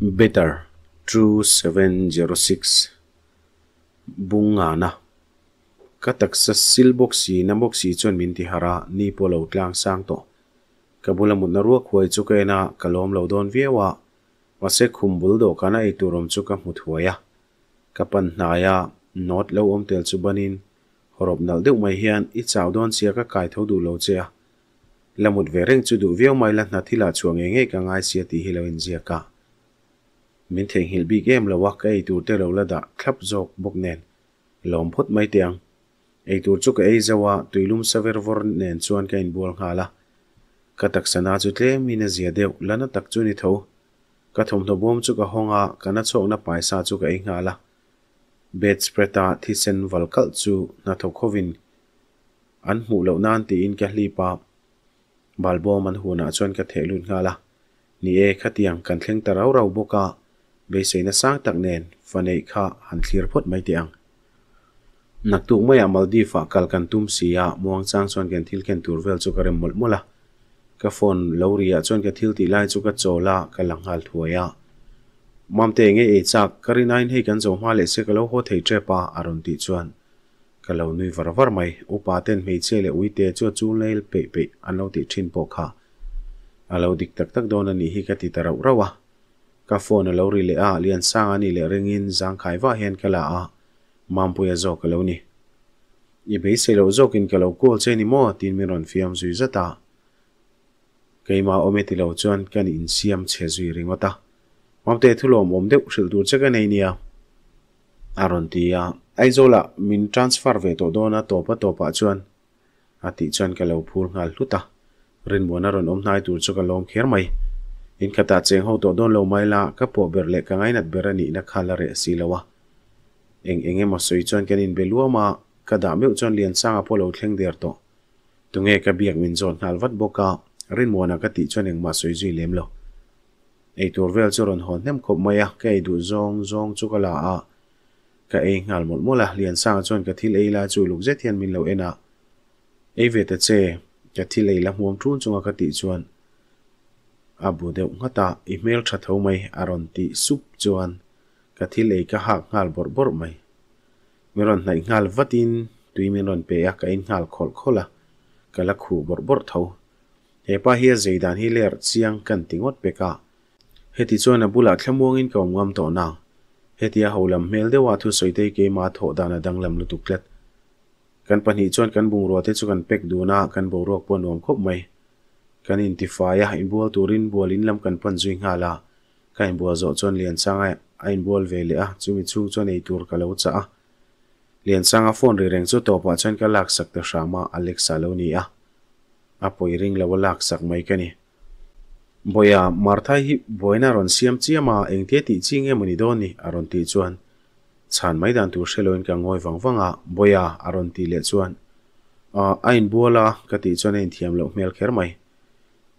better True 7.0.6 Bungana ka taksa silbox si na box si chon min ti hara ni polo tlang sang to ka bula na khoi chu kena kalom lo don viewa wase khumbul do kana i turom chu ka mut huaya na ya not lo om tel chu banin horop nal de mai hian i chaw don sia ka kai thau du lo chea lamut vereng chu du vio mai la na thila chuang nge ka ngai sia ti hilawin zia ka min thing hil big em la wa ka ei tur te lo la da khlap jok bok nen lom phut mai tiang ei tur chu ka ei zawa tuilum saver vor nen chuan ka in cái tắc ka tak sana chu tle min đều deu lana tắc chu ni tho cái thùng tho bom cái chu ka honga kana chok na paisa chu ka ei ngala bed spreta thi sen valkal chu na tho khovin an mu lo nan ti in ka hli pa cái thể huna chuan ka thelun cái ni e khatiang kan thleng tarau bốc à ve sei na sang tak nen fanei kha han thlir phot mai te ang nak tu mai amal di fa kal kan tum sia muang chang chon gen thil ken tur vel chu karem mol mola ka phone loria chon ka thil ti lai chu ka chola ka langhal thuaya mam te nge e chak kari nine he kan zo ma le se ka lo ho thei trepa aron à ti chuan ka lo nui var var mai upa ten mei che le uite chu chu leil pe pe an lo ti thin po kha alo dik tak tak don ani hi ka ti rau rawa à. ka phone lo ri le a lian sang ani le ring in zang khai va hen kala a mam pu ya zo ka lo ni i be se lo zo kin ka lo ko che ni mo tin mi ron fiam zui za ta kei ma o me ti lo chon kan in siam che zui ring ta mam te thu lo mom de usil du che ka nei ni a aron ti a ai zo la min transfer ve to do na to pa to pa chon a ti in khata cheng ho to don lo mai la ka po ber le ka ngai nat berani na khala re si lawa eng enge ma soi chon kan in belua ma ka da meu chon lian sang apolo thleng der to tunge ka biak min zon hal wat boka rin mona ka ti chon eng ma soi ji lem lo ei tur vel choron hon nem khop maya ka ei du zong zong chukala a ka ei ngal mol mola lian sang chon ka thil ei la chu luk je thian min lo ena ei ve ta che ka thil ei la huam thun chunga ka ti chuan abu deuh ngata email tha tho mai aron ti sup chuan ka thi le ka hak ngal bor bor mai miron nai ngal vatin tuimin ron pe ya ka in ngal khol khola ka la khu bor bor tho he pa hi zaidan hi ler chiang kan tingot peka heti chuan abula thlamuang in kom ngam to na hetia holam mel de wa thu soite ke ma tho dana danglam lutuk tlet kan pani chuan kan bungrua te chu kan pek duna kan borok pon om khop mai kan in tifaya in bol turin bol in lam kan pan zui nga la ka in bol zo chon lian sang a in bol ve le a chumi chu chon ei tur ka lo cha a lian sanga phone ri reng chu to pa chan ka lak sak ta shama alexa lo ni a apoi ring lo lak sak mai ka ni boya marthai hi boina ron siam chiama engte ti chinge mani don ni aron ti chuan chan mai dan tu sheloin ka ngoi wang wanga boya aron ti le chuan a ain bola ka ti chuan en thiam lo mel kher mai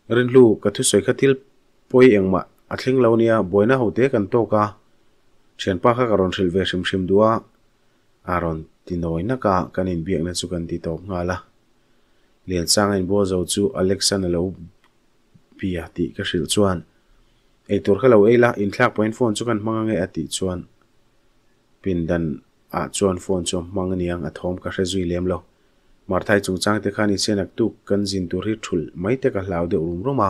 rin lu ka thu soi khatil poi engma athling launia boina hote kan to ka chen pa kha karon sil ve sim sim dua aron tinoina ka kanin biak na chukan ti top ngala lian sang en bo zo chu alexan lo pia ti ka sil chuan e tur kha lo eila in thlak point phone chukan manga nge ati chuan pindan a chuan phone chu mangniang athom ka hrezui lem lo marthai chungchang te khani chenak tuk kan jin tur hi thul mai te ka hlau de urum roma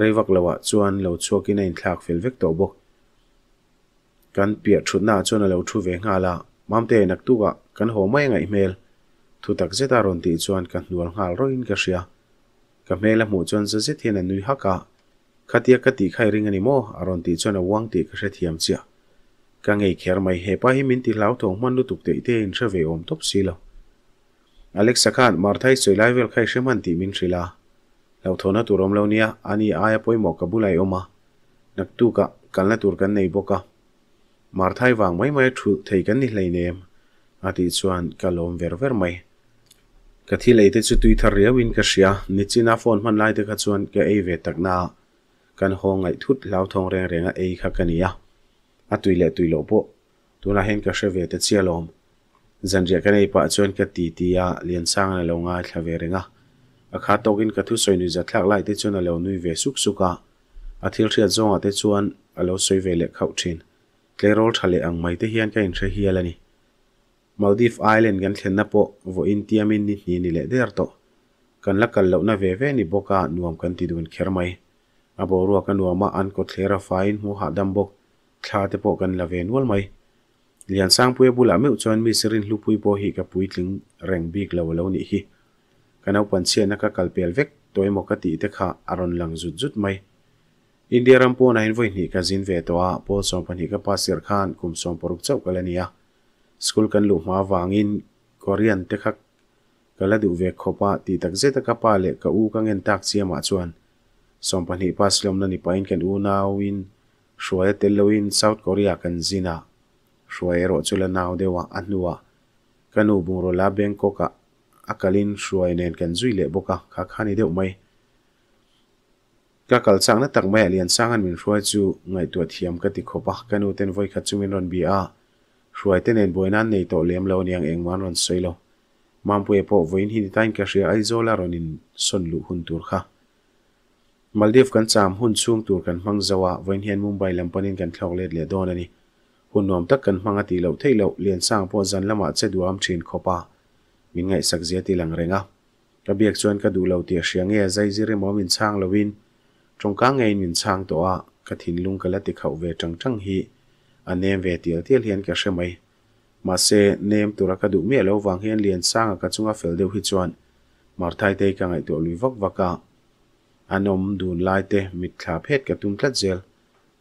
rewak lawa chuan lo chuakin in thlak fel vek to bok kan pia thutna chuan lo thu ve nga la mamte nak tuka kan ho mai nga email thu tak zeta ron ti chuan kan nual ngal roin ka ria ka mail a mu chuan za zethena nui haka khatia kati khai ring ani mo aron ti chuan awang ti ka thiam chia ka ngei kher mai he pa hi min ti hlau thong man lu tuk te te in ra ve om top si อเล็กซ์ขันมาร์ทัยสุยไล่เวลใครเชมันตีมินชิลาเราทนตุรมเราเนียอันนี้อายป่วยหมอกกับุลัยออกมา นักตู้กะกันและตุรกันในบกะมาร์ทัยวางไม่ไม่ถูกเทกันนี่เลยเนียมอทิตย์ส่วนกะลมเวอร์เวอร์ไม่กะที่เลยทีุ่ดที่ทะเลวินกษยานิจินาฟอนมันไล่เด็กส่วนกะเอเวตักนากันห้องไอทุดเราทงเรียงเรียงกเอไอขะกันเนียอาทิตย์เลยตุยโลปุตัวนั้นกษยาเวตเชียลม zanria ka nei pa chuan ka ti ti a ah lian sang na lo nga thlave renga a kha soi ka rất khác za thlak lai là chuan a về súc súc suk suka a thil thria zonga te chuan a lo soi về ve le khau thin tlerol thale ang mai te hian ka in thre hialani Maldives Island gần Thiên thlenna po vô in tiamin ni ni ni le der to kan la kal lo na về ve ve ni boka nuam kan ti dun kher mai abo nuông kan nuama có ko ra fain hu ha dam bok thla te po kan la ve nual mai liansângpuia e bulah muh cuan misrin hlupuipahika e puitling reng bik lo lo n hi ka apahaka kalpel veka a ran lang tt mai india rampaaivawika zin vetah apal awa a sir hnka e a l kan lhhma avânginkoreana dhvekhtaketaa aa u ka ngentak ciamah cuanwkan uaunhruaiatelloin south korea kan zina hruai erawh chu la nau deuhah a hnuah kanu bungrola bangkok ah a akalin hruai nen kan zui leh bawk a kha kha ni deuh mai ka kal changna tak mai alian sangan min hruai chu ngai tu thiam ka ti khopa kanu ten voi kha chumin ron bi a hruai ten en boina nei to lem lo niang engman ron soilo mampui po voin hi tain ka hria ai zola ronin sonlu hun tur kha Maldiv kan cham hun chung tur kan hmang zawa voin hian Mumbai lampanin kan thlok let le don hunnom tak kan hmanga ti lo thei lo lian sang pawh zan lama che duam thin khopa min ngai sak zia ti lang renga ka biak chuan ka du lo ti hriang e zai zire mo min chang lovin tongka ngai min chang to a ka thin lung kala ti khau ve tang tang hi anem ve tial tial hian ka hremai ma se nem tura ka du mi lo wang hian lian sang ka chunga fel deuh hi chuan mar thai te ka ngai to lui vak vaka anom dun lai te mit thla phet ka tum tlat zel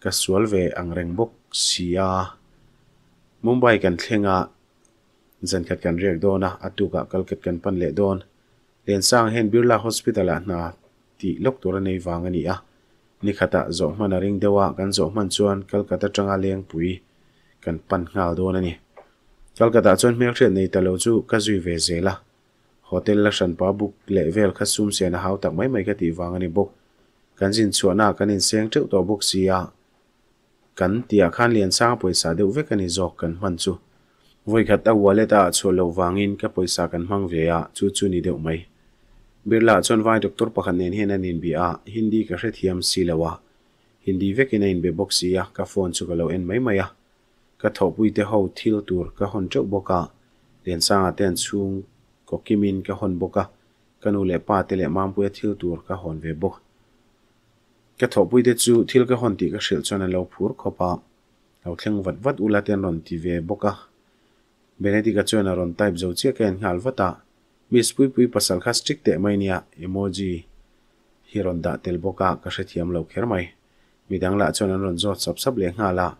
ka sual ve ang reng bok sia Mumbai kan thenga zan khat kan rek dona atuka kalkat kan pan le don len sang hen birla hospital a ah na ti lok tura nei wang ani a ah. ni khata zo man a ring dewa ah, kan zo man chuan kalkata tanga leng pui kan pan ngal don ani kalkata chuan mel thret nei talo chu ka zui ve zela hotel la shan pa buk le vel kha sum se na hau tak mai mai ka ti wang ani bok kan jin chuana kan in seng teu to si sia kan tia khan lian sang poisa deuh vek ani zawk kan hman chu voikhat a wallet a in lo wangin ka poisa kan về ve a chu ní ni deuh mai birla chon vai doctor pakhat nen hen anin bi a hindi ka hre thiam si lawa hindi vekin in be boxi a ka phone chu ka lâu en mai mai a ka thopui te ho thil tur ka hon cheu boka lian sang aten chung ko kimin ka hon boka kanu le pa te le mampui thil tur ka hon ve boka cái thổ bụi để chú thiêu cái hòn tì cái sẹo cho nên lâu phur khopa lâu thằng vật vật ula tiền ron tì về boka bên này thì cái cho này ron type dấu chia cái hal vata à. miss pui pui pasal khas strict te mấy nia à. emoji hi ron da bốc boka ka se thiam lâu kher mai mi dang la cho nên ron zot sap sap le nga la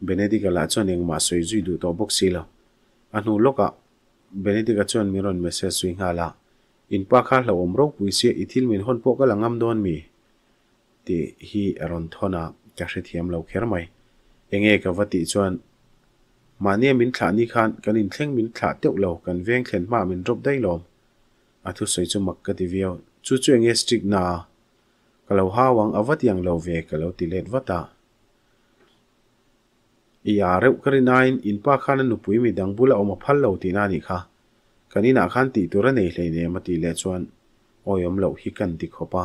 bên này thì cái la cho nên ma soi zui du to box si lo anu loka à. bên này thì cái cho này mi ron sẽ suy nga la in pa kha lo omro pui se ithil min hon po ka langam don mi ติฮีอรอนทนาแกเสถียมเราแค่ไหมเองเอกับวติชวนมาเนี่ยมินขานี่ขันกันอินเทงมินขาเตียวเรากันเวียงเข็นมามินรบได้ลมอาทุสวยจุมักกติเวียวจู่จู่เองสติกนากะเราห้าวังอวัิยังเราเวกะเราติเลดวัตตาอีอาเร็วกันนายอินป้าข้านันนุปุยมีดังบุลาออกมาพัลเราตีนานี่ค่ะกันนี่นาขันตีตัวเรนเอเลยเนี่ยมาตีเลดชวนโอยมเราฮิกันติขบะ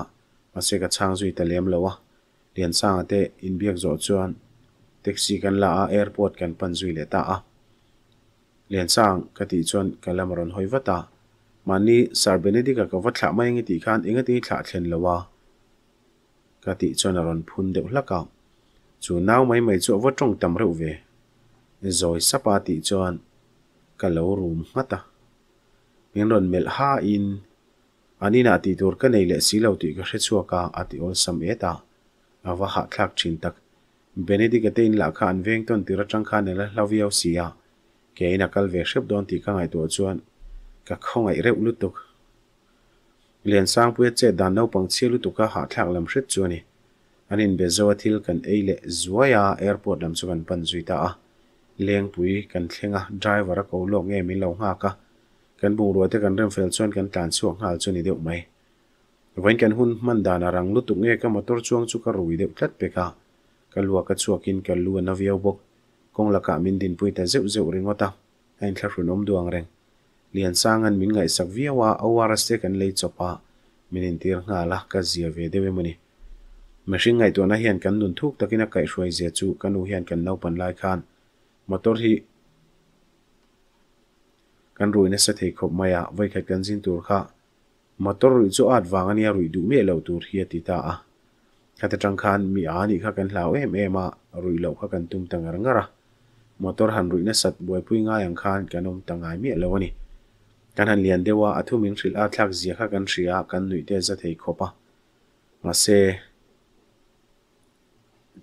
sẽ ka sang zui ta lem lo wa lian sang ate in biak zo chuan taxi gần la airport gần pan zui le ta a lian sang ka ti chuan kalam ron hoi wata mani sar benedict ka wa thla mai ngi ti khan inga ti thla thlen lo wa cái ti chuan ron phun đều lắc hlaka chủ nau mấy mấy chỗ wa trong tầm rượu về rồi sapa ti chuan ka lo rum ngata min ron mel ha in anina ti dur ka nei le si lo ti ga re chuwa ka ati ol sam e ta awa ha thak chin tak benedict te in la kha an veng ton tira chang kha ne la love you ke ina kal ve shep don ti ka ngai to chuan ka khong ai re ulu tok len sang pu che dan no pang che lu to ka ha thak lam re ni anin bezo thil kan e le zuaya airport lam chuan pan zui ta a leng pui kan thlenga driver a ko lo nge mi lo nga ka kan bung ruwa te kan rem fel chuan kan tlan chuang hal chu ni deuh mai vain kan hun man dan arang lu tuk nge ka motor chuang chu ka rui deuh tlat peka ka lua ka chuakin kan lua na viau bok kong laka min din pui ta zeu zeu ringota ain thla runom duang reng lian sangan min ngai sak viawa awara ste kan lei chopa minin tir nga la ka zia ve dewe muni machine ngai to na hian kan nun thuk takina kai hruai zia chu kanu hian kan no pan lai khan motor hi kan rui na sa thei khop maya vai khat kan jin tur kha motor rui chu at wang ania rui du me lo tur hi ati ta a khate tang khan mi ani kha kan hlau em em a rui lo kha kan tum tang ranga ra motor han rui na sat boi pui nga yang khan kanom tangai mi lo ani kan han lian dewa athu min ril a thlak zia kha kan ria kan nui te za thei khopa nga se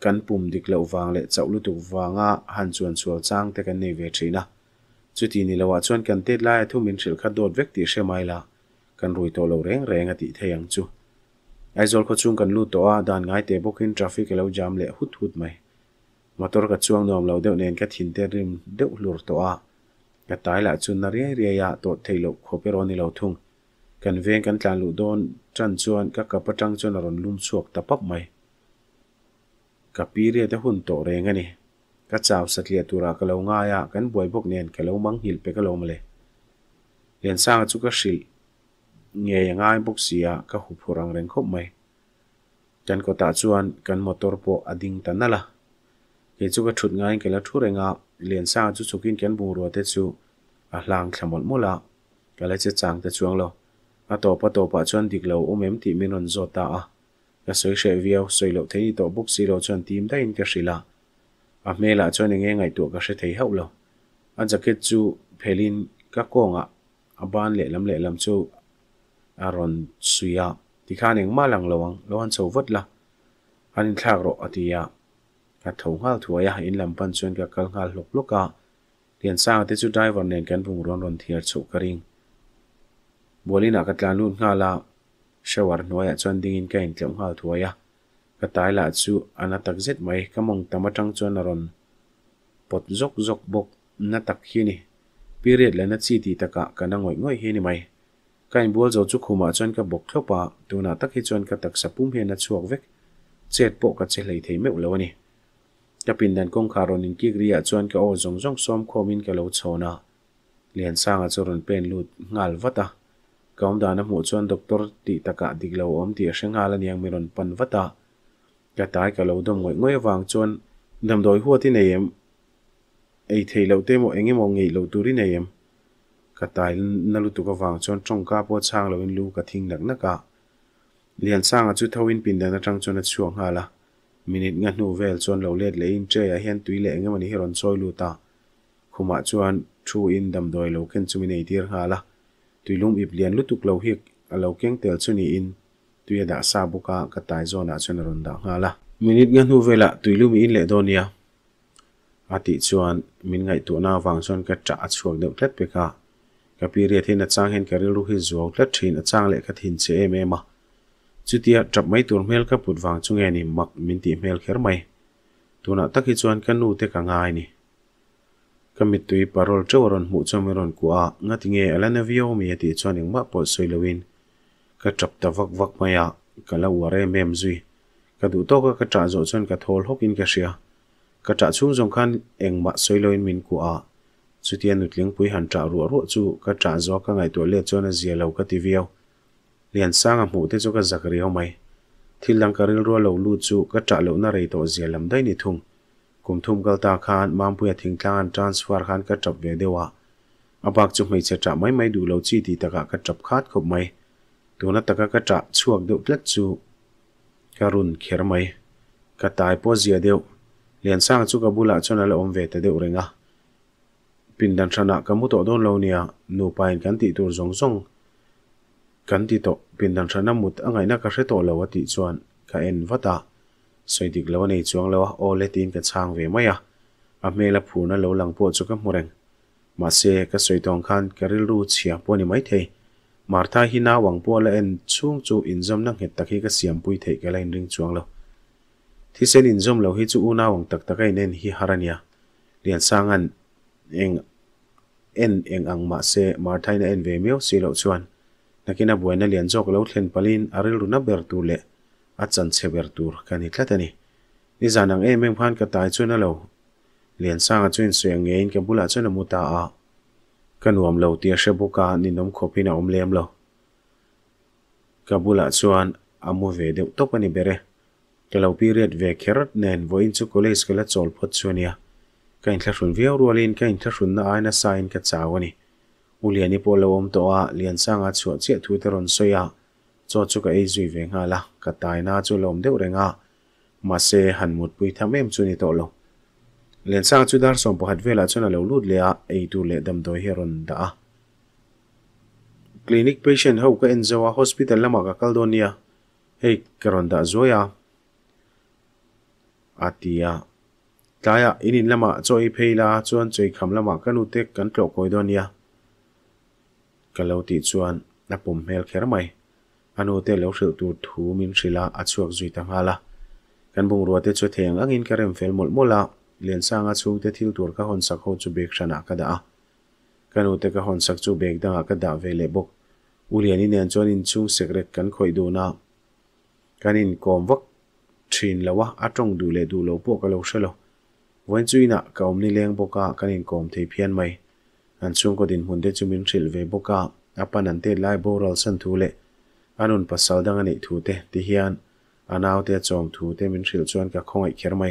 kan pum dik lo wang le chawlu tu wanga han chuan chual chang te kan nei ve thina chuti ni lawa chuan kan te lai thu min hril kha dot vek ti hremai la kan rui to lo reng reng ati theyang chu aizol kho chung kan lu to a dan ngai te bokin traffic lo jam le hut hut mai motor ka chuang nom lo deuh nen ka thin te rim deuh lur to a ka tai la chun na re re ya to theilo khopero ni lo thung kan veng kan tlan lu don tran chuan ka ka patang chuan ron lum chuak tapap mai ka pi re te hun to reng ani ka chaw satlia tura ka lo nga ya kan boi bok nen ka lo mang hil pe ka lo male yan sang chu ka shil nge nga bok sia ka hu phurang reng khop mai kan ko ta chuan kan motor po ading tanala ke chu ka thut ngai ke la thu renga lian sang chu chukin kan bu ro te chu a hlang thlamol mula ka la che chang te chuang lo a to pa to pa chuan dik lo umem ti min on zota a ka soi she viau soi lo thei to buk si ro chuan tim da in ka shila a me la chuan enge ngai tu các hre thei ho lo a jacket chu phelin ka konga ah, a ban le lam le lam chu a ron suya ah. ti khan eng ma lang lowang lohan chho vot la an in thlak ro atia ah. ka tho ngal thuaya in lam pan chuan ka kal lục lok loka tiền sao thế chú driver nên cần vùng ron ron thiệt chỗ linh ring bolina katlan luôn ngala shawar noya chuan dingin kain tlem hal thuaya cả tai la chu anh ta zet mai ka mong tama tang chuan aron pot zok zok bok na tak hi ni period la na chi ti taka kana ngoi ngoi hi ni mai kain bol zo chu khuma chuan ka bok thlopa tuna tak hi chuan ka tak sapum he na chuak vek chet po ka che lei thei meu lawani kapin dan kong kharon in ki gria chuan ka o zong zong som khomin ka lo chona lian sanga churon pen lut ngal vata kaum dana mu chuan doctor ti taka diglo om ti a hrengal aniang miron pan vata cả tái cả lâu đông ngồi ngồi vàng chuan đầm đói hua thế này em ấy thấy lâu tê mọi anh em mong nghỉ lâu tu thế này em cả tái nà lúc tụ cả vàng chuan trong cả bộ sang lâu lu cả thinh đặc nắc cả liền sang ở à chút thâu in pin đang trăng chuan chuồng hà là minute ngăn nụ về chuan lâu lết lấy in chơi à hiện tuổi lệ anh em này hiron soi lu ta khuma chuan thu in đầm đói lâu khen chu mình này tiếc hà là tuổi lùng ip liền lúc tụ lâu hiếc à lâu keng tiểu chu ni in tuya da sa buka ka tai zona chen ron da nga la minit là tùy vela mình lệ in le donia ati chuan min ngai tu na wang chon ka cha chuak deuh tlet pe ka ka period hin achang hen ka rilu hi zuak tlet thin sang le cái hình che em em a chutia tap mai tuần mail cái put wang chung ni mak min ti mel kher mai tuna taki cái kan nu te ka ngai ni kamit tui parol chawaron mu chomiron ku a ngatinge alana vio mi ati chuan ingma pol soilawin ka chap ta vak vak maya ka la ware mem zui ka du to ka ka cha zo chon ka thol hok in ka sia ka cha chung jong khan eng ma soiloin min ku a chutia nutling pui han cha ru ru chu ka cha zo ka ngai to le chona zia lo ka tiviao lian sang a mu te chu ka zakari ho mai thil lang karil ru lo lu chu ka cha lo na rei to zia lam dai ni thung kum thum gal ta khan mam pui a thing tlan transfer khan ka chap ve dewa abak chu mai che cha mai mai du lo chi ti taka ka chap khat khop mai tuna taka ka trap chuộc deuh tlat chu karun kher mai ka tài po zia đều liền sang chu ka bula chon ala om ve te deuh renga pin dan thana ka mu tổ don lo nia nu pain kan ti tur zong zong kan ti to pin dan thana anh ấy na ka hre tổ lo ati chuan ka en vata soidik lo này chuang lo o le tin về mày à mai a a mela phuna lo lang po chu ka mà xe se ka soitong khan karil ru chia po ni mai thei Martha hina wangpo la en chung chu inzom nang het takhi ka siam pui thei ka lain ring chuang lo. Thi sen inzom lo hi chu na wang tak takai nen hi harania. Lian sangan eng en eng ang ma se Martha na en ve meo si lo chuan. Nakina buena lian jok lo thlen palin aril runa ber tu le achan che ber tur kani tlatani. Ni zanang em em phan ka tai chuan lo. Lian sanga chuin suang ngein ka bula chuan muta a ka nuam lo tia hre buka nin awm khawpin a awm lem lo ka bulah chuan a mu ve deuh tawp ani bere kalo period ve kherat nen voin chu college kala chawl phot chuania ka in thlhrun viau rualin ka in thlhrun na aina sain ka chawani uliani polo om to a lian sanga chu che thu teron soya cho chu ka ei zui ve nga la ka taina chu lom deuh renga ma se hanmut pui tham em chu ni to lo len sang chu dar som pakhat vela chuna lo lut le a eitu le dam doi hi ron da a clinic patient ho ka enzawa hospital là lama ka kaldonia hei karon da zoya atia tlaya inin lama choi pheila chuan choi kham lama kanu te kan tlo koi donia kalau ti chuan na pum mel kher mai anu te là hril tu thu min hrila achuak zui ta ngala kan bung ruate chu theng angin karem fel mol mola เลียนสร้างอาชูเตทิลตัวก็หอนสักโฮจูเบกชนะก็ได้กันอุตก็หอนสักจูเบกดังก็ได้เวเลบกอุเลียนินเนีจวนอินชูเสกเล็กันคอยดูนะกันอินกอมวักชินละวะอัตงดูเลดูโลปุกก็โลเชลวันจุยนะก็อมนิเลียงบกกันอินกอมเพียนไม่อันชูก็ดินหุ่นเดจูมินชิลเวบกกอัปปันันเตลไลบูรัลสันทูเลอันนุนปัสสาวดังอันอิทูเตติฮิยันอันเอาเตจอมทูเตมินชิลจวนกับคงไอเคิร์ไม่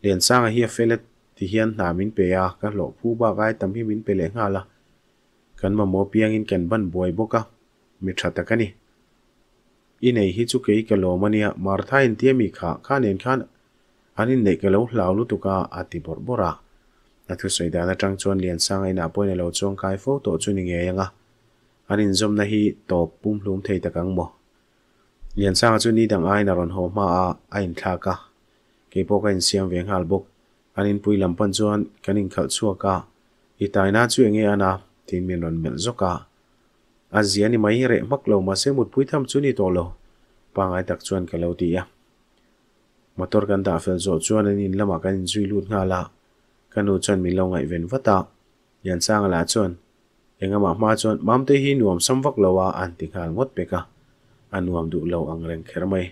เรียนสร้างเฮียเฟลที่เฮียนหนามินเปียกันหลอกผู้บ้าไก่ทำให้มินเปเลงหาละกันมาโมเปียงอินกันบ้านบวยบุกะมิชัดตะกันนี่อินเอฮิจุเกยกัโลมันเนียมาร์ทายนเทียมีขาข้าเนียนข้าอันนี้เด็กกันลอหลาวลุตุกาอาทิบอร์บอระนักทุสัยดานจังชวนเรียนสร้างไอหน้าป่วยในหลอจงไก่โฟตัวชุนิเงยังอ่ะอันนี้จมนะฮีตบปุ่มลุ่มเทตะกังบ่เรียนสร้างจุนี้ดังไอหน้ารอนโฮมาอ่ะไอหน้ากา ki poka in siam veng hal bok an in pui lampan chuan kan in khalh chua ka i taina chu enge miền tin min ron mel anh a ziani mai re mak lo ma se mut pui tham chu ni to lo pangai tak chuan ka lo ti ya motor kan da fel zo chuan an in lama kan in zui lut nga la chuyện mình lâu lo ngai vất vata nhận sang là chuyện, la chuan mà chuyện chuan tới hi lâu nuam samwak lowa an ti khal ngot peka anuam du lên ang reng khermai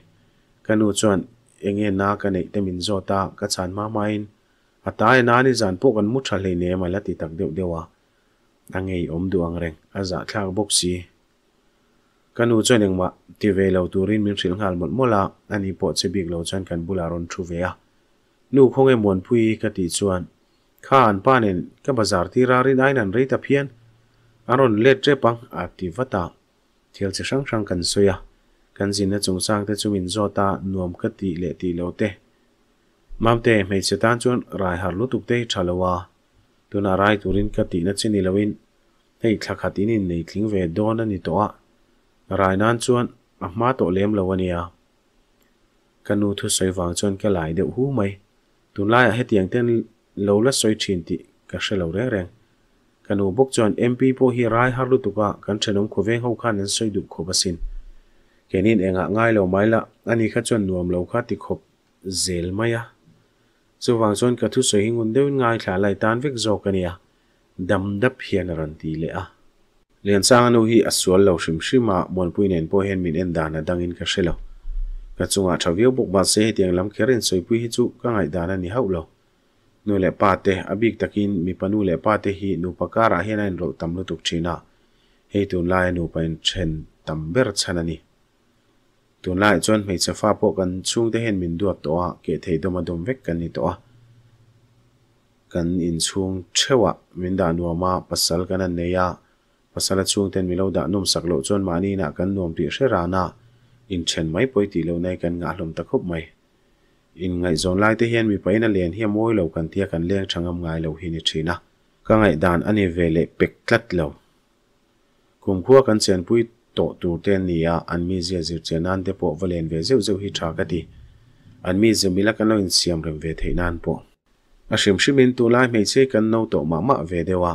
kanu chuyện enge na ka nei te min zota ka chan ma ma in atai e na ni e zan po kan mu thal le ne mala ti tak deu dewa angei om du ang reng aza thak bok si kanu chon eng ma ti ve lo turin min thil ngal mol mola ani po che bik lo chan kan bula ron thu ve a nu khong e mon pui ka ti chuan khan panen ka bazar ti ra rin ai nan rei ta phian aron let tre pang a ti vata thil che sang sang kan soya kan zin na chung sang te chumin zota nuam ka ti le ti lo te mamte mei chetan chuan rai har lutuk te thalawa tuna rai turin ka ti na chini loin hei thlakhatin in nei thling ve don ani to a rai nan chuan a hma to lem lo ania kanu thu soi wang chuan ka lai de hu mai tun lai a hetiang ten lo la soi thin xe lâu shelo re reng kanu bốc chuan mp po hi rai har lutuka kan thenong khuwe ho khan an soi du xin kenin enga ngai lo mai la ani kha chon nuam lo kha ti khop zel à, a chuwang xuân ka thu soi hingun deuin ngay thla lại tan vek zo kania dam dap hian ran ti le a lian sang anu hi suối asual lo shim shima mon pui nen po hen min en sẹo, dangin ka shelo ka chunga thawiu bok ba tiếng tiang lam kherin soi pui cả ngày ka ngai dana ni hau lo nu le pa te abik takin mi panu le pa te hi nu pakara hian en ro tam lu tuk na, hei tun lai nu anh chen tam ber chanani tun lai chuan hmeichhe fa pawh kan chung te hen min duat tawh a ke thei dawm a dawm vek kan ni tawh a kan inchung ṭheuah min dah nuama pasal kan an nei a pasal a chung ten milo dah nawm chuẩn lo chuan mahni na kan nuam sẽ hre rana in ṭhen mai poi ti lâu này kan ngah lùm ta khawp mai in ngai zawn lai te hian mi paina len hi mawi lo kan tia kan leng ṭhangam ngai lo hi ni ṭhina ka ngai dan ani vele pek tlat lo kumkhua kan chen pui to tur ten nia à, an mi zia zir chenan te po valen ve zeu zeu hi tha ka ti an mi zeu mila kan in siam rem ve theinan po a shim shim in tu lai mei che kan no to ma ma ve dewa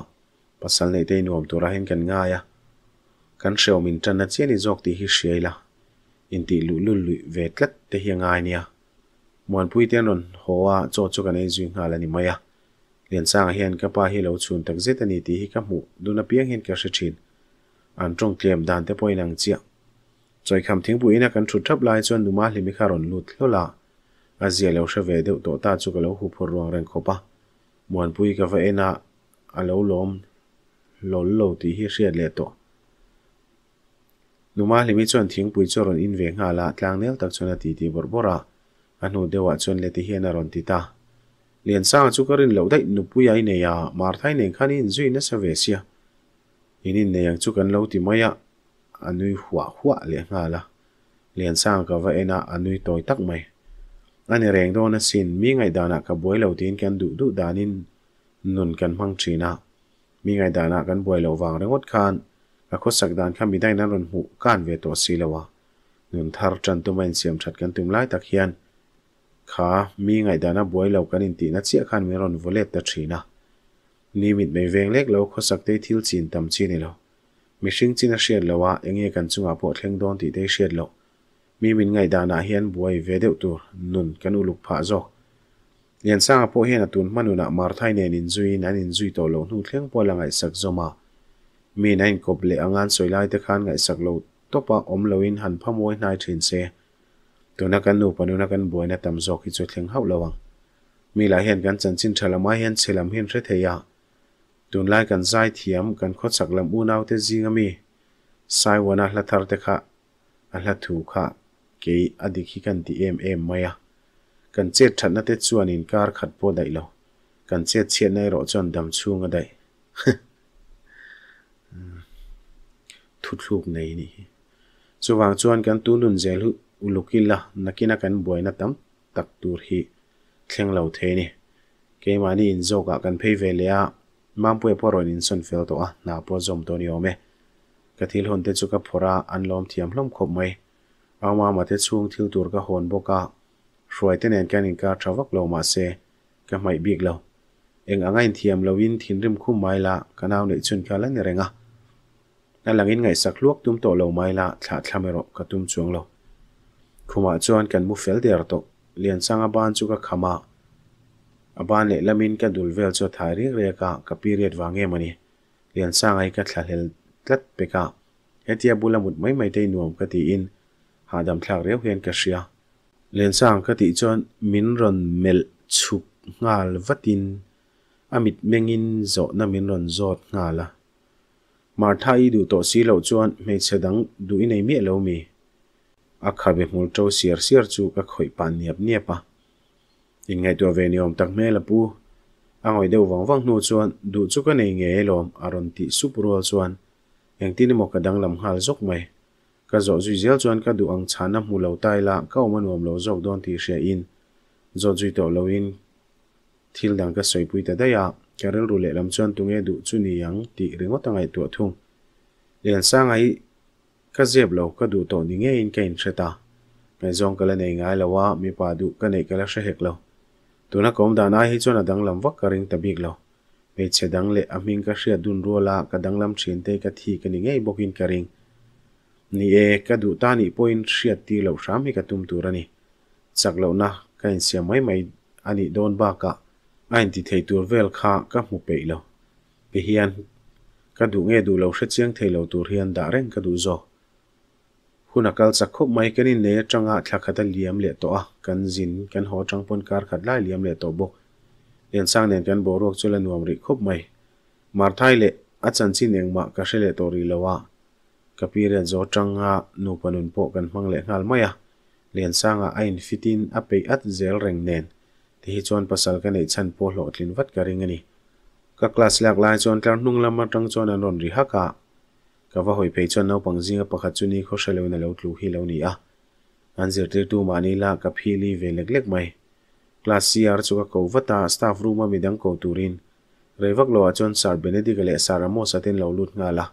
pasal nei te nuam tura hin kan nga ya kan sheu min tan na cheni jok ti hi là in ti lu lu lu ve tlat te hi ngai nia à. mon pui ten ron hoa à, cho cho kan ei zui ngala ni maya lian sang hian ka pa hi lo chun tak zet ani ti hi ka mu duna piang hin ka se chín an trong tlem dan te pawh in ang chiang bụi kham thingpu in a kan thu thap lai chuan numa hlimi kha ron lut hlola a zia lo hre ve deuh tawh ta chu ka lo hu phur ruang reng khopa muan pui ka va ena a lo lom lol lo ti hi hriat le to numa hlimi chuan bụi cho ron in ve nga la tlang nel tak chuan a ti ti bor bora a hnu dewa chuan lệ tí hian a ron tí ta liên sang chu karin lo dai nu pui ai ne ya mar thai nen khanin zui na sa về sia อินินเนียงชุกันเล่าทีม่ยาอนนี้หัวหัวเลี้ยงอะไรเลี้ยงสร้างกับเว็นาอันนี้ตัวตักไม่อันนี้แรงโดนสินมีไงดานะกับบวยเลวาที่กันดุดุดานินนุนกันพังชีนะมีไงดานะกันบวยเลววางเรื่องอดคันกับคดสักดานข้ามีได้นั่นรุนหูการเวตัวสีเลวะนุนทาร์จันตุแมนเสียมชัดกันตุ้มไล่ตะเคียนขามีไงดานะบวยเลวกันอินตีนัดเสียขันมีรอนวุเลตตะชีนะ limit mai veng lek lo kho sakte thil chin tam chi ni lo mi hring china hriat lo wa enge kan chunga pawh thleng dawn ti te hriat lo mi min ngai dana hian buai ve deuh tur nun kan uluk pha zawk lian sanga pawh hian atun manuna mar thai nen in zui nan in zui to lo hnu thleng pawh la ngai sak zoma mi na in kop le angan soilai te khan ngai sak lo topa om lo in han phamoi nai thin se tuna kan nu panuna kan boina tam zawk hi chu thleng hau lawang mi la hian kan chanchin thalama hian chelam hin re theya tun lai kan zai thiam kan kho chak lam u nau te zing ami sai wana la te kha a la thu kha ke adik kan ti em em maya kan che thana te chuan in kar khat po dai lo kan che che nei ro chon dam nga dai thu thu nei ni chuwang chuan kan tu nun zel hu ulukila nakina kan boina tam tak tur hi thleng lo the ni ke mani in zo ka kan pei ve le มามพูดพอรอนินสันเฟลตัวน่าพอจอมตัวนี้เอาไหมกะทิลฮอนเตจุกับพราอันล้อมเทียมล้อมขบไหมเอามามาเทช่วงทิลตัวกั็ฮอนบกะช่วยเตนแอนแกนิงกาชาวักโลมาเซก็ไม่บีกแล้วเอ็งอ่างอินเทียมลาวินทินริมคู่ไม้ละก็น่าเหนื่อยชนกันาลังเรงะนั่นหลังอินไงสักลวกตุ้มโตเหลาไม้ละฉาดทำไม่รอกับตุ้มช่วงเราคุมาจวนกันมุฟเฟลเดียร์ตกเลียนสังอาบานจุกับขมา aban le lamin ka dulvel cho thari reka ka period wange mani lian sangai ka thlahel tlat peka hetia bulamut mai mai tei nuam ka ti in hadam thlak reu hian ka hria lian sang ka ti chon min ron mel chuk ngal vatin amit mengin zo na min ron zot ngala martha i du to si lo chuan mei chedang du inei mi lo mi akha be hmul to siar siar chu ka khoi pan niap niapa À, à, in ngai tua ve ni om tak me la pu angoi deu wang wang nu chuan du chu ka nei nge lom aron ti supurol chuan eng tin mo ka dang lam hal zok mai ka zo zui zel chuan ka du ang chana mu lo tai la ka om anom lo zok don ti she in zo zui to lo in thil dang ka soi pui ta da ya karel ru le lam chuan tunge du chu ni yang ti ringo tangai tu thung len sang ai ka zeb lo ka du to ni nge in ka in threta ngai zong kala nei ngai lawa mi pa du ka nei kala she hek lo tuna kom dana hi chuan a dang lam vak ka ring ta bik lo hmeichhe dang le aming ka hria dun ruala ka dang lam thin te ka thi ka ni ngei bokin ka ring ni e ka du ta ni poin hria ti lo sham hi ka tum tur ani chak lo na ka in sia mai mai ani don ba ka ain ti thei tur vel kha ka mu pe lo pe hian ka du nge du lo hre chiang thei lo tur hian da reng ka du zo hunakal chakho mai kani ne changa thla khada liam le to a kan jin kan ho chang pon kar khad lai liam le to bo len sang nen kan borok chula nuam ri khop mai marthai le a chan chi neng ma ka sele to ri lowa kapire zo changa nu panun po kan mang le ngal mai a len sang a ain fitin a pe at zel reng nen ti hi chon pasal chan po lo tlin wat ka ring ani ka class nung lam tang chon an ri ha kava hoi pe chon no pangjing a pakha chuni kho sha lewna lo tlu hi lawni a anjir tir tu mani la ka phili ve lek lek mai class cr chu ka kovata staff room a midang ko turin revak lo a chon sar benedict le saramo satin lo lut nga la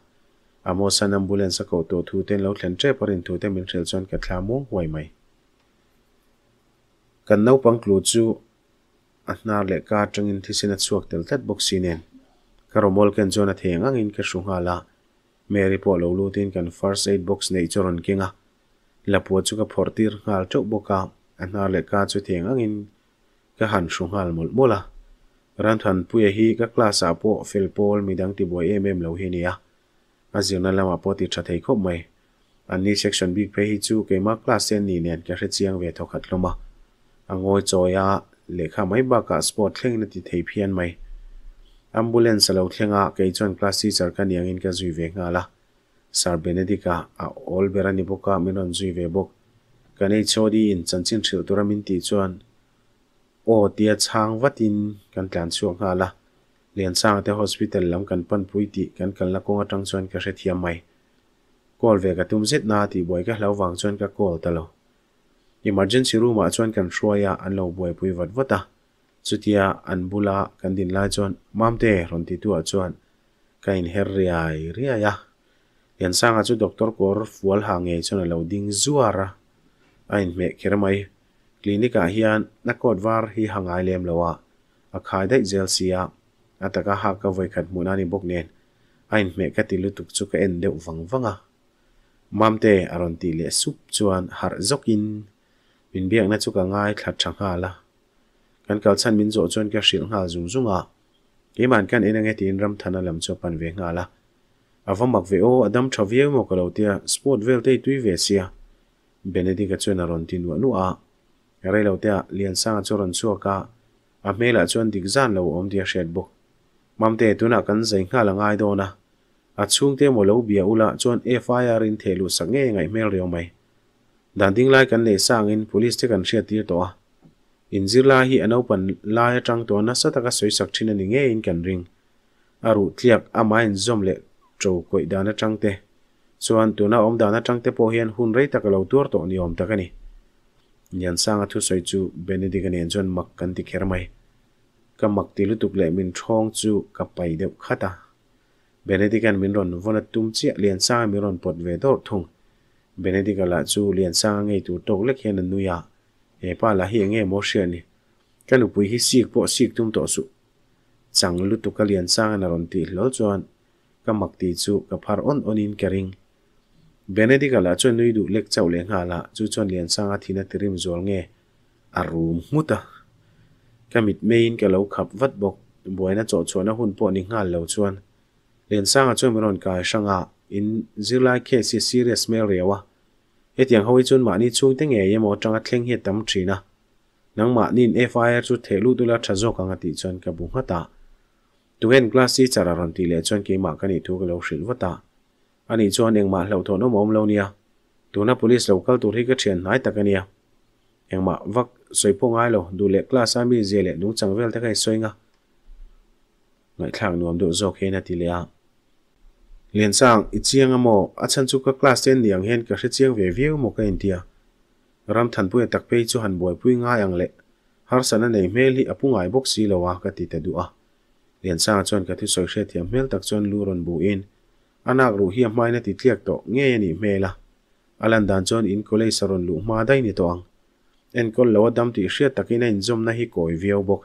amo san ambulance ko to thu ten lo thlen tre parin thu te min chon ka wai mai kan nau pang le ka tangin thisina chuak tel tat boxine karomol ken zona thengang in ka shungala Mary pawh lo tin kan first aid box nei chu rawn kenga lapua chu ka phortir ngal teuh boka a hnar le ka chu theng angin ka han hru ngal mul mula ran than puya hi ka class a po fel pol midang ti boy em em lo hi nia a zirna lama po ti tha thei khop mai ani section B pe hi chu ke ma class sen ni nen ka hre chiang ve thokhat loma angoi choya lekha mai ba ka sport thleng na ti thei phian mai ambulance lo thlenga ke chon class teacher ka niang in ka zui ve nga la sar benedica a all bera ni boka minon zui ve bok ka nei chodi in chan chin thil tura min ti chuan o tia chang watin kan tlan chu nga la lian sang te hospital lam kan pan pui ti kan kan la konga tang chuan ka hre thiam mai kol ve ka tum zet na ti boy ka hlau wang chuan ka kol ta lo emergency room a chuan kan hruaya an lo buai pui vat vata chutia an bula kan din lai chuan mamte ron ti tu a chuan ka in her riai riai a yan sanga chu doctor kor fual ha nge chuan lo ding zuara a in me khermai clinic a ah hian nakot var hi hangai lem lowa a khai dai zel sia ataka ha ka voi khat mun ani bok nen a in me ka ti lutuk chu ka en deuh wang wanga mamte aron ti le sup chuan har zokin min biak na chu ka ngai thlat thanga la kan kalchan min zo chon ka hril nga zung zunga iman kan ina nge tin ram thana lam cho pan ve nga la avamak ve o adam thavie mo ko lotia sport vel te tui ve sia benedict chuan aron tin wa nu a rei lotia lian sang choron chu ka a mela chuan dik zan lo om dia shed bu mamte tuna kan zai nga la ngai do na a chung te mo lo bia ula chuan fir in thelu sange ngai mel reo mai dan ding lai kan le sang in police te kan hria tir to a in zirla hi an open lai atang to na sataka soisak thina ni nge in kan ring aru thliak ama in zom le tro koi dana tangte chuan tuna om dana tangte po hian hun rei tak lo tur to ni om takani nian sanga thu soi chu benedict ani chon mak kan ti kher mai ka mak ti lutuk le min thong chu ka pai deuh khata benedict an min ron vona tum chi lian sanga mi ron pot ve dor thung benedict la chu lian sanga ngei tu tok lek hian nuya เอป้าละเฮงเอโมเชียนี่กันอุวยฮิสิกปอสิกตุมโตสุจังลุตุกเลียนสร้างนารันตีลอดจวนกับมักตีจูกับพาร์อนอนินเกริงเบเนดิกาลาจวนนุยดูเล็กเจ้าเลี้ยงหาละจูจวนเลียนสร้างอาทินาติริมจวนเงอารมณ์มุตะกมิดเมยนกบเลาขับวัดบกบวยนาจอดชวนนะหุ่นปอนิงาเหลาชวนเลียนสร้างอาจวนมรอนกายช่างอาอินจิลยเคสิซีเรียสเมเรียวะ e tiang hoi chun ma ni chung te nge yemo tanga thleng he tam thina nang ma nin fir chu thelu tula thazo ka nga cái bùng ka ta, hata tuhen class chỉ chara ron ti lệ chon ke ma ka ni thu ka lo ta, anh ani chon eng ma hlo tho no mom lo nia tuna police local chuyện này ta cái nai takania eng vắt vak phong ai lo du le class ami je le nu changvel cái kai soinga ngai thlang nuam do zo khe na ti lệ à. liền sang ít chiang amo a chan chu ka class ten niang hen ka hre chiang ve viu mo ka india ram than pu tak pe chu han boi pui nga yang le har sana nei mel hi apu ngai bok si lawa ka ti te du a liền sang chon ka thi soi hre thiam mel tak chon lu ron bu in anak ru hi mai na ti tliak to nge ni mela alan dan chon in kolei saron lu ma dai ni to ang en kol lawa dam ti hre takina in zom na hi koi viu bok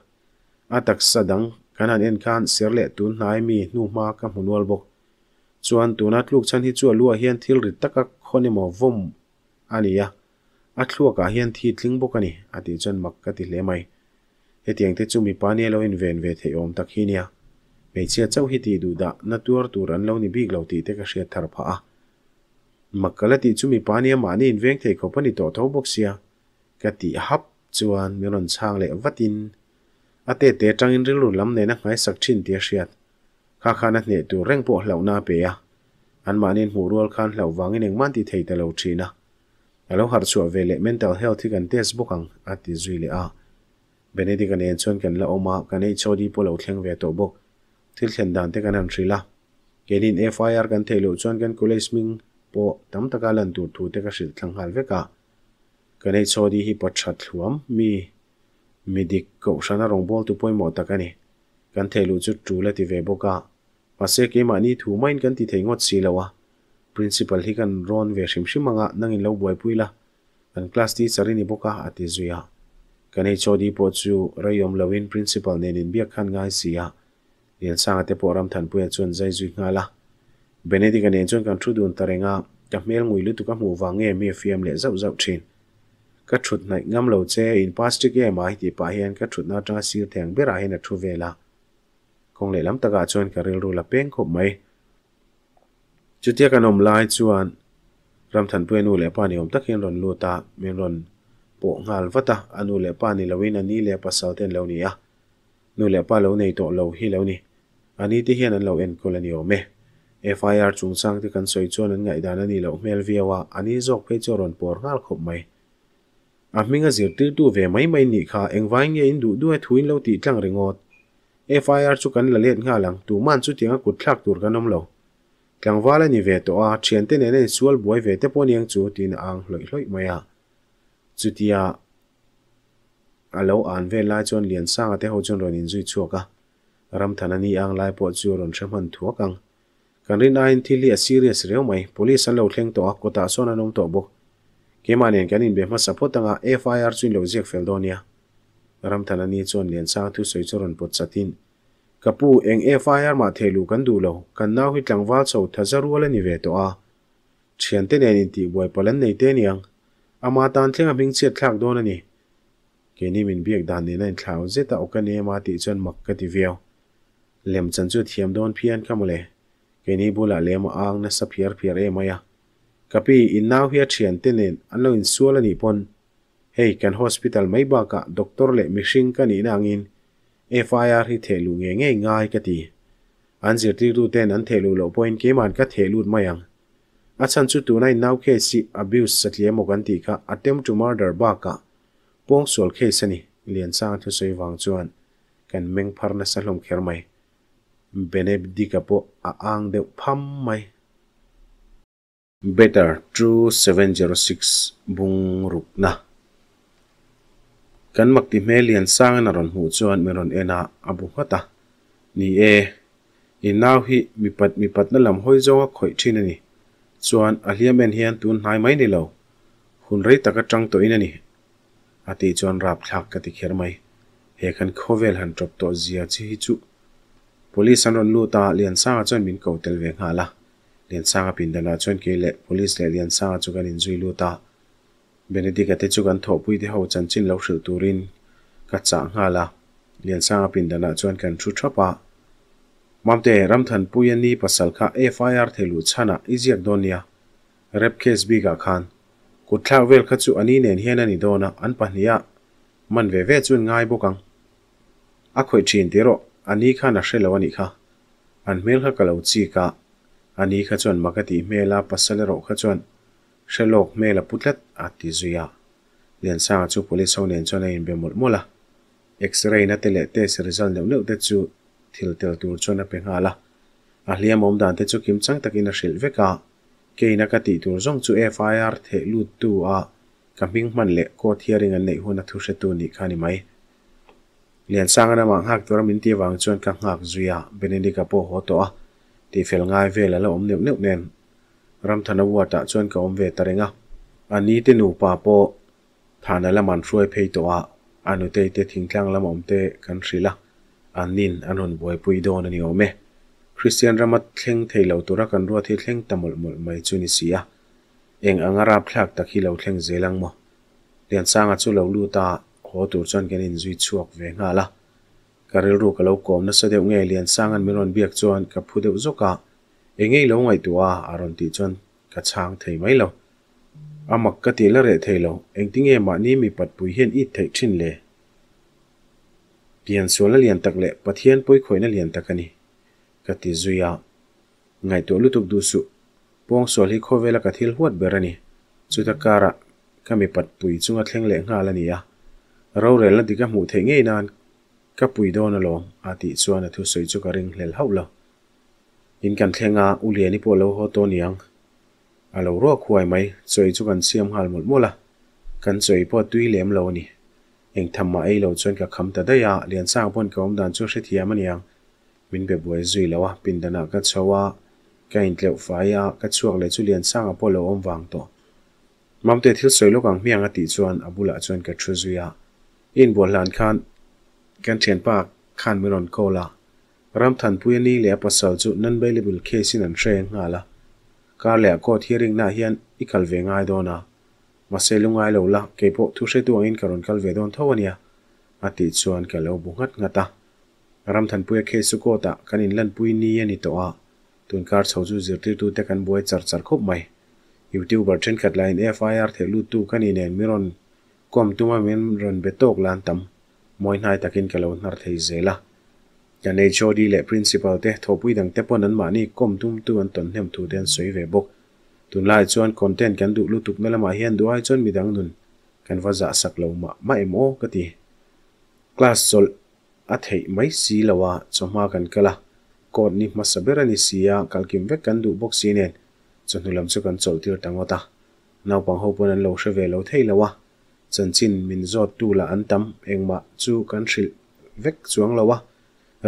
atak sadang kanan en khan sirle tun nai mi nu ma ka hunwal bok chuan tuna thluk chan hi chu lua hian thil ri taka khone mo vum ania a thluwa ka ah hian thi tling bok ani ati chan mak ka ti le mai he tiang te chu mi pani lo in ven ve the om tak hinia me chia chau hi ti du da na tur tur an ni big lo ka she thar pha makala ti chu mi pani ma ni in veng the hap chuan melon chang le vatin ate te tangin rilu lam ne na ngai sak thin kha khana hne tu reng po hlo na pe a khăn manin vàng khan mang đi thấy ti thei chín à thina alo har về lệ mental health hi kan test bukang ati zui le a benedict an en chon kan la oma kan ei chodi po lo thleng ve to bok thil thlen dan te kan an cái kenin fir kan thelo chon kan college ming po tam taka lan tur thu te ka hril thlang cả veka kan cho đi hi pathat thluam mi midik ko shana rongbol tu poimo takani kan thelu chu tru thì về bốc à và sẽ ase ke mani thu main kan ti thei ngot si lawa principal hi kan ron ve shim shim anga lâu lo boi puila kan class ti chari ni boka ati zuya kan ei chodi po chu rayom lawin principal nen in bia khan ngai sia yen sang ate po ram than puya chun zai zui ngala benedi kan en chun kan thu dun tarenga ka mel ngui lu tu ka mu wange mi fiam lệ zau zau trên cắt thut này ngâm lâu che in past ke mai ti pa hian ka thut na tra sil theng bera hen a về vela คงเลยลำตะกาชวนกริลรูละเป้งขบไหมจุดเทียกันอมลายชวนรำทันเพื่อนูเลปานิอมตะเคียนรอนลูตาเมรอนโปงาลวะตาอนูเลปานิลวินันนี้เลปัสสาวเทนเลวนี้อะนูเลปาเลวในโตเลวฮีเลวนี้อันนี้ที่เฮียนันเลวเอ็นโคลนิโอเม f ร์จุงสร้างที่กันสวยชวนนั้นไงดานันนี่เลวเมลเวียวะอันนี้จกเพจรอนปวงาลขบไหมอามิงะจิรติดวเวไม่ไม่หนีค่ะเอ็งวายเงียินดูด้วยทุนเลวตีจังเริงอด FIR chu kan la let nga lang tu man chu tinga kut thlak tur kan om lo tlangwala ni ve to a thian te ne ne sual buai ve te pon yang chu tin ang hloi hloi maya chutia alo an về lai chon lian sang ate ho chon ron in zui chuaka ram thanani ang lai po chu ron thraman thuakang kan rin ain thili a serious reu mai police an lo thleng to a kota son anom to bok kemanian kan in be ma support anga FIR chuin lo jek fel donia ramthan ani chuan lian sang thu soi choron pot chatin kapu eng e fire ma thelu kan du lo kan nau hi tlangwal chho thazarual ani ve to a thiante nen in ti boi palan nei te niang ama tan thlenga bing che thlak don ani keni min biak dan ne na in thlau zeta okane ma ti chuan mak ka ti veo lem chan chu thiam don phian kamule keni bula lem ang na saphiar phiar e maya kapi in nau hi thiante nen anlo in sual ani pon เฮ้คันฮอสพิทอลไม่บ้ากับด็อกเตอร์เล็กมิชิงกันอีนางอินเอฟไออาร์ที่เทลุงเงี้ยง่ายกตีอันเสียที่ดูเต้นั้นเทลุงโลพอยน์เกมันก็เทลุดไม่ยังอาชันชุดตัวนายน่าวเคสีอบิวส์สัตย์เยี้ยกันตีก็อาเต็มจูมาร์ดบ้ากับป้งสวลเคสันิเลียนสร้างทุสัยวังจวนกันเม่งพาร์นสัลลมเขียนไม่เบเนบดีกับโปอาอังเดวพัมไม่ better true 706 b บุงรุกนะกันมักติเมลียนสร้างนรนหูจวนมรนเอนาอบุหัตนี่เออินาวิมีปัดมีปัดนั่นลำห้อยจงก็ข่อยชินนี่จวนอาเลียเมนเฮียนตูนหายไม่ในเหล่าคุนไรตะกัดจังตัวอินนี่อาทิตย์จวนราบหลักกติเขียนไหมเหตุกันโคเวลหันจบตัวเสียชีวิตจุพลิสันรนลูตาเลียนสร้างจวนมินเกาเตลเวงฮาละเลียนสร้างปินดาลาจวนเกลเล่พลิสเลียนสร้างจวกันอินจุยลูตาบนดิกาเตจุกันทบุยที่เขาจันจินเราสืตูรินกัดจังฮาลาเลียนสร้างปินดานาจวนกันชุดชัปะมามเตรัมทันปุยนีปัสสลคาเอฟไออาร์เทลูชนะอิจิอักโดนยาเรปเคสบีกาคันกุทลาเวลคัจูอันนี้เนียนเฮนันิโดนะอันพัญญามันเวเวจุนง่ายบุกังอักขวยจีนเดรออันนี้ข้านักเชลวันิค่ะอันเมลค้ากล่าวจีกาอันนี้ข้าจวนมากติเมลาปัสเลโรข้าจวน shalok me la putlet ati à, zuya à. lian sa chu police ho nen chona in be mur mula x-ray na tele te se result neu neu te chu thil tel tur chona pe nga la a hliam om dan te chu kim chang takin a shil veka ke na ka ti tur zong chu fir the lut tu a à. kaming man le ko thiaring này nei hona thu se tu ni khani mai lian sang na mang hak tora min ti wang chuan ka ngak zuya benedict apo ho to a thì phải ngay về là om neu neu nên ram thana wa ta chuan ka om ve tarenga ani te nu pa po thana la man ruai phei to a anu te te thingtlang lam om te kan rila anin anon boy pui don ani ome christian ramat thleng theilo tura kan ruwa thi thleng tamul mul mai chuni sia eng angara phlak takhi lo thleng zelang mo lian sanga chu lo lu ta ho tur chon kan in zui chuak ve nga la karil ru ka lo kom na sa deuh nge lian sangan miron biak chuan ka phu deuh zoka เองยเราไงตัวอารมณ์ติดจนกระช่างเทไม่เลาอามักกะตีละเรเทยเราเองติ้งเอมานี้มีปัดปุยเฮียนอีเทยชินเลยเปลี่ยนส่วนละเลียนตักเละปะเทียนปุยข่อยละเลียนตักกันนี่กะตีจุยาไงตัวลุตุกดูสุปองส่วนที่โคเวลากะทิลหัวเบรนี่สุดการะ ก็มีปัดปุยจุงกัดเล่งเละงาละนี่ยะเราเรนละดีกะหมูเทยเงยนานกะปุยโดนละลงอาทติส่วนทุสวยจุกริงเล่เฮาเราินกันเทงาอุเลียนิปลหตันียงอารวควายไหมสวยจุกันเสียมหาหมดมละกันสวยพอตุยเหลมเรานี่เองทำมาไอเราชวนกับคำแต่ได้ยาเรียนสร้างพ้นกับอมดานช่วยเสถียรมันยังมินแบบวยจุยแล้วว่ปินดนากัดชาวะกันเหลวไฟอากัดช่วยเลยช่วยเรียนสร้างกับพ่อเลอมวางตัวมามเตทิลสวยลูกังเมียงติชวนอบุละชวนกับช่วยจุยะอินบัวหลานคันกันเชียนปากคันมิรอนโกลา ram than pui ani le pasal chu nan available case in an threng nga la kar le ko hearing na hian ikal ve ngai dona maselungai lo la kepo thu hre tuang in karon kal ve don thawania ati chuan kalo bungat ngata ram than pui khe su ko ta kanin lan pui ni ani to a tun kar chho chu zirti tu te kan boi char char khop mai youtuber chen khat line fir the lu tu kanin en miron kom tuma men ron betok lan tam moin hai takin kalo nar thei zela กันในโชดีและ principal เตะทบวิดังเตปอนันมานี่ก้มทุ่มตัวอันตนเห็มถูเดนสวยเวบกตุนไล่ชวนคอนเทนต์กันดุลุตุกนั่นละมาเฮียนด้วยชวนมีดังนุนกันว่าจะสักเหลามาไม่โมกตีคลาสสลอัดเหยไม่สีละว่าชมากันกะละก่อนนี้มาสเบรนิเซียกัลกิมเวกันดุบ็อกซีเนนจนหลำสุกันโจทิลตังวตานาปังฮปนันเลาเชเวเลาเทละวะจันจินมินจอดตูละอันตัมเองมาจูกันชิลเวกจวงละวะ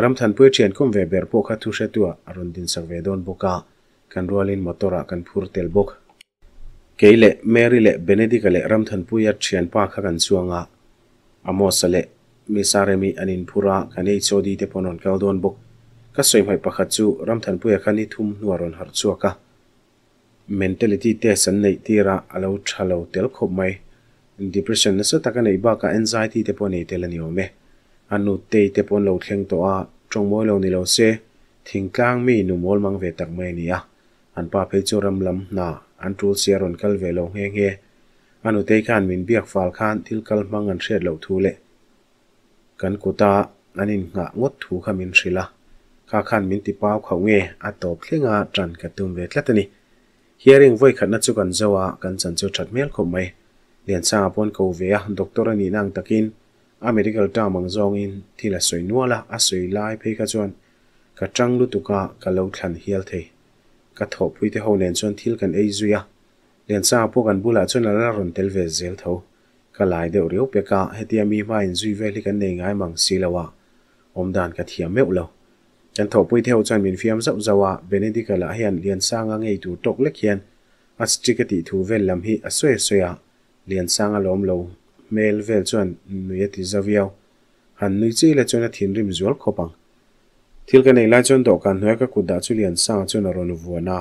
ram than pui thian khum ve ber po kha thu she tu arun din sarve don boka kan rualin motora kan phur tel bok keile mary le benedict le ram than pui a thian pa kha kan suanga amo sale mi saremi anin phura kanei chodi te ponon kal don bok ka soi mai pakhat chu ram than pui khani thum nuaron har chuaka mentality te san nei tira alo thalo tel khop mai depression na sa taka nei ba ka anxiety te pone tel ani ome anu te te pon lo thleng to a tong moi lo ni lo se thingtlang mi nu mol mang ve tak mai ni a an pa phei chu ram lam na an tul sia ron kal ve lo nge nge anu te khan min biak fal khan thil kal mang an hret lo thu le kan kuta anin nga ngot thu kha min hrila kha khan min ti pau khau nge a top thlenga tran ka tum ve tlatani hearing voi khatna chu kan zawa kan chan chu that mel khom mai lian sa pon ko ve a doctor ani nang takin a medical ta mang zong in thì là xoay nua la a soi lai phe ka chuan ka chang lu tu ka ka lo thlan hial the ka tho pui te ho len chuan thil kan ei zuya len sa po kan bula chuan la ron tel ve zel tho ka lai deuh reu pe ka hetia mi ma in zui ve li kan nei ngai mang silawa om dan ka thiam meu chân kan tho pui theo chuan min fiam zau zawa benedict la hian lian sanga ngei tu hiền lek hian a chikati thu vel lam hi a soi soya lian sanga lom lo mel vel chuan nui ati zaviau han nui chi le chuan a thin rim zual khopang thil ka nei la chuan dawhkan hnuai ka kutda chu lian sang chuan a ron vuana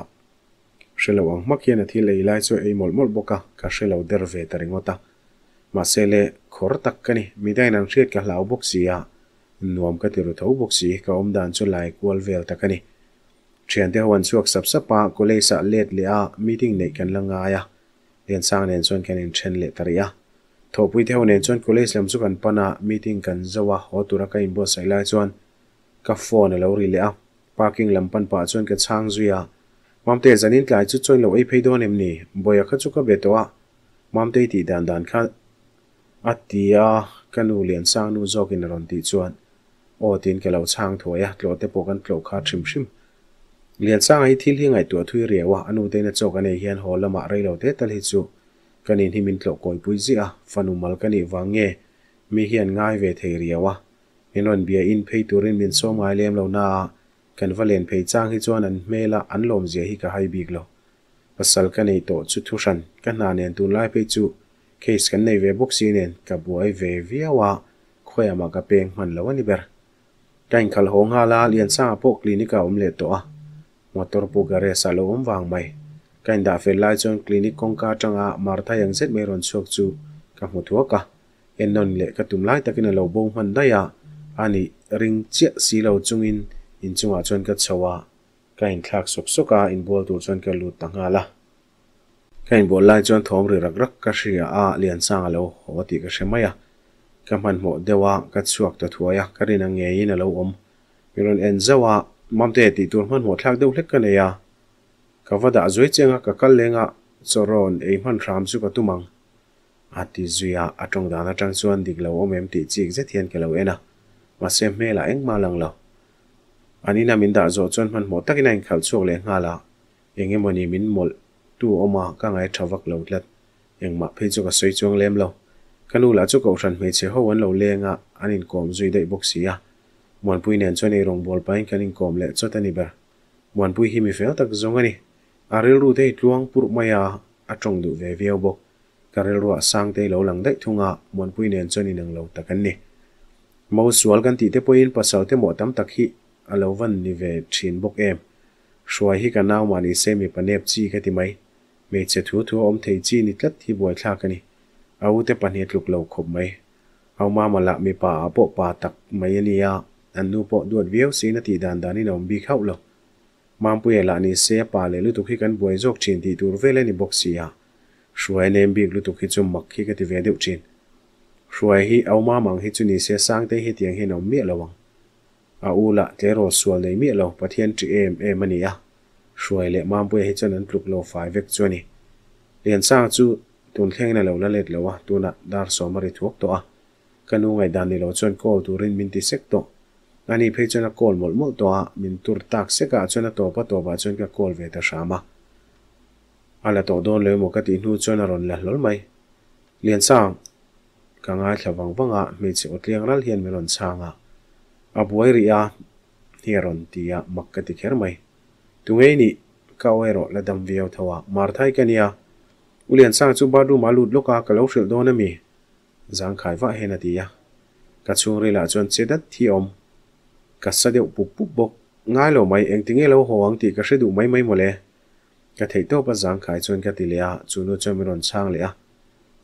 hrelo ang mak hian a thil ei lai chu ei mol mol boka ka hrelo der ve taringota ma sele khor tak kani midai nang hriat ka hlau bok sia nuam ka tiru thau bok si ka om dan chu lai kual vel takani thian te hawan chuak sap sapa kolei sa let le a meeting nei kan langa ya len sang nen chuan kan in then le taria thopui theo nen chuan college lam chu kan pana meeting kan zawa ho tura ka imbo sailai chuan ka phone alo ri le a parking lam pan pa à. à. à, chuan ka chang zuya mamte zanin tlai chu choi lo ei phei don em ni boya kha chu ka betowa mamte ti dan dan kha atia kanu lian sang nu jok in ron ti chuan o tin ke lo chang thoya tlo te po kan tlo kha thrim thrim lian sang ai thil hi ngai tu thui rewa anu te na chok ane hian holama rei lo te tal hi chu กันเองที่มินโลกอยปุ้ยเสียฟันุมัลกันเอ่วางเงี้ยมีเหียนง่ายเวทเรียวะเมินวันเบียอินเพย์ตัวเรนมินส้มไอเลี่ยมเหล่านากันฟันเลนเพย์จ้างให้จวนันเมล่าอันลมเสียฮหกับไฮบิกโลภาษาลกันีองโตชุดทุชันกันนานเองตุนไล่เพย์จูเคสกันีนเวบุกซีเนนกับบัวไอเวียวะข่อยมากระเพงมันละวันนี้เบอร์การขลุ่งฮาลาเลียนซราพวกคลินิกอุ้มเลตัวะมอเตอร์ปูกร์เรศโลอุ้มวางไม่กันดาเฟลไลจอนคลินิกของกาจังอามาร์ทายังเซตเมรอนสุกจูกับหัวทัวกะเอ็นนนเล็กกตุ้มไลตะกินเราบงมันได้ยาอันนี้ริงเจียสีเราจุงอินอินจุงอาจอนกัดชาวะกันคลักสุกสุกาอินบอลตัวจอนกัลูตังอาละกันบอลไลจอนทอมหรีอรักรักกัสเซียอาเลียนซังเราหัวตีกัสเซมายะกับมันหมดเดวะกัดสุกตะทัวยะกันนังเงยินเราบอมเมรอนเอ็นเจวะมัมเตติตัวมันหมดคลักเดวเล็กกันเลยยา kawada zui chenga ka kal lenga choron e man ram chu ka tumang ati zuya atong dana tang chuan diglo omem ti chik je thian kelo ena ma se me la eng lang lo anina min da zo chon man mo takina in khal chuk le nga la em moni min mol tu oma ka ngai thawak lo tlat eng ma phe chu ka soi chuang lem lo kanu la chu ko ran me che ho wan lo lenga anin kom zui dei boxia mon pui nen chon e rong bol pain kanin kom le chotani ber mon pui hi mi fel tak zongani aril ru te tluang pur maya atong du ve veo bok karel ru sang te lo lang dai thunga mon pui nen choni nang lo takan ni mo sual kan ti te poin pasal te mo tam tak hi alo van ni ve thin bok em shwai hi ka naw mani se mi panep chi ka ti mai me che thu thu om thei chi ni tlat hi boi thla ka ni au te panhet luk lo khop mai au ma mala mi pa po pa tak mai ania an nu po duat veo se na ti dan dani nom bi khau lo mampui la ni se pa tục lu tukhi kan boi jok chin ti về lên ni boxi à. ha shruai nem bik lu tukhi chu mak khi ka ti ve deuh chin shruai hi auma mang hi chu anh se sang te hi tiang hi no mi lawang a u la te ro sual nei mi lo pathian ti em em ani a à. shruai le mampui hi chan an tluk lo fai vek chu ni lian sang chu tun thleng na lo la let lo wa à, tuna dar so mari thuak to a kanu ngai dan ni lo chon call turin min ti sek to อันนี้เพื่อจะนักโกลมลมุตัวมินตุรตักเสกอาจจะนักัวปะโตบาจนกับโกลเวตาชามะอะไรโตโดนเลยมุกติหนูจนักรนเล่หลลไหมเลียนซังกังอาชวังวังอ่ะมีสิื่อเลียงรัลเฮียนเมลอนซังอ่ะอบวยริยาเฮียรอนตียามักกติเขิร์ไหมตัวองนี่ก้าวเอร์และดัมเวียวทว่ามาร์ทไทกันยาอุเลียนซังจูบารูมาลุดลูกอากลาวเชลโดนมีจังไขว่าเฮนตียากระชุริลาจนเจดัดที่อม ka sa deuh pup pup bawk ngay lo mai eng tinge lo ho ang ti ka hre du mai mai mole ka thei to bắt zang khai chuan ka ti le a chu nu chemi ron chang le a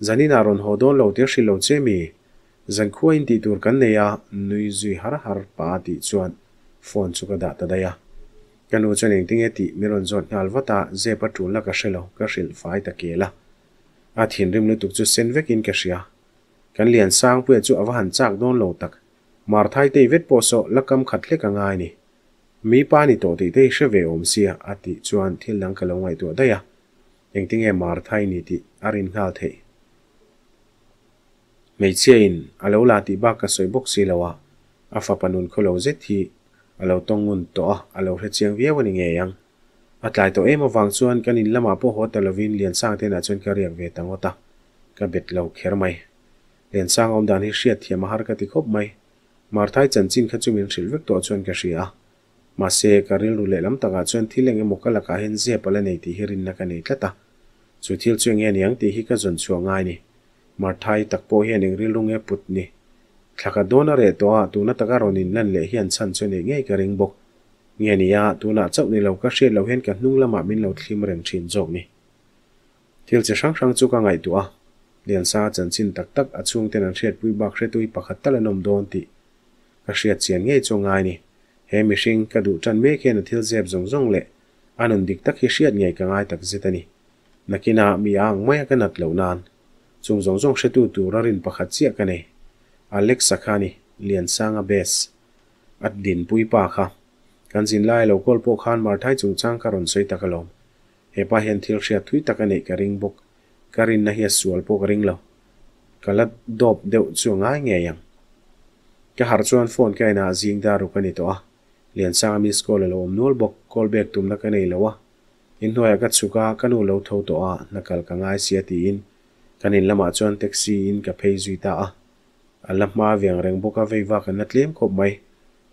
zanina ron hoa don lo te hri lo che mi zan khuwa in ti tur kan ne ya nui zui har har pa ti chuan phone chu ka da ta da ya kanu chuan eng tinge ti mi ron zon hal wata ze pa tu la ka hre lo ka hril fai ta ke la a à, thin rim lu tuk chu sen vek in ka hria kan lian sang pue chu awa han chak don lo tak marthai te vet po so lakam khatle ka ngai ni mi pa ni to te te shave om sia ati chuan thil lang ka longai to daya engting e marthai ni ti arin ngal the mei chia in alo la ti ba ka soi bok si lawa afa panun kholo ze thi alo tongun to alo re chiang via wani nge yang atlai to ema wang chuan kanin lama po ho talovin lian sang te na chuan ka riak ve tangota ka bet lo kher mai lian sang om dan hi hriat thiam har ka ti khop mai marthai chanchin kha chumin thilvek to chuan ka ria ma se karil lu lelam ta ga chuan thileng e mokala ka hen je pala nei ti hirin na ka nei tla ta chu thil chuan ye niang ti hi ka zon chu ngai ni marthai tak po hian ing rilung e put ni thaka dona re to a tu na ta ga ron in lan le hian chan chu nei ngei ka ring bok nge ni ya tu na chok ni lo ka she lo hen ka nung lama min lo thlim reng thin jok ni ka hria chiang nge chu ngai ni he mihring ka du tan mek hen thil zep zong zong le anun dik tak hi hriat ngai ka ngai tak zetani nakina mi ang mai ka nat lo nan chung zong zong shetu tu rarin pakhat chia ka nei alexa khani lian sanga bes at din pui pa kha kan zin lai lo kol po khan mar thai chung chang karon soi takalom hepa hen thil hria thui takane ka ring bok karin na hi sual po ka ring lo kalat dop deuh chu ngai nge yang ka har chuan phone ka ina zing daru ka ni to a liền sang ami school lo om nol bọc call back tum na ka nei lo a in noya ka cái nồi lo tho to a nakal ka ngai sia thì in cái này kanin lama chuan taxi in cái phei duy ta làm a alam ma vác cái nát vei wa kan atlem khop mai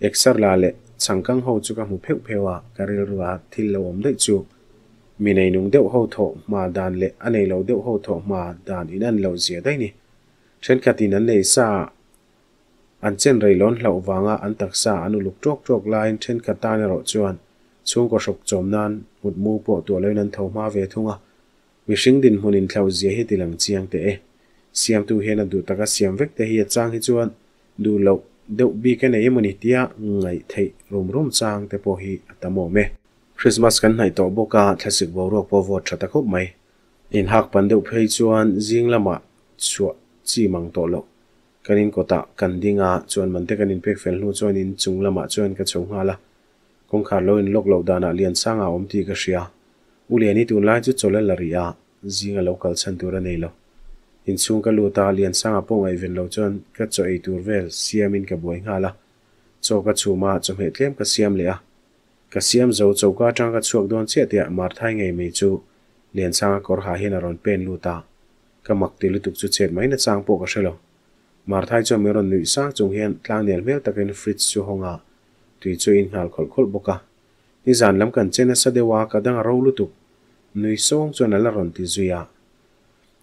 eksar la le changkang ho chu ka mu pheu phewa karil ruwa thì lo om dei chu mình này nung đeo deuh ho tho ma lệ, anh này lo đeo ho tho ma dan in anh an lo đây dai trên cái tin anh này sa an chen rei lawn hlo wanga an taksa an uluk tawk tawk lain then katana ro chuan chung ko shok chom nan mut mu po to loin an thoma ve thunga mihring din hunin thlau zia hi tilang chiang te e siam tu hena du taka siam vek te hi chang hi chuan du lo deuh bi ka nei emawni tia ngai thei rum rum chang te pawh hi atamo me christmas kan hnai tawh bawka thlasik boruak pawh vawt tha ta khawp mai in hak pan deuh phei chuan zing lama chuah chi mang to lo kanin kota kan dinga chuan mante kanin pek fel hnu chuan in chunglama chuan ka chhong hala kawngkhar lo in lok lo dana lian sanga om ti ka hria u liani tun lai chu chola laria zinga lo kal chan tur nei lo in chung ka lu ta lian sanga po ngai ven lo chuan ka cho ei tur vel siam in ka boi nga la cho ka chu ma chu he tlem ka siam le a ka siam zo cho ka tang ka chuak don che tia mar thai ngai me chu lian sanga kor ha hin aron pen lu ta ka mak ti lu tuk chu chet mai na chang po ka shelo marthai chu meron nui sang chung hian tlang ner mel takin fridge chu honga tui chu in hal khol khol boka ni zan lam kan chena sa dewa ka dang ro lutuk nui song chu nala ron ti zuya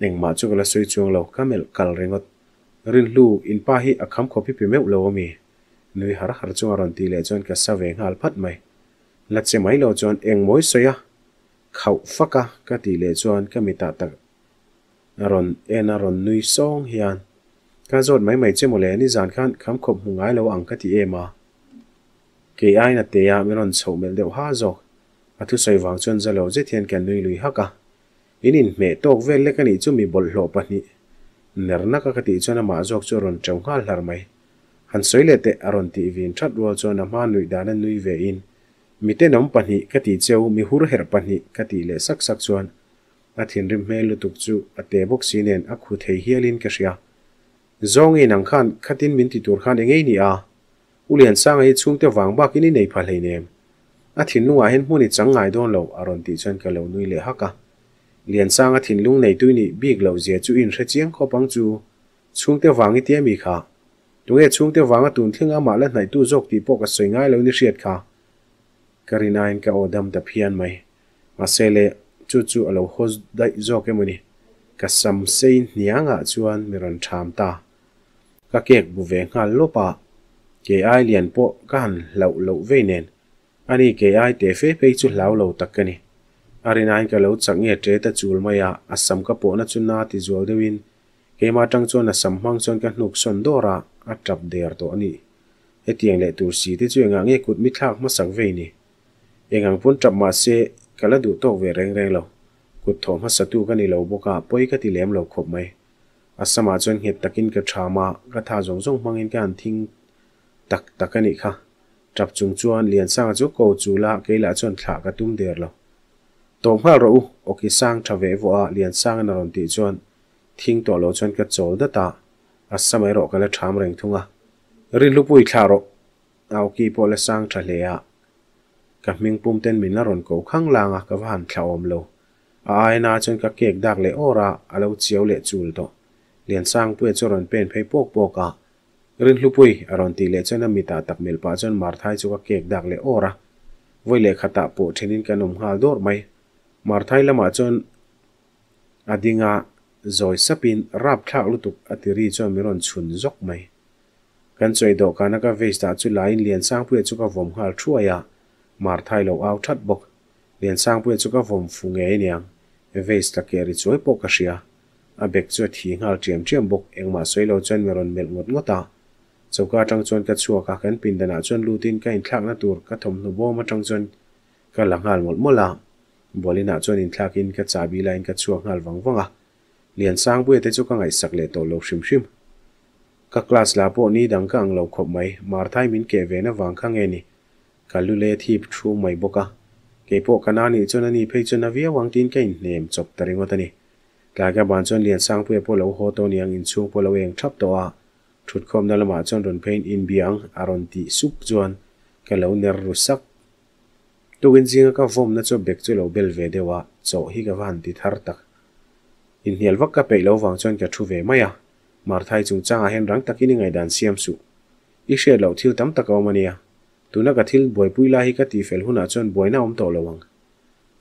neng ma chu kala soi chuang lo kamel kal rengot rin lu in pa hi akham à khopi pi meu lo mi nui har har chu à ron ti le chon ka sa ve ngal phat mai la che mai lo chon eng moi soya khau faka ka ti le chon ka mi ta tak ron en ron nui song hian ka zot mai mai che mo le ni zan khan kham khop mu ngai lo ang ka ti ema ke ai na te ya meron chho mel deu ha zo athu soi wang chon zalo je thian kan lui lui haka inin me tok vel le kani chu mi bol hlo pa ni nerna ka kati chona ma jok chu ron chau hal har mai han soi le te aron ti vin that ro chona ma nui dana nui ve in mi te nom pa ni kati cheu mi hur her pa ni kati le sak sak chuan athin rim me lutuk chu ate bok sinen akhu thei hialin ka ria zongin ang khan khatin min ti tur khan engei ni a ulian sang ai chungte wang ba kini nei phal hei nem a thin nuwa hen hmuni changai don lo aron ti chan ka lo nui le haka lian sang a thin lung nei tu ni big lo zia chu in hrechiang kho pang chu chungte wangi te mi kha tunge chungte wanga tun thinga ma la nai tu jok ti poka soingai lo ni riat kha karina in ka odam ta phian mai masele chu chu alo hos dai jok emuni ka sam sein nianga chuan miron tham ta ka kek bu ve ngal lopa KI lian po kan lau lau ve nen ani KI te fe pe chu lau lau takani arinain ka lo chang nge tre ta chul maya asam ka po na chu na ti zual dewin kema tang chon asam mang chon ka hnuk son dora atap der to ani etiang le tur si te chu nga nge kut mi thak ma sang ve ni engang pun trap ma se kala du to ve reng reng lo kut tho ma satu ka ni lo boka poi ka ti lem lo khop mai อาสมาจนเหตุตักินกระชามากระทาจงจงมังเห็นการทิ้งตักตักนี่ค่ะจับจุงจวนเลียนสร้างจุกโกจูละเกล้าจวนขากระตุ้มเดือดลรอตัวพระรูโอเิสร้างทวเววะเลียนสร้างนรนติจวนทิ้งตัวโลจวนกระโจดตาอาสมัยรอกระชามแรงทุ่งอ่ะรินลูกปุ้ยขารอเอากีโปลสร้างทะเลอะกับมิงปุ่มเต้นมินนรนโกข้างล่างอ่ะกับหันขาอมโลอาไอนาจวนกระเกกดักเลโอระอาเลวเชียวเลจูลโตเลียนสร้างเพื่อจรนเป็นไพ่ปกปกะรินลุปุยอรอนตีเลจนมิตาตักเมลปาจนมาร์ทายจุกเกกดักเลโอระวิเลขตาปูเทนินกันมหาดอร์ไหมมาร์ทายละมาจนอดีงาจอยสปินรับคลาลุตุกอติรีจนมิรอนชุนจกไหมกันจอยดอกกันกเวสตาจุลายเลียนสร้างเพื่อจุกวมหาช่วยะมาร์ทายเลวเอาทัดบกเลียนสร้างเพื่อจุกวมฟุงเงียงเวสตาเกริจวยปกเชียอเบกจวดทีงาเจียมเจียมบกเองมาสวยเราจนเมรอนเมลงดงตาสกาจังจนกระชัวกะขันปินดนาจนลูตินก็อินทักนัาตัวกัะทมนบมาจังจวนก็หลังหาหมดมลาบอลินาจนอินทักอินกระจาบีลายกระชัวหาวังวังอ่ะเลียนสร้างเวทจุกังไอสักเลโตโลชิมชิมกั็คลาสลาปนี้ดังกังเราขบไม่มาทายมินเกเวนวังข้างเงี้ยนี่ลูเลทีบชูไม่บกอะเกี่ยวกับนานี่จนนี่เพจนนวิ่งวังตินก็อินเนมจบตริงวันนี้ ta ka ban chon sang pui polo ho to niang in chung polo eng thap to a thut khom na lama chon ron in biang aron ti suk chuan ka lo ner ru sak to win jinga ka vom na cho bek chu lo bel ve dewa cho hi ka van ti thar tak in hial vak ka pe lo wang chon ka thu ve mai a mar thai chung changa hen rang takini ngai dan siam su i she lo thil tam tak o mania tuna ka thil boi pui la hi ka ti fel huna chon boina om to lowang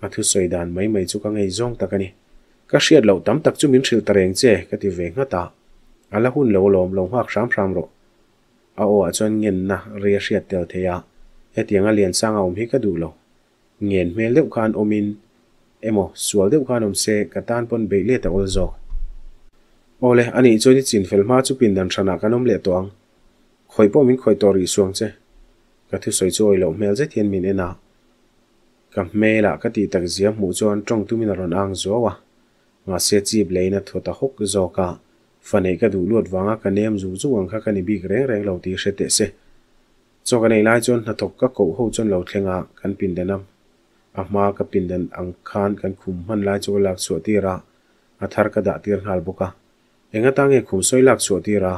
athu soidan mai mai chu ka ngai zong ka hriat lo tam tak chu min hril tareng che ka ti ve nga ta ala hun lo lom lo hak ram ram ro a o a chuan ngen na ria à tel tiếng anh lian sang om hí ka đủ lo ngen mê deuh khan omin emo sual deuh khan om se ka tan pon be le ta ol zo ole ani choni chin fel ma chu pin dan thana kanom le toang khoi po min khoi tori suang che ka thu soi choi lo mel je thien min mê là các ka ti tak zia cho chon tong tu mình ron ang gió wa nga se chip leina thota hok zoka fanei ka du luat wanga ka nem zu zu ang kha ka ni bik reng reng lo ti hre te se cho ka nei lai chon na thok ka ko ho chon lo thlenga kan pin denam a ma ka pin den ang khan kan khum man lai chu lak chu ti ra a thar ka da tir hal boka enga ta nge khum soi lak chu ti ra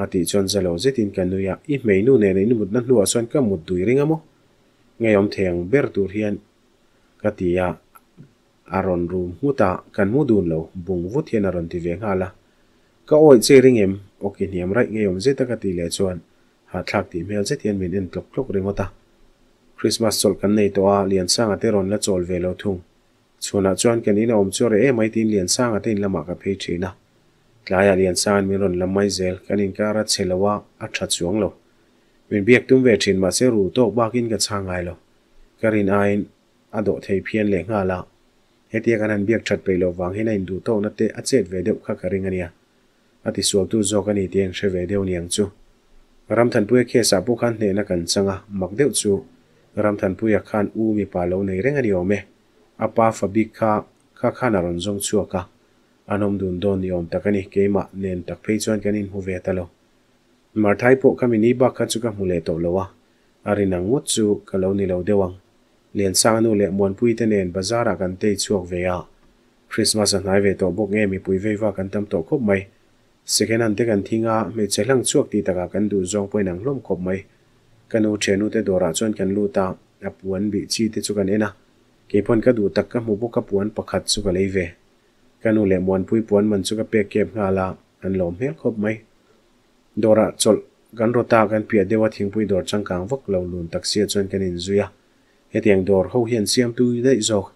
a ti chon zalo je tin kan nu ya i mei nu ne nei nu mut na nu a son ka mut du ringa mo ngayom theng ber tur hian ka ti aron room muta kan mu dun lo bung vut hian aron ti ve nga la ka oi che ring em oki niam rai nge yom je taka ti le chuan ha thak ti mel che tian min en tlok tlok ringota christmas chol kan nei to a lian sanga te ron la chol ve lo thung chuna chuan kan in om chore e mai tin lian sanga te in lama ka phei thina tlaya lian sangan min ron lamai zel kan in kara chelawa a tha chuang lo min biak tum ve thin ma se ru to bakin ka changai lo karin ain ado thei phian le nga la เฮติกันนั้นเบียกชัดไปลววางให้ในดูโตนัตเตอัเจตเวเดวขักริงเงียอาทิสวตุโจกันอีเทียนเชเวเดวเนียงจูรำทันพุยเคสับปุขันเนนักันสังะมักเดวจูรำทันพุยขันอูมีปาลูในเริงเงียอมเมอปาฟบิกาข้าขานารอนจงชัวกาอนุมดุนโดนยอมตะกันอีเกมะเนนตะเพยชวนกันอินหูเวตโลมาร์ไทพปขามินีบักขันจูกมูเลตโตโลวะอารินังวุจูกะโลนิโลเดวัง liền sang nu le muan pui te nen bazar a kan te chuak ve a christmas an hai ve to bok nge mi pui ve wa kan tam to khop mai second hand te kan thinga me chelang chuak ti taka kan du jong poi nang lom khop mai kanu thenu te dora chon kan lu ta apuan bi chi te chu kan ena ke pon ka du tak ka mu bok ka puan pakhat chu ka leive kanu le muan pui puan man chu ka pe kep nga la an lom hel khop mai dora chol gan rota kan pia dewa thingpui dor changkang vak lo lun taksia chon kan in zuya hetiang dor ho hian siam tu dei zok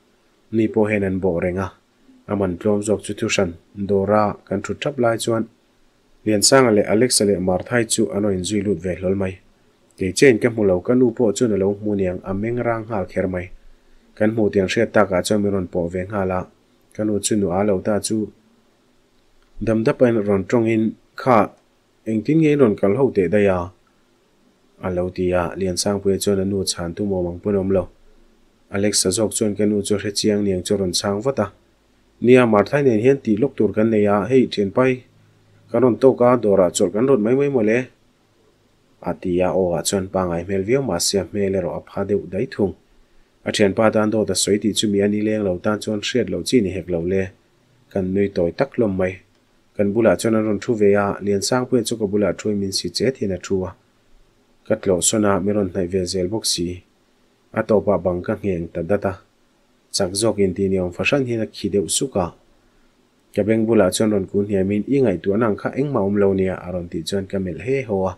ni po hen an bo renga aman tlom zok chu thu shan dora kan thu thap lai chuan lian sang ale Alex le mar thai chu ano in zui lut ve lol mai ke chen ka mulo ka lu po chu na lo mu niang ameng rang hal kher mai kan mu tiang she ta ka chu miron po ve nga la kan u chu nu a lo ta chu dam da pen ron tong in kha engtin nge ron kal ho te da ya alo tia lian sang cho chuan anu chan tu mo mang punom lo Alex jok chuan kan u cho hết chiang niang chu ron sang vata nia mar thai nen hian ti lok tur kan à, hei thian pai karon to ka dora ah chol kan rot mai mai mole atia o a ah chuan pangai mel viu ma sia mel ro apha deu dai thung a thian pa dan do da soiti chu mi ani leng lo tan chuan hret lâu chi ni hek lo le kan nui toy tak lom mai kan bula chuan an ron thu ve a liền sang cho pui chu ka bula thui min chết thì thina thuwa cắt ka tlo sona miron nai ve zel bok si atopa bang ka ngeng ta data chak jok in ti ni om fashan hina khi deu suka ka beng bula chon ron kun hi min i ngai tu nang kha eng maum lo nia aron ti chon ka mel he hoa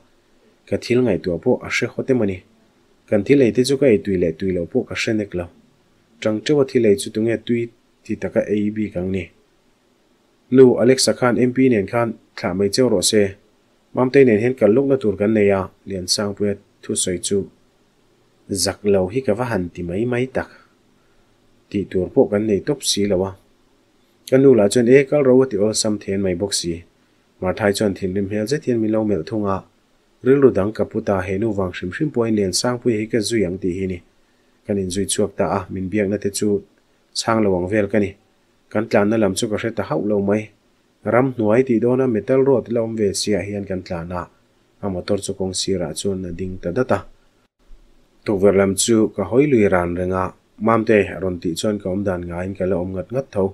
ka thil ngai tu po a she hote mani kan thil ei te chu ka ei tui le tui lo po ka she nek lo chang chewa thil ei chu thì tui ti taka ab kang ni nu alexa khan mp nen khan thla mai cheu ro se mam tây nền hiện cả lúc na tur gần này à lian sang tu thu soi chu giặc lo hi cả va han ti mai mai tak ti tur po kan nei top si lawa kan nu la chân e kal ro ti ol sam then mai box si mar thai chân thin rim hel rất thiên mi lâu thung à thunga ril lu dang kaputa he nu vàng shim shim poi nen sang pui hi ka duy yang ti hi ni kan in zui chuak ta a à, min biak nó te chu sang vàng về vel này kan tràn nó làm chu ka xe ta hậu lâu mai ram hnuai tih dawna metal rod la awm ve siah hian kan tlana a motor chu kawng sirah chuan a ding ta data tukverhlam chu ka lui ran renga mamte a rawn tih chuan ka awm dan ngain ka la awm ngat ngat tho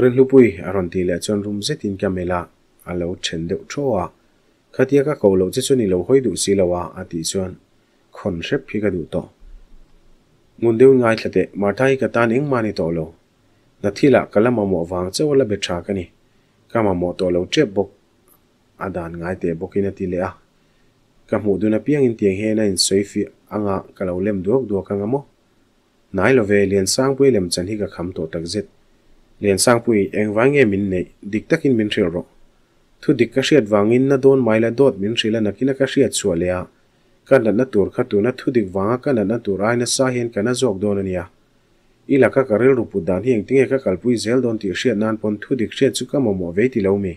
rin hlupui a rawn tih leh chuan room zetin ka mela a lo ṭhen deuh ṭhawa khatia ka ko lo che chu ni lo hoi du si lawa a ti chuan khon hrep phi ka du to ngun deuh ngai thlate marthai ka tan eng mani to lo na thila kalama mo wang chawla be ṭha ka ni kama moto lo che bok adan ngai te bokina ti le a ka mu du na piang in tiang hena in soifi anga ka lo lem duok duok anga mo nai lo ve lian sang pui lem chan hi ka kham to tak zet lian sang pui eng wang nge min nei dik takin min thil ro thu dik ka shiat wang in na don maila dot min thila na kina ka shiat chu le a ka na na tur kha tu na thu dik wanga ka na na tur ai na sa hen ka na jok don ania ilaka karel rupu dan hi engting eka kalpui zel don ti hriat nan pon thu dik hriat chu ka momo ve ti lo mi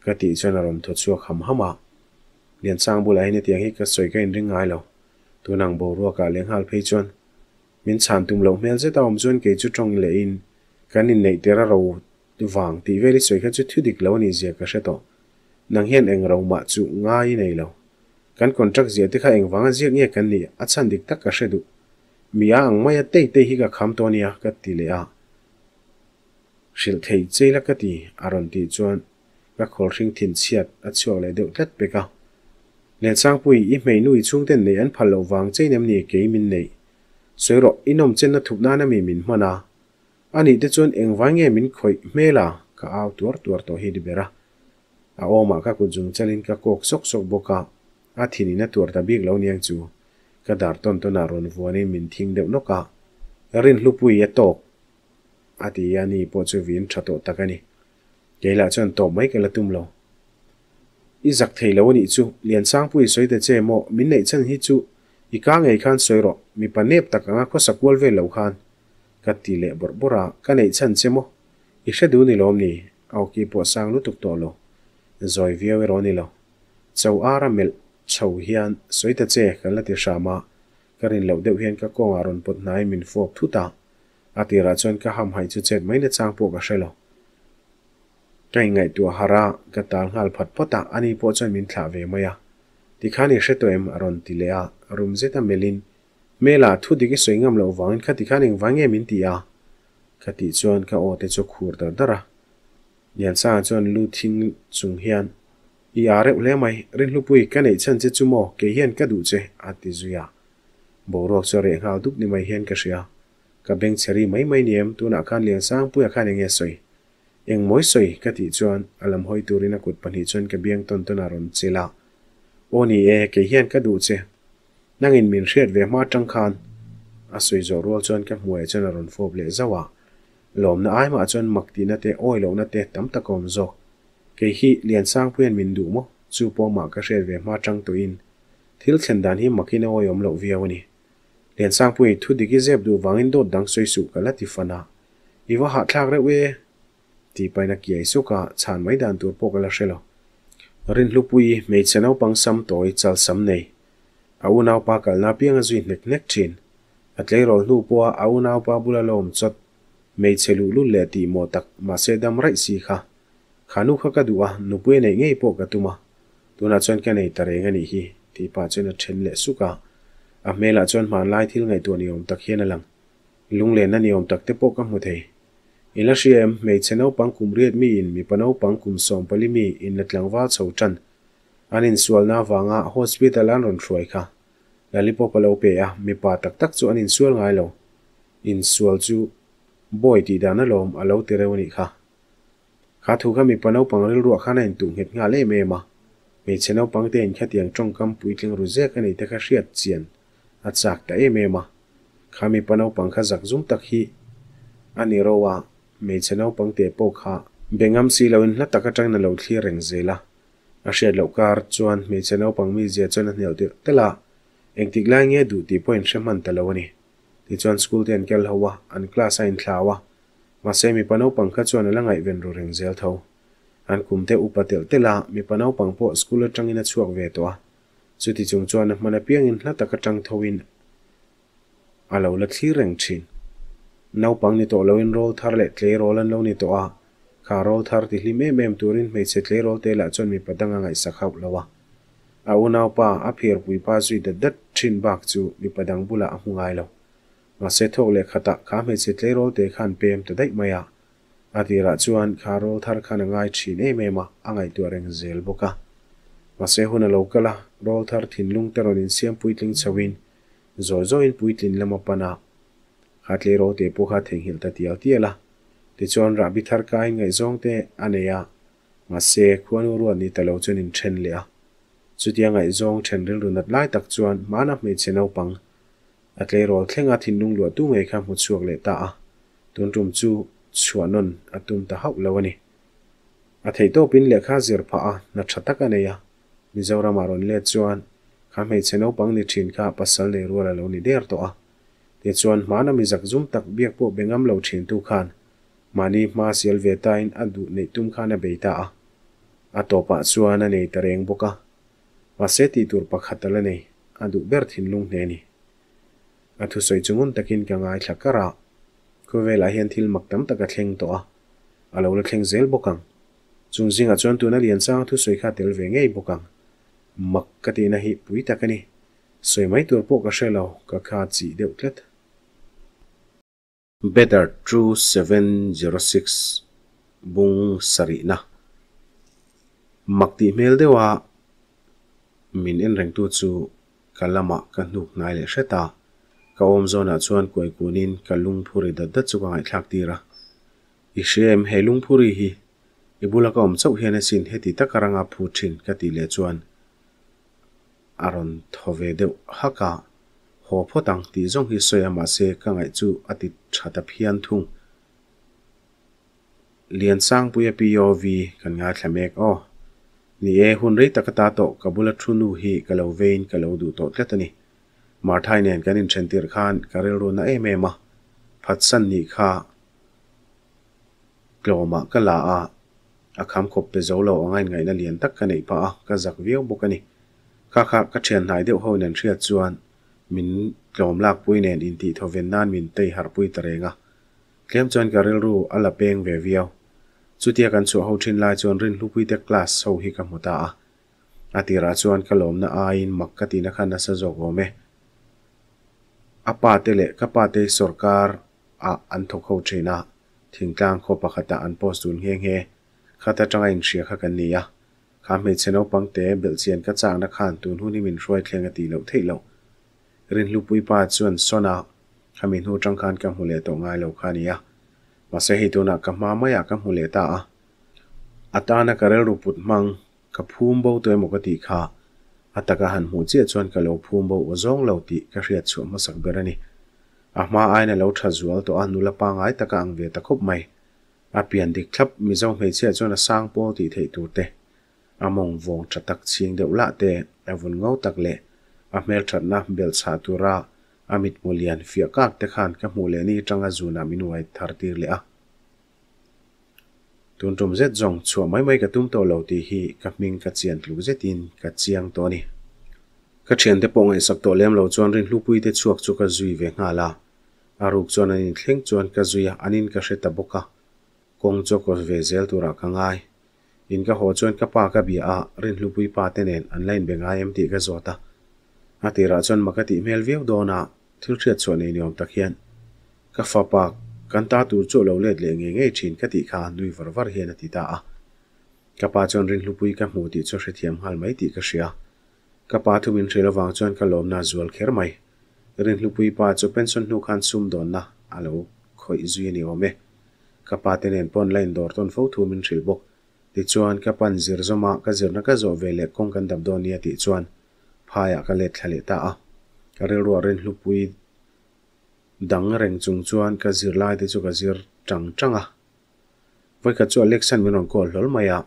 ka ti chuan a rom thot chuak ham hama lian sang bul ai ne tiang hi ka soi ka in ring ngai lo tu nang bo ruwa ka leng hal phei chuan min chan tum lo mel zeta om chuan ke chu tong le in kan in nei tera ro wang ti veri soi kha chu thu dik lo ni zia ka sheto nang hian eng ro ma chu ngai nei lo kan contract zia te kha eng wanga zia nge kan ni achan dik tak ka shedu mia ang maya te te hi cả khám to nia cái ti le a sil thei che la ka ti aron ti chuan ka khol ring thin chiat a chuak le deuh tlat pe ka len sang pui i mei nui chung ten nei an phal lo wang che nem ni ke min nei soiro inom chen na thup na na mi min mana ani te chuan engwang nge min khoi mela ka aw tuar tuar to hi di bera a oma ka kunjung chalin ka kok sok sok boka à thini na tuar ta biết lâu nay chưa กระดาษต้นต้นอารอนวัวนี่มินทิ้งเดียวนกะรินลูปุยตกอาทิยานี่ปวดชีวินชะโตตะกันนี่เกล้าจนตบไม่กันละตุ่มเราอีจักเทลวันนี้จูเลียนสร้างปุยสวยแต่เจมอมินไหนฉันฮิจูอีก้างไอคันสวยรอมีปันเนบตะกังก็สักวอลเวลเหล่าคันกัดตีเละบรบรากันไหนฉันเจมออีเชดูนี่ลมนี่เอากีปวดสร้างลุตุกตัวเรา rồi viêu roni lo sau ara mil chho hian soita che kala ti shama karin lo deuh hian ka konga ron pot nai min fok thuta atira chon ka ham hai chu chet mai na chang po ka shelo kai ngai tu hara ka tal ngal phat pota ani po chon min thla ve maya ti khani she to em aron ti le a rum zeta melin mela thu di ki soingam lo wangin khati khaning wange min ti a khati chon ka o te chu khur dar dara yan sa chon lu thing chung hian i a reuh hle mai rin hlupui ka nei chan che chumo ke hian ka du che ati zuya boro cho re ngau dup ni mai hian ka ria ka à. beng cheri mai mai niam tu na khan lian sang pu à khan enge soi eng moi soi ka ti chuan alam à hoi turin a kut pani chuan ka biang ton ton aron chela oni e ke hian ka du che nangin min hriat ve ma tang khan a soi zo rol chuan ka hmuai chuan aron fob le zawa lom na ai ma chuan makti na te oilo na te tam takom zok ke hi lian sang puan min du mo chu po ma ka sher ve ma chang to in thil khen dan hi makina wa yom lo vi awani lian sang pui thu digi zep du wangin do dang soi su kala ti fana iwa ha thak re we ti paina ki ai su ka chan mai dan tur po kala shelo rin lupui me chenau pang sam toi chal sam nei au nau pa kal na pianga zui nek nek chin atlei rol nu po au nau pa bula lom chot me chelu lu le ti mo tak ma se dam rai si kha nụ này kha ka duwa nupui nei ngei po ka cái này chuan ka nei tare nga ni hi ti pa chuan a then le suka a mela ah chuan man lai thil ngai tu ni om tak hian alang lung le na ni tiếp tak te po ka in thei ila em mei chenau băng kum riat mi in mi panau băng kum som pali mi in na tlangwa chân anh in sual na à hospital an ron thruai kha lalipo palo pe a ah, mi pa tak tak anh in sual ngay lâu in sual chú boy ti dana lom alo te rewni kha khá thu khá mi panau pang ril ruwa khana in tung het nga le me ma me chenau pang te in kha tiang trong kam puitling ru ze ka nei te kha hriat chian a chak ta e me ma kha mi panau pang kha zak zum tak hi ani rowa me chenau pang te po kha bengam si lo in la taka tang na lo thli reng zela a hriat lo kar chuan me chenau pang mi je chuan a hniau te tela eng tik lai nge du ti point shreman ta lo ni ti chuan school tiền kêu kel hoa an class anh in thlawa mà mase mi panau pangkha chuan ala ngai ven ro reng zel tho an kumte upatel tela mi panau pangpo school in về tòa chuak ve to chuti anh chuan mana piang in hla taka tang thoin alo à la thli reng thin nau pang ni lâu in roll thar le tle roll an lo ni to a kha roll thar ti hli me mem turin mei che tle roll te la chon mi patanga ngai sakhau lawa a unau pa áp phir pui pa zui da dat thin bak chu mi padang bula hung hungai lo nga se thok le khata kha me che te ro te khan pem te dai maya ati ra chuan kha ro thar khan ngai chi ne me ma angai tu reng zel boka nga se hun a lokala ro thar thin lung te ron in siam puitling chawin zo zo in puitlin lama pana khatle ro te po kha theng hil ta ti al ti ala ti chuan ra nga se khuan ru ani ta lo chen in chen le a chutia ngai chen ril ru tak chuan mana me che no a tle rol thlenga thin lung lua tu ngai kha mu chuak le ta a tun tum chu chuanon atum ta hau lawani a thei to pin le kha zir pha a na thata ka ne ya mizoram aron le chuan kha mei cheno pang ni thin kha pasal le rual lo ni der to a te chuan mana mi zak zum tak biak po bengam lo thin tu khan mani ma sel ve ta in adu nei tum khan a beita a a to pa chuan a nei tareng boka ma se ti tur pakhat la nei adu ber thin lung ne ni a thu soi chungun takin ka ngai thakara khu vela hian thil mak tam taka thleng to a alo la thleng zel bokang chung zinga tu tuna lian sang thu soi kha tel ve ngei bokang mak ka ti na hi pui takani soi mai tur po ka shelo ka kha chi deu tlet better true 706 bung sari na makti mel dewa min en reng tu chu kalama kan nuk nai le hreta ka ông zawnah chuan kuaikuanin ka lungphur ei dat dat chu ka ngaih thlak tir a i hrem he lungphuri hi i bulak a awm chauh hian a sin heti tak a ranga phu thin cả ti le chuan a rawn thove deuh haka haw phawtang ti zawng hi sawi amah se ka ngaih chu a ti ṭhat a phian thung lian sang puya pov kan nga thlemek o ni e hun rei takata to kabula thunu hi kalo vein kalo du to tlatani marthai nen kan in threntir khan karel ro na em em a phatsan ni kha tlawma ka la a a kham khop pe zo lo angai ngai na lian tak ka nei pa a ka zak viau bu ka ni kha kha ka thian nai deuh ho nen thria chuan min tlawm lạc pui nền in ti thoven nan min tei har pui tarenga tlem chuan karel ru ala peng ve viau chutia kan chu ho thin lai chuan rin hì te class ho à, ka hmuta a atira chuan kalom na a in makkatina khan na sa zawk ome apate le kapate sarkar a anthok ho thina thingtlang kho pakhata an post un heng he khata tanga in sia kha kan nia kha me cheno pangte belchian ka chang na khan tun huni min roi thlenga ti lo theilo rin lupui pa chuan sona khamin hu tang khan ka hule to ngai lo khania mase hi tuna ka ma ma ya ka hule ta a atana karel ruput mang ka phum bo toy mokati kha ataka han mu che chuan ka lo phum bo ozong lo ti ka hriat chu ma sak berani ahma aina lo tha zual to anula pangai anh angve ta khop mai À biển đi khắp mi zo hmei che chuan a sang po thấy thei tur À mong vong chặt tắc thatak đều deuh la te avun ngau tắc lệ. À hmel that na bel sa ra, à tura amit mulian fia kak te khan ka mu le ni tanga zuna minuai thar tir le a tun tum zet zong chua mai mai ka tum to lo ti hi mình các ka chian tlu tin các chiang to ni ka thian te pawng ai sak to lem lo chuan rin hlupui te chuak chu ka zui ve nga la aruk chuan các thleng chuan ka zuya anin ka hreta boka kong chokos ve zel tura ka ngai in ka ho chuan ka pa ka bia a rin hlupui pa te nen an lain be ngai em ti ka zota a tira chuan makati mel veu dona thil thiat chuan ei niawm tak hiện các pha pak kan ta tur cho lo let le nge nge thin ka ti kha nui var var hian ati ta a ka pa chon rin hlupui ka hmu ti chu hrethiam hal mai ti ka hria ka pa thumin threlawang chuan ka lom na zual kher mai rin hlupui pa chu pension hnu khan sum don na alo khoi zui ni ome ka pa tenen pon line dor ton fo thumin thril bok ti chuan ka pan zir zoma ka zir na ka zo ve le kong kan dam don ni ati chuan phaya ka let thale ta a ka rel ruarin hlupui dang reng chung chuan ka zir lai te chu ka zir tang tanga vai ka chu election min on call lol maya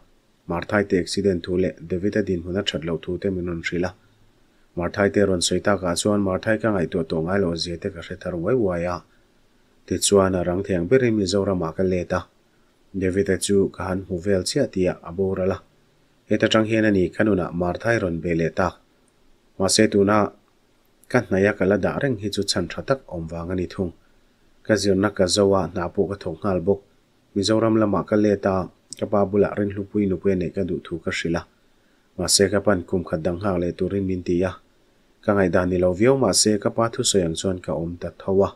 marthai te accident thu le david adin huna that lo thu te min on rila marthai te ron soita ka chuan marthai à ka ngai tu to ngai lo je te ka hre thar wai waya ti chuan a rang theng beri mi zora ma ka ta. david à chu ka han hu vel chia à tia aborala eta tang hian ani kanuna marthai ron be le ta ma se tu na kan naya kala da reng hi chu chan tha tak om wang ani thung ka zirna ka zowa na pu ka thong ngal giờ mizoram làm ka le ta ka pa bula rin hlupui nu pe ne ka đủ thu ka shila ma se ka pan kum kha dang ha le turin min ti ya ka ngai da ni lo vio ma se ka pa thu soyang chon ka om ta thowa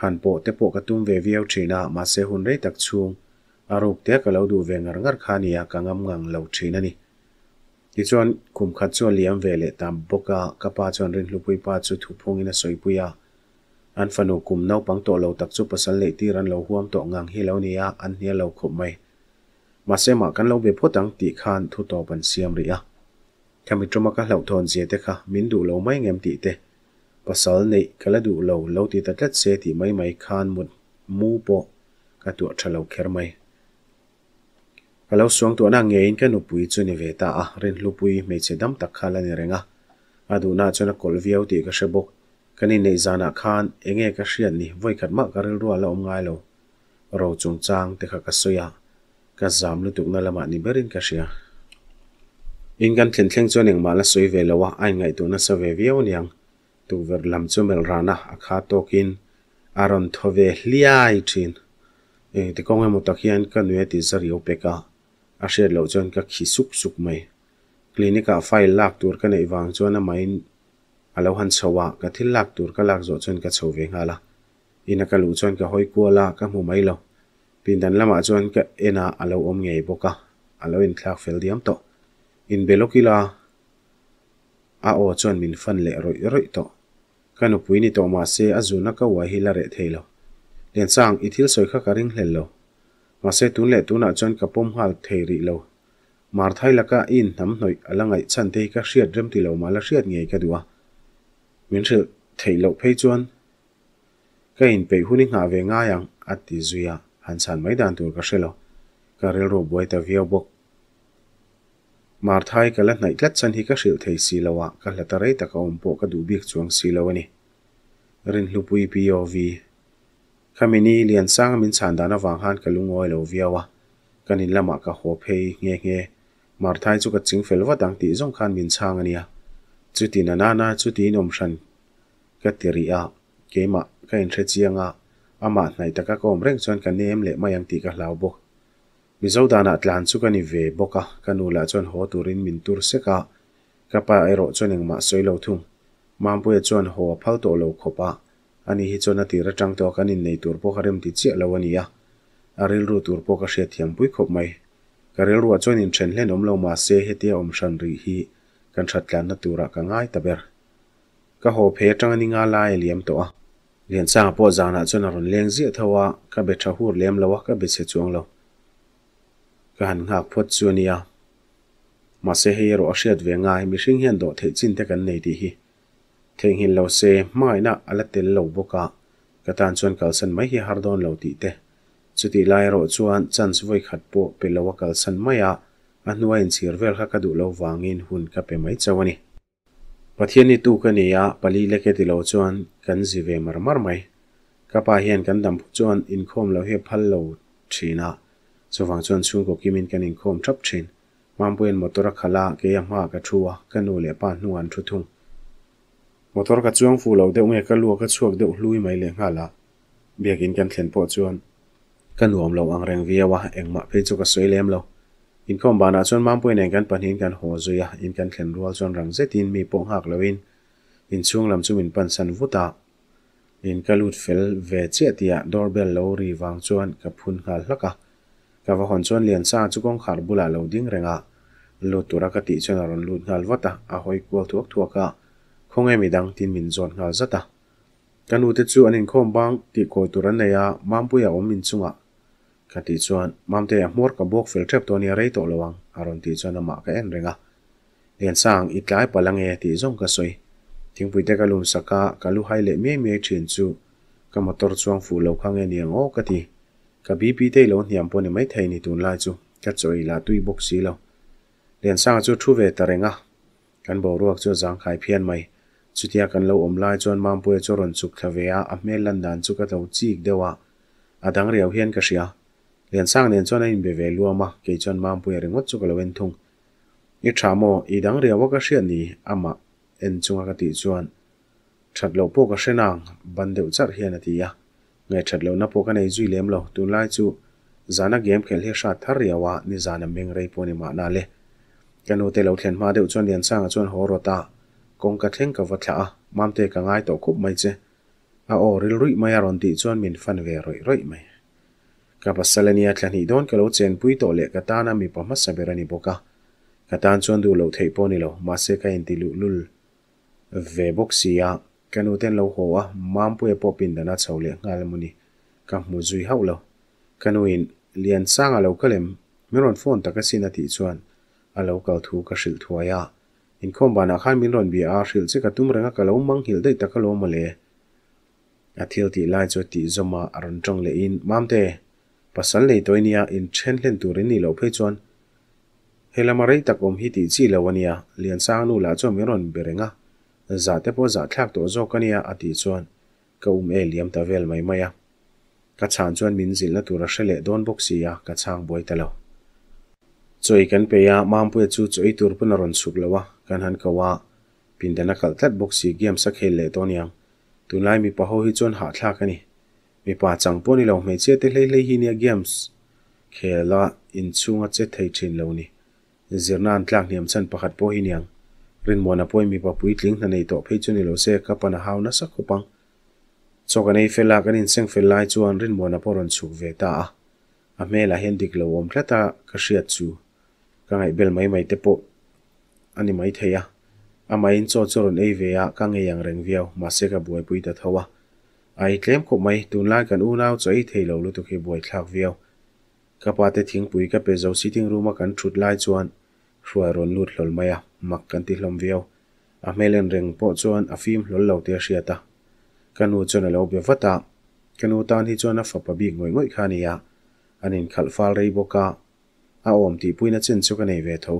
han po te po ka tum ve vio thina ma se hun re tak chung aruk te ka lo du ve ngar ngar khania ka ngam ngang lo thina ni ดีชวนคุมขัดชวนเลี้ยมเวเลตามบกากระป้าชวนรินลุปุยปาชุดทุพงินสวยปุยะอันฝันกุมน่าปังโตเราตักจุปสันเลตีรันเราห่วมโตงังฮีลราเนียอันเนียเราขบไม่มาเสมากันเราเบพตังตีคานทุตอบันเสียมเรียแค่ไม่จมกันเหล่าทอนเสียเตค่ะมินดูเราไม่เงมตีเตปสันเลกระดูเราเราตีตัดเลเสียตีไม่ไม่คานหมดมูโปกระตัวฉลาเคิร์ไม่ xuống kalau suang nghe na ngein ka bụi chu ni về ta a rin lupui me che dam tak khala ni renga aduna chona cái ti bốc cái này nei zana khan anh nghe cái chuyện enge ka hrian ni voi khat ma karil ru ala omngai lo ro chung chang te kha ka cái ka zam lu tuk na lama ni berin ka shia in gan thlen thleng chuan eng mala soi ve lowa ai ngai tu na sa ve viau niang tu ver lam chu mel rana akha tokin aron thove hliai thin e te konge mo takhian ka nue ti zari cả a hriat loh chuan ka khi suk suk mai clinic ah file lak tur ka nei wang chuan a mai alo han chowa ka thil lak tur ka lak zo chuan ka chho ve nga la ina ka lu chuan ka hoi kuala ka hmu mai lo pin dan lama chuan ka ena alo om ngei boka alo in thlak fel diam to in belokila a o chuan min fan le roi roi to kanu puini to ma se azuna ka wa hilare theilo len sang ithil soi kha ka ring hlel lo mà sẽ tuân ngase tuân le tuna chuan ka pom hal theiri mà mar thai laka in nắm nổi nam à noi alangai chan te ka hriat rem ti lo mala hriat ngei cái đó. Miễn sự thei lo phei chuan cái in bị huynh pe huni nga ve nga yang ati zuya à, han san mai dan tur ka shelo ka rel ro boi ta vio bok mar thai ka lat nai thì chan hi ka hril lâu si lawa ka latare ta ka om po ka du bik chuang si lawani rin hlupui pov khamini liền sang mình min chan dana wang han kalung oi lo viawa kanin lama ka ho phei nge nge mar thai chu ka ching fel wa tang ti zong khan min chang ania chuti na na na chuti nom shan ka tiri a kema ka lệ re chianga ama nai taka kom reng chon ka nem le mayang ti ka hlaw bok mizo dana atlan chu ka ni ve boka kanula chon ho turin min tur seka kapa ero chon engma soilo thung mampui chon ho phal lâu lo khopa ani hi chona tira chang to kanin nei tur po kharem ti chi alawani ya aril ru tur po ka she thiam pui khop mai karel ru chon in chen len om lo ma se he ti om shan ri hi kan chat lan na tura ka ngai ta ber ka ho phe chang ni nga lai e liam to a lien sang po za na chona ron leng zi thawa ka be tha hur lem lawa ka be se chuang lo kan nga phot chu ni mi hring hen do the chin te theng hin lo se mai na ala tel lo boka katan chuan kalsan mai hi har don lo ti te chuti lai ro chuan chance voi khat po pe lo kalsan mai a anuwa in sir vel kha kadu lo wangin hun ka pe mai chawani pathiani tu ka ni a pali leke ti lo chuan kan zive marmar mai kapa hian kan dam phu chuan in khom lo he phal lo thina chuwang chuan chung ko kimin kan in khom thap thin mampuen motora khala ke yama ka thuwa kanu le pa nuan thu thung มอเตอร์กัดช่วงฟูเหลาเดี่เมฆกัลลัวกัดช่วงเดี่ลุยไม่เลงหาละเบียกินกันเขียนโพชวนกันหลวมเราอังแรงเวียวะเองมาเพื่อจุกสวยเลมเราอินคอมบานาชวนมาป่วยแดงกันปันหินกันหัวใจอินกันเขียนรัวชวนรังเซตินมีปงหักเลวินอินช่วงลำชุ่มอินปันสันวุตาอินกัลลุดเฟลเวเชติยาดอร์เบลลอรีวังชวนกับพุนหัลลักะกับว่าหันชวนเลียนซาจุกงขาบุลาเราดิ้งแรงอะลุดตัวรักติชวนรอนลุดหัลวัตาอ้อยกัวทุกทัวกะ không em idang tin mình min zon ngal zata kanu te chu anin khom bang ti ko turan neya mampuya om min chunga ka ti chuan mamte a mor ka bok fel trap to ni rei to lawang aron ti chuan ama ka en renga len sang itlai palang e ti zong ka soi thing pui te ka lum saka ka à, lu hai le me chuyển chú chu ka motor chuang phủ lâu khang e ni ngo ka ti ka bp te lo niam poni mai thei ni tun lại chú ka suy là tuy bốc xí lo len sang chú thu ve ta à căn bo ruột chú zang khai phian mai chutia kan lo om lai chuan mampui chu ron chuk thlavea a hmel lan dan chu ka tlo chik dewa adang reu hian ka hria lian sang nen chuan a in be ve luama ke chuan mampui rengot chu ka lo en thung i thamo i dang reu ka hria ni ama en chunga ka ti chuan that lo po ka hrenang ban deuh char hian a ti a ngai that lo na po cái này zui lem lo tun lai chu zana game khel he sha thar rewa ni zana meng rei poni ma na le kanu te lâu thiên ma deuh chuan lian sang a chuan ta kong ka theng ka vatla mam te ka ngai to khup mai che a o ril rui mai ron ti chuan min fan ve roi roi mai ka pasalani atlan hi don ka lo chen pui to le ka tana mi pa ma saberani boka ka tan chuan du lo thei poni lo ma se ka in ti lu lul ve boxia à, kanu ten lo ho wa à, mam à pu e popin dana chole ngal muni ka mu zui hau lo kanu in lian sanga lo kalem miron phone taka sina ti chuan alo kal thu ka shil thuaya inkom ba na khan min ron bi a shil che ka tum ranga ka lom mang hil dei ta ka lom le a thil ti lai cho ti zoma aron chong le in mam te pasal le toinia in chen len tur ni lo phe chon hela marai ta kom hi chi lo wania lian sa nu la cho min ron be renga po za to zo ka nia ati chon ka um e liam ta vel mai maya ka chon min zil na tur a shle don ya ka boi ta lo choi pe ya mam pu chu choi tur pu na ron wa กันหันกว่าปินเดนักเล่บุกซีเกมสักเฮลเลตอนยังตุนไลมีพ่อฮิจวนหาทักันนี่มีป้าจังปุ่นนี่ลงไม่เชื่อเตะเล่ยๆฮีนียเกมส์เคลล่าอินซุงอัดเซ็ดไทเชนเลวนี่จีรนันทากนี่มฉันประหัดพ่อฮีเนียงรินมัวนับพ่อยมีป้าปุ้ยลิงในตัวเพจจุนิลโลเซกับปนหาวนัสักุปังชกันไอเฟลลากันอินซซงเฟลลาจวนรินมัวนับพ่อรันสุกเวตาอ่ะอเมล่าเห็นดิกลาวมเค่ตากระเชีตดจูกันไอเบลไม่ไม่เตปุ ani mai theya amai in chaw choron ei veya ka nge yang reng viau ma se ka buai pui ta thowa ai tlem ko mai tun lai kan u nau choi thei lo lu tu khi buai thlak viau ka pa te thing pui ka pe zo sitting room a kan thut lai chuan hruai ron lut hlol maya mak kan ti hlom viau a melen reng po chuan a fim hlol lo te hria ta kanu chuan a lo be vata kanu tan hi chuan a fa pa bi ngoi ngoi khania anin khalfal rei boka a om ti puina chen chu ka nei ve tho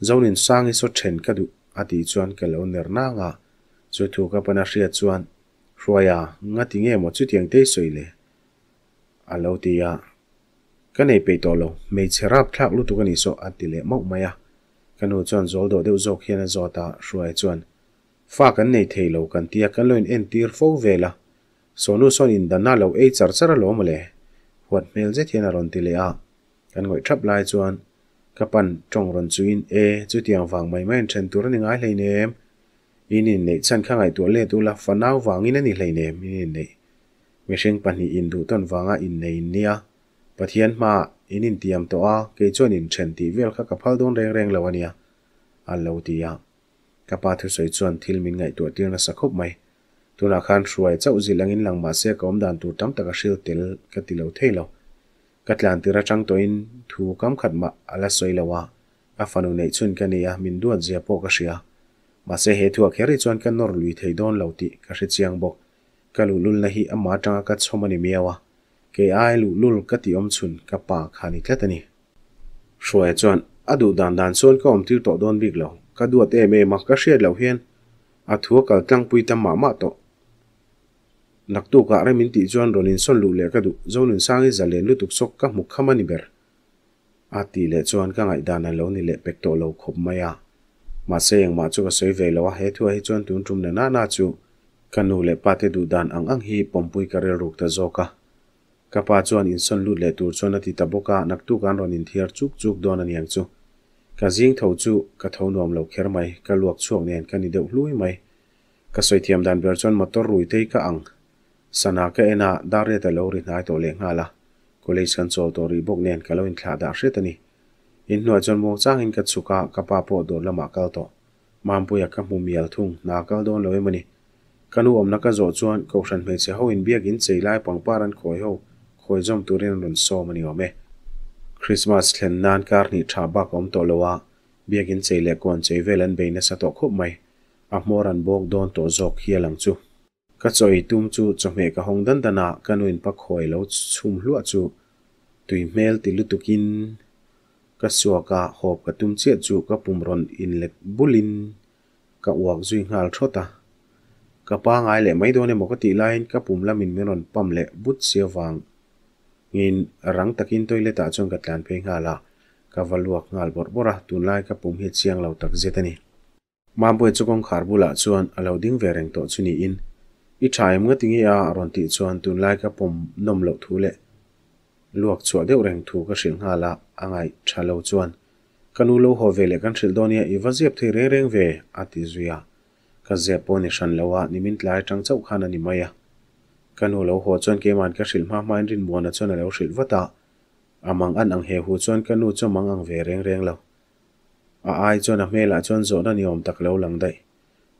zonin sangi so then ka du ati chuan ka lo ner na nga chu thu ka pana hria chuan hruaya nga ti nge mo chu tiang te soile alo ti ya ka nei pe to lo me cherap thlak lu tu ka ni so ati le mau maya kanu chuan zol do deuh zok hian a zota hruai chuan fa kan nei thei lo kan tia kan loin en tir fo vela sonu son in dana lo ei char chara lo male huat mel je thian a ron ti le a kan ngoi thap lai chuan kapan tong ron chuin e chu tiang wang mai mai then tur ani ngai hlei nem in in nei chan kha ngai tu le tu la fanau wangin ani hlei nem in in nei mihring pahnih in duh ton wanga in nei nia pathian ma in in tiam to a ke chuan in then ti vel kha ka phal don reng reng lo ania an lo ti a ka pa thu soi chuan thil min ngai tu tir na sa khop mai tuna khan ruai chau zilangin langma se kom dan tu tam taka shil tel ka ti lo thei lo ka tlan tira chang to in thu kam khat ma ala soilawa a fanu nei chun ka nia min duat zia po ka ria ma se he thu kheri chuan kan nor lui thei don lauti ka hri chiang bok ka lu lul na hi ama tanga ka chhomani miawa ke ai lu lul ka ti om chun ka pa khani tlatani shroe chuan adu dan dan chon ka om tir to don bik lo ka duat em em ka hriat lo hian a thu kal tlang pui tam ma ma to nakto ka aramin ti juan ronin son lu le kadu zonun sangi zale lutuk sok ka mukhamani ber ati le juan ka ngai dana lo ni le pekto lo khop maya ma se yang ma chu ka soi ve lo wa he thu hi juan tun tum na na na chu kanu le pate du dan ang ang hi pompui ka rel ruk ta zo ka ka pa in son le tur chona ti taboka nakto kan ronin thiar chuk chuk don an yang chu ka jing thau chu ka thau nom lo kher mai ka luak chuak nen kanideu lui mai ka soi thiam dan ber chon motor ruitei ka ang sanaka ena dare ta lori nai to le nga la college control to ri bok nen ka loin kha da se ta ni in no jon mo chang in ka chuka ka pa po do lama kal to mam pu ya ka mu mial thung na kal don loi mani kanu om na ka zo chuan ko ran me che ho in bia gin chei lai pang paran khoi ho khoi jom tu ren run so mani ome christmas len nan kar ni tha ba kom to lowa ka choi tuum chu jo me ka hongdan danaa ka nuin pa khoi lau chum luat chu tui mel ti lu tu kin ka suaka, hoop ka tuum chet chu ka pum ron in le bulin ka uak zui ngaal chota ka paa ngaay le may do ne mo ka ti laayin ka pum la min me ron pam le but siya vang ngin rang tak in toy le taa chon ka la ka va luak bor bor ah tuun ka pum hee chiang lau tak zetaani maa chukong xaarbu chuan alao ding to chuni in i thaim nga tingi a à, ron ti chuan tun lai ka pom nom lo thu le luak chua deuh reng thu ka hring nga la angai tha lo chuan kanu lo ho vele kan thil donia i vazep thei reng reng ve ati zuya ka zepo ni shan lowa nimin tlai tang chau khana ni maya kanu lo ho chuan ke man ka hril ma main rin mona chuan lo hril vata amang an ang he hu chuan kanu chu mang ang ve reng reng lo a ai chuan a hmela chuan zawna ni om tak lo lang dai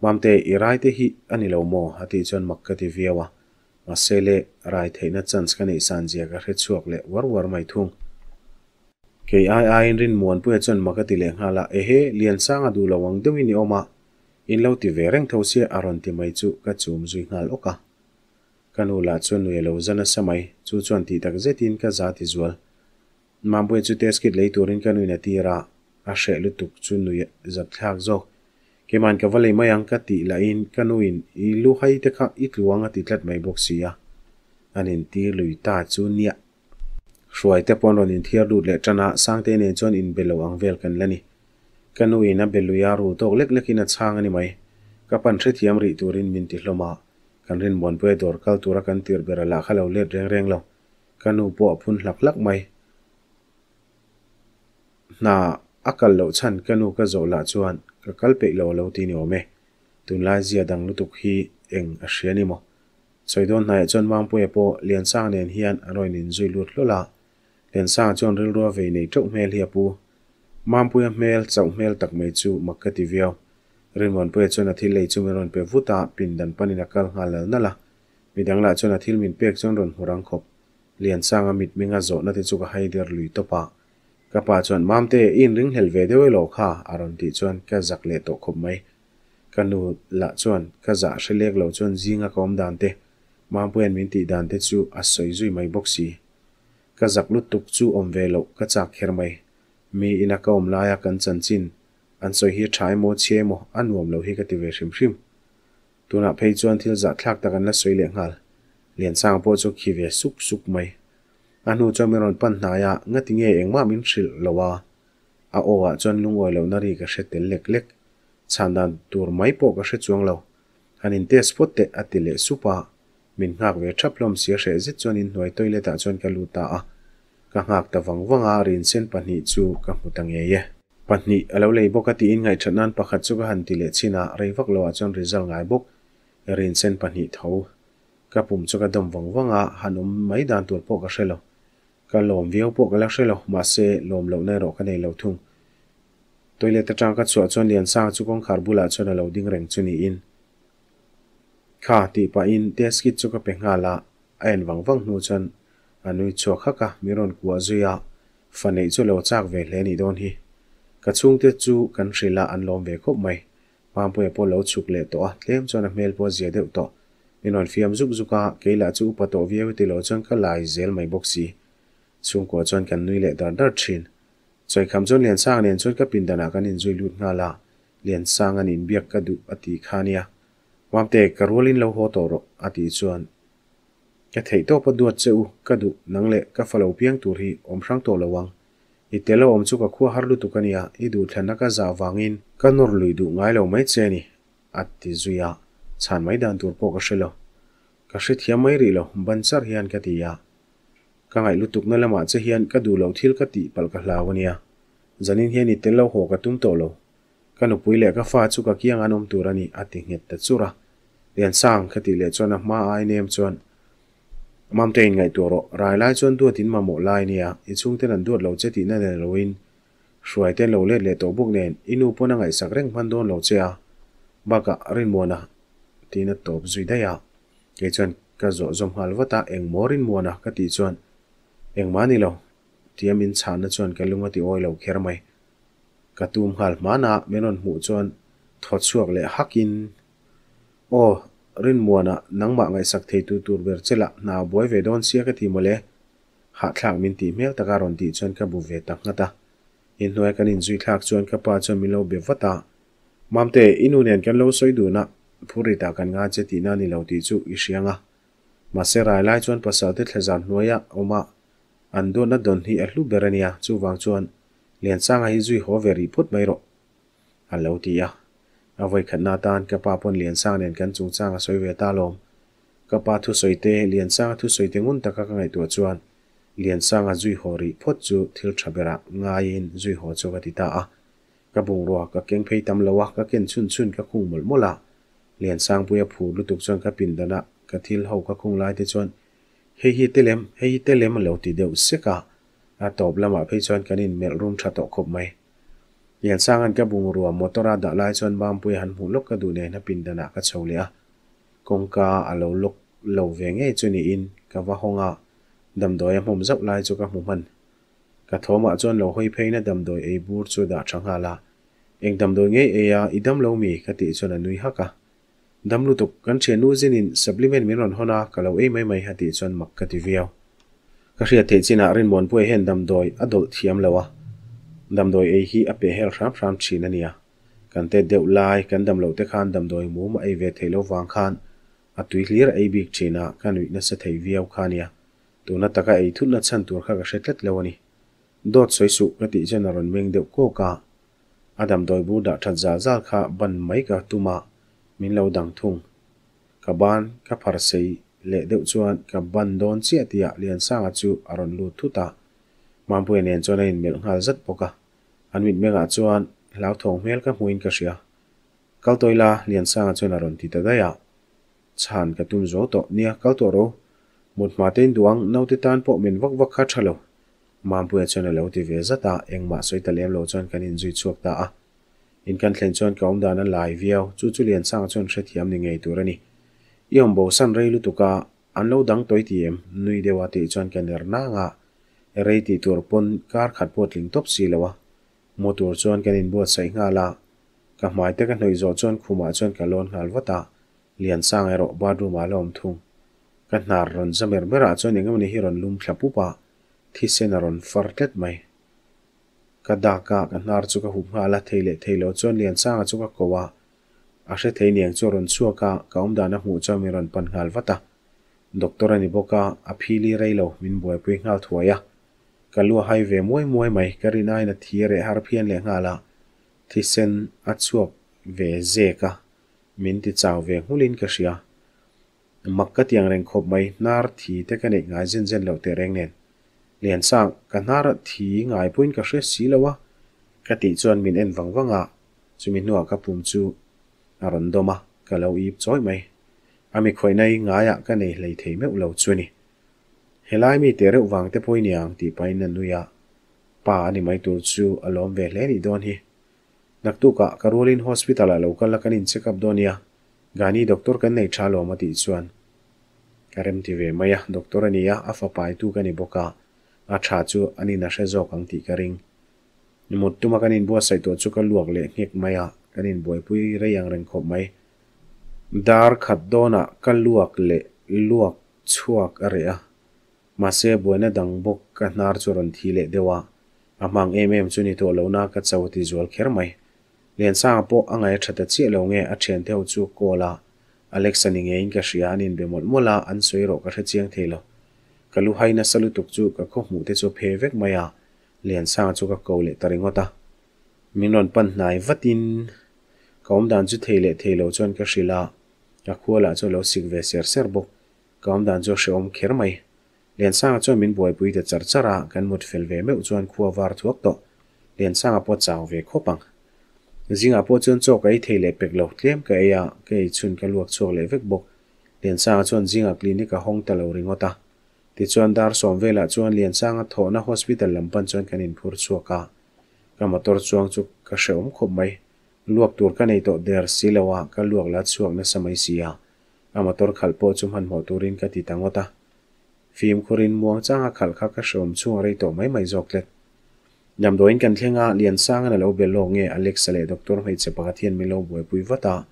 mamte irai te hi anilo mo hati chon makka ti viawa ma sele rai the na chance kani san jia ga re chuak le war war mai thung ke ai ai in rin muan pu chon makka ti le ngala e he lian sanga du lawang de wi ni oma in lo ti ve reng tho sia aron ti mai chu ka chum zui ngal oka kanu la chon nu elo zana samai chu chon ti tak zetin ka za ti zual mam pu e chu teskit le turin kanu na tira a she keman ka vale mayang ka ti la in kanuin i lu hai te kha i tlu anga ti tlat mai bok si ya anin ti lui ta chu nia shuai te pon ron in thia lu le chana sang te ne chon in belo ang vel kan lani kanuin a belu ya ru tok lek lek ina chang ani mai ka pan thre thiam ri turin min ti hloma kan rin mon pe dor kal tura kan tir bera reng reng lo kanu po phun lak lak mai na akal lo chan kanu ka zo la kakal pe lo lo ti ni ome tun lai zia dang lutuk hi eng a hriani mo choidon nai chon mang pu e po lian sang nen hian aroin in zui lut lola lian sang chon ril ro ve nei chok mel hi pu mam pu mel chau mel tak mai chu makati viau rin mon pu chon a thil lei chu meron pe vuta pin dan panin akal ngalal nala midang la chon a thil min pek chon ron hurang khop lian sang a mit minga zo na te chu ka haider lui topa kapa chuan mamte in ring hel ve deuh lo kha aron ti chuan ka zak le to khop mai kanu la chuan ka za hrilek lo chuan zinga kom dan te mampuen min ti dan te chu asoi zui mai boxi ka zak lut tuk chu om ve lo ka chak her mai mi ina ka om laya kan chan chin an soi hi thai mo che mo anuam lo hi ka ti ve hrim hrim tuna phei chuan thil za thlak takan la soi le ngal lian sang po chu khi ve suk suk mai a cho chu meron pan hnaya nghe tinge engma min hril lowa a owa chuan lungoi lo na ri ka hre tel lek lek chandan tur mai po ka hre chuang lo anin te spot te atile à, supa à. min ngak ve thaplom sia hre zit chuan in hnuai toilet a chuan ka luta a à. ka ngak ta wang wanga vâng rin sen pahni chu ka hmutang ye pahni alo lei bawk a tiin ngai thatnan pakhat chu ka han tile china reivak lo a chuan result ngai bawk rin sen pahni tho ka pum chu ka dom wang wanga hanum mai dan tur po ka hrelo ka lom viau po ka lakshe lo ma se lom lo na ro ka nei lo thung toilet ta chang ka chu cho lian sang chu kong khar bula chon lo ding rèn cho ni in kha ti pa in test kit chu ka pe nga la ain wang wang vâng nu chon anui à chu kha ka à, miron kwa zuya fanei à, chu lo chak ve le ni don hi ka chung te chu kan rila an lom ve khop mai pam po po lo chuk le to a tlem chon a mel po zia deu to inon fiam zuk zuka keila chu pa to viau ti lo chon ka lai zel bốc xì. chung kwa chuan kan nui le dar dar chin choi kham chon lian sang nen chot ka pin dana kan zui lut nga la lian sang an in ka du ati khania wam te karolin lo ho to ati chuan ka thei to pa duat cheu ka du nang le ka falo piang tur hi om rang to lawang i telo om chu ka khu har lu i du thana ka za wangin ka nor du ngai lo mai che ni ati zuya chan mai dan tur po ka shelo ka shi thiam mai ri ka ti ya ka ngai lutuk na lama che hian ka du lo thil ka ti pal ka hlaw ania zanin hian i tel lo ho ka tum to lo ka nu pui le ka fa chu ka kiang anom tur ani ati nget ta chura lian sang kha ti lệ chon a ma ai nem chon mam tein ngai toro rai lai chon đua tin mà mộ lai nia ít à. chung ten an duat lo che ti na le roin hruai ten lo le le to buk nen inu pona ngai sak reng man don lo che a baka rin mona tina top zui da ya ke chon ka zo zom halwata eng morin mona ka ti chon engma ni lo tiam in chhan na chuan kalunga ti oi lo kher mai katum hal mana menon mu chuan thot chuak le hakin o rin muana nangma ngai sak thei tu tur ber chela na boy ve don sia ka ti mole ha thlak min ti mel taka ron ti chuan ka bu ve tak ngata in noi kan in zui thlak chuan ka pa chuan milo be vata mamte inu nen kan lo soi du na phurita kan nga che ti na ni lo ti chu i rianga ma se rai lai chuan pasate thlezan noya oma อันดูนัดดนฮีเอลูเบรเนียจูวังชวนเลียนสร้างใหจุยฮอเวรีพุทไม่รออัลโลตียาเอาไว้ขนาดานกับป้าพนเลียนสรางเลียนกันจงสรางสวยเวตาลมกับป้าทุสวยเตเลียนสรางทุสวยเตงุนตะกักไงตัวชวนเลียนสรางจุยฮอรีพุทจูทิลชัาเบระงายินจุยฮอจูกติตาอ่ะกับบุงรัวกับเก่งเพย์ตำละวะกับเก่งชุนชุนกับคุ้งหมดมุลาเลียนสร้างปุยผูรุตุกชวนกับปินดานะกับทิลเฮากับคุ้งไล่เตชวน hei hi telem hei hi telem lo ti deu seka ah. a top lama phei chuan kanin mel room tha to khop mai yel sangan ka bung ruwa motora da lai chuan bam pui han mu lok ka du ne na pin dana ka chhole a kongka alo lok lo ve nge chuni in ka wa honga dam doi a mum zau lai chu ka mu man ka thoma chuan lo hoi phei na dam doi e bur chu da thanga la eng dam doi nge e ya idam lo mi ka ti chuan anui haka damlu tuk kan chen nu zin in supplement min ron hona kalau ei mai mai hati chon mak ka ti viau ka hria the china rin mon pui hen dam doi adol thiam lawa dam doi ei hi ape hel ram ram chin ania kan te deu lai kan dam lo te khan dam doi mu ma ei ve thelo wang khan atui clear nó sẽ thấy kan wi na sa thei viau khania tuna taka ei thut na sẽ tur lâu ka đốt xoay dot soisu ka ti general meng deu ko ka adam đôi bu da that zal zal kha ban mai ka tuma min lo dang thung ka ban ka phar sei le deuh chuan ka ban don chia tia lian sanga chu aron lu thu ta mampui nen chuan in mel ngal zat poka an mit mega ah chuan lau thong hmel ka hmuin ka hria kal toila lian sanga chuan aron ti ta daya ah. chan ka tum zo to nia kal to ro mut ma ten duang nau te tan po min vak vak kha thalo mampui chuan lo ti ve zata ah, engma soita lem lo chuan kanin zui chuak ta a in kan thlen chuan ka awm dan an lai viau chu chu lian sang chuan hre thiam ni ngei tur ani i awm bo san rei lutuka an lo dang toi ti em nui dewa te chuan kan er na nga e rei ti tur pon kar khat pot ling top si lawa motor chuan kan in buat sai nga la ka hmai te ka hnoi zo chuan khuma chuan ka lon ngal wata lian sang ero badru ma lom thung kan hnar ron zamer mera chuan engemaw ni hi ron lum thlapu pa thi sen a ron fartlet mai ka daka ka hnar chu ka hum nga la theile theilo chuan lian sanga chu ka kowa a hre thei niang chu ron chu ka ka um dana hmu chaw mi ron pan ngal vata doctor ani boka a phili reilo min boy pui ngal thuaya ka lua hai ve moi moi mai ka rin ai na thiere har phian le ngala thi sen a chuak ve zeka, ka min ti chaw ve hulin ka ria makka tiang reng khop mai nar thi te ka nei ngai zen zen lo te reng nen liền sang kan hnar thi ngai puin ka hre si lowa ka ti chuan min en wang wanga chumi nuwa ka pum chu a ron doma ka lo ip choi mai ami khoi nei ngaya ka nei hlei thei meu lo chu ni à, helai mi te reu wang te poi niang ti pain na nuya pa ani mai tur chu alom ve hle ni don hi naktuka karolin hospital à, lâu cả a local lakanin check up donia gani doctor kan nei thalo mati chuan karem ti ve maya doctor ania afa pai tu bốc à. ā chā chu ā nī na xe zhokang tī ka rīng nī mutu ma ka nīn bhuwa sai tuacu ka luwak lī ngīk ma ya ka nīn e pui rī yāng rīng khob ma i khat do na ka luwak lī luwak chuwak a ma sē buwa na dāng buka nār chu rōn tī lī dewa ā ma ā ā mē mēm chu nī ka ca wu tī zuol khir ma i lī an sā pō ā ngā i chata cī alau chu kō la a lēk sa nī ngē īng ka shī ā nīn bimot mu la ā kalu haina salu tuk chu ka kho mu te chu phe vek maya à. lian sang chu ka ko le taringota minon pan nai vatin kaum dan chu thele thelo chon ka shila ka khuala chu lo sik ve ser ser bo kaum dan chu sheom kher mai lian sang chu min boy pui te char chara kan mut fel ve me chuan khuwa war thuak to lian sang po chaw ve khopang zinga po chon cho kai thele pek lo tlem ka ya ke chun ka luak chok le vek bok lian sang chuan zinga clinic a à, hong ta lo ringota ti chuan dar som vela chuan lian sanga thawna hospital lampan chuan kan in phur chuaka ka motor chuang chu ka hreum khop mai luak tur ka nei to der silawa ka luak la chuak na samai sia ka motor khalpo chu man mo turin ka ti tangota phim khurin muang changa khalkha ka hreum chuang rei to mai mai zoklet nhằm đối anh cần thiên nga liền sang là lâu bề lộ nghe Alex sẽ lệ doctor hay sẽ bà thiên mi lâu buổi bùi vất à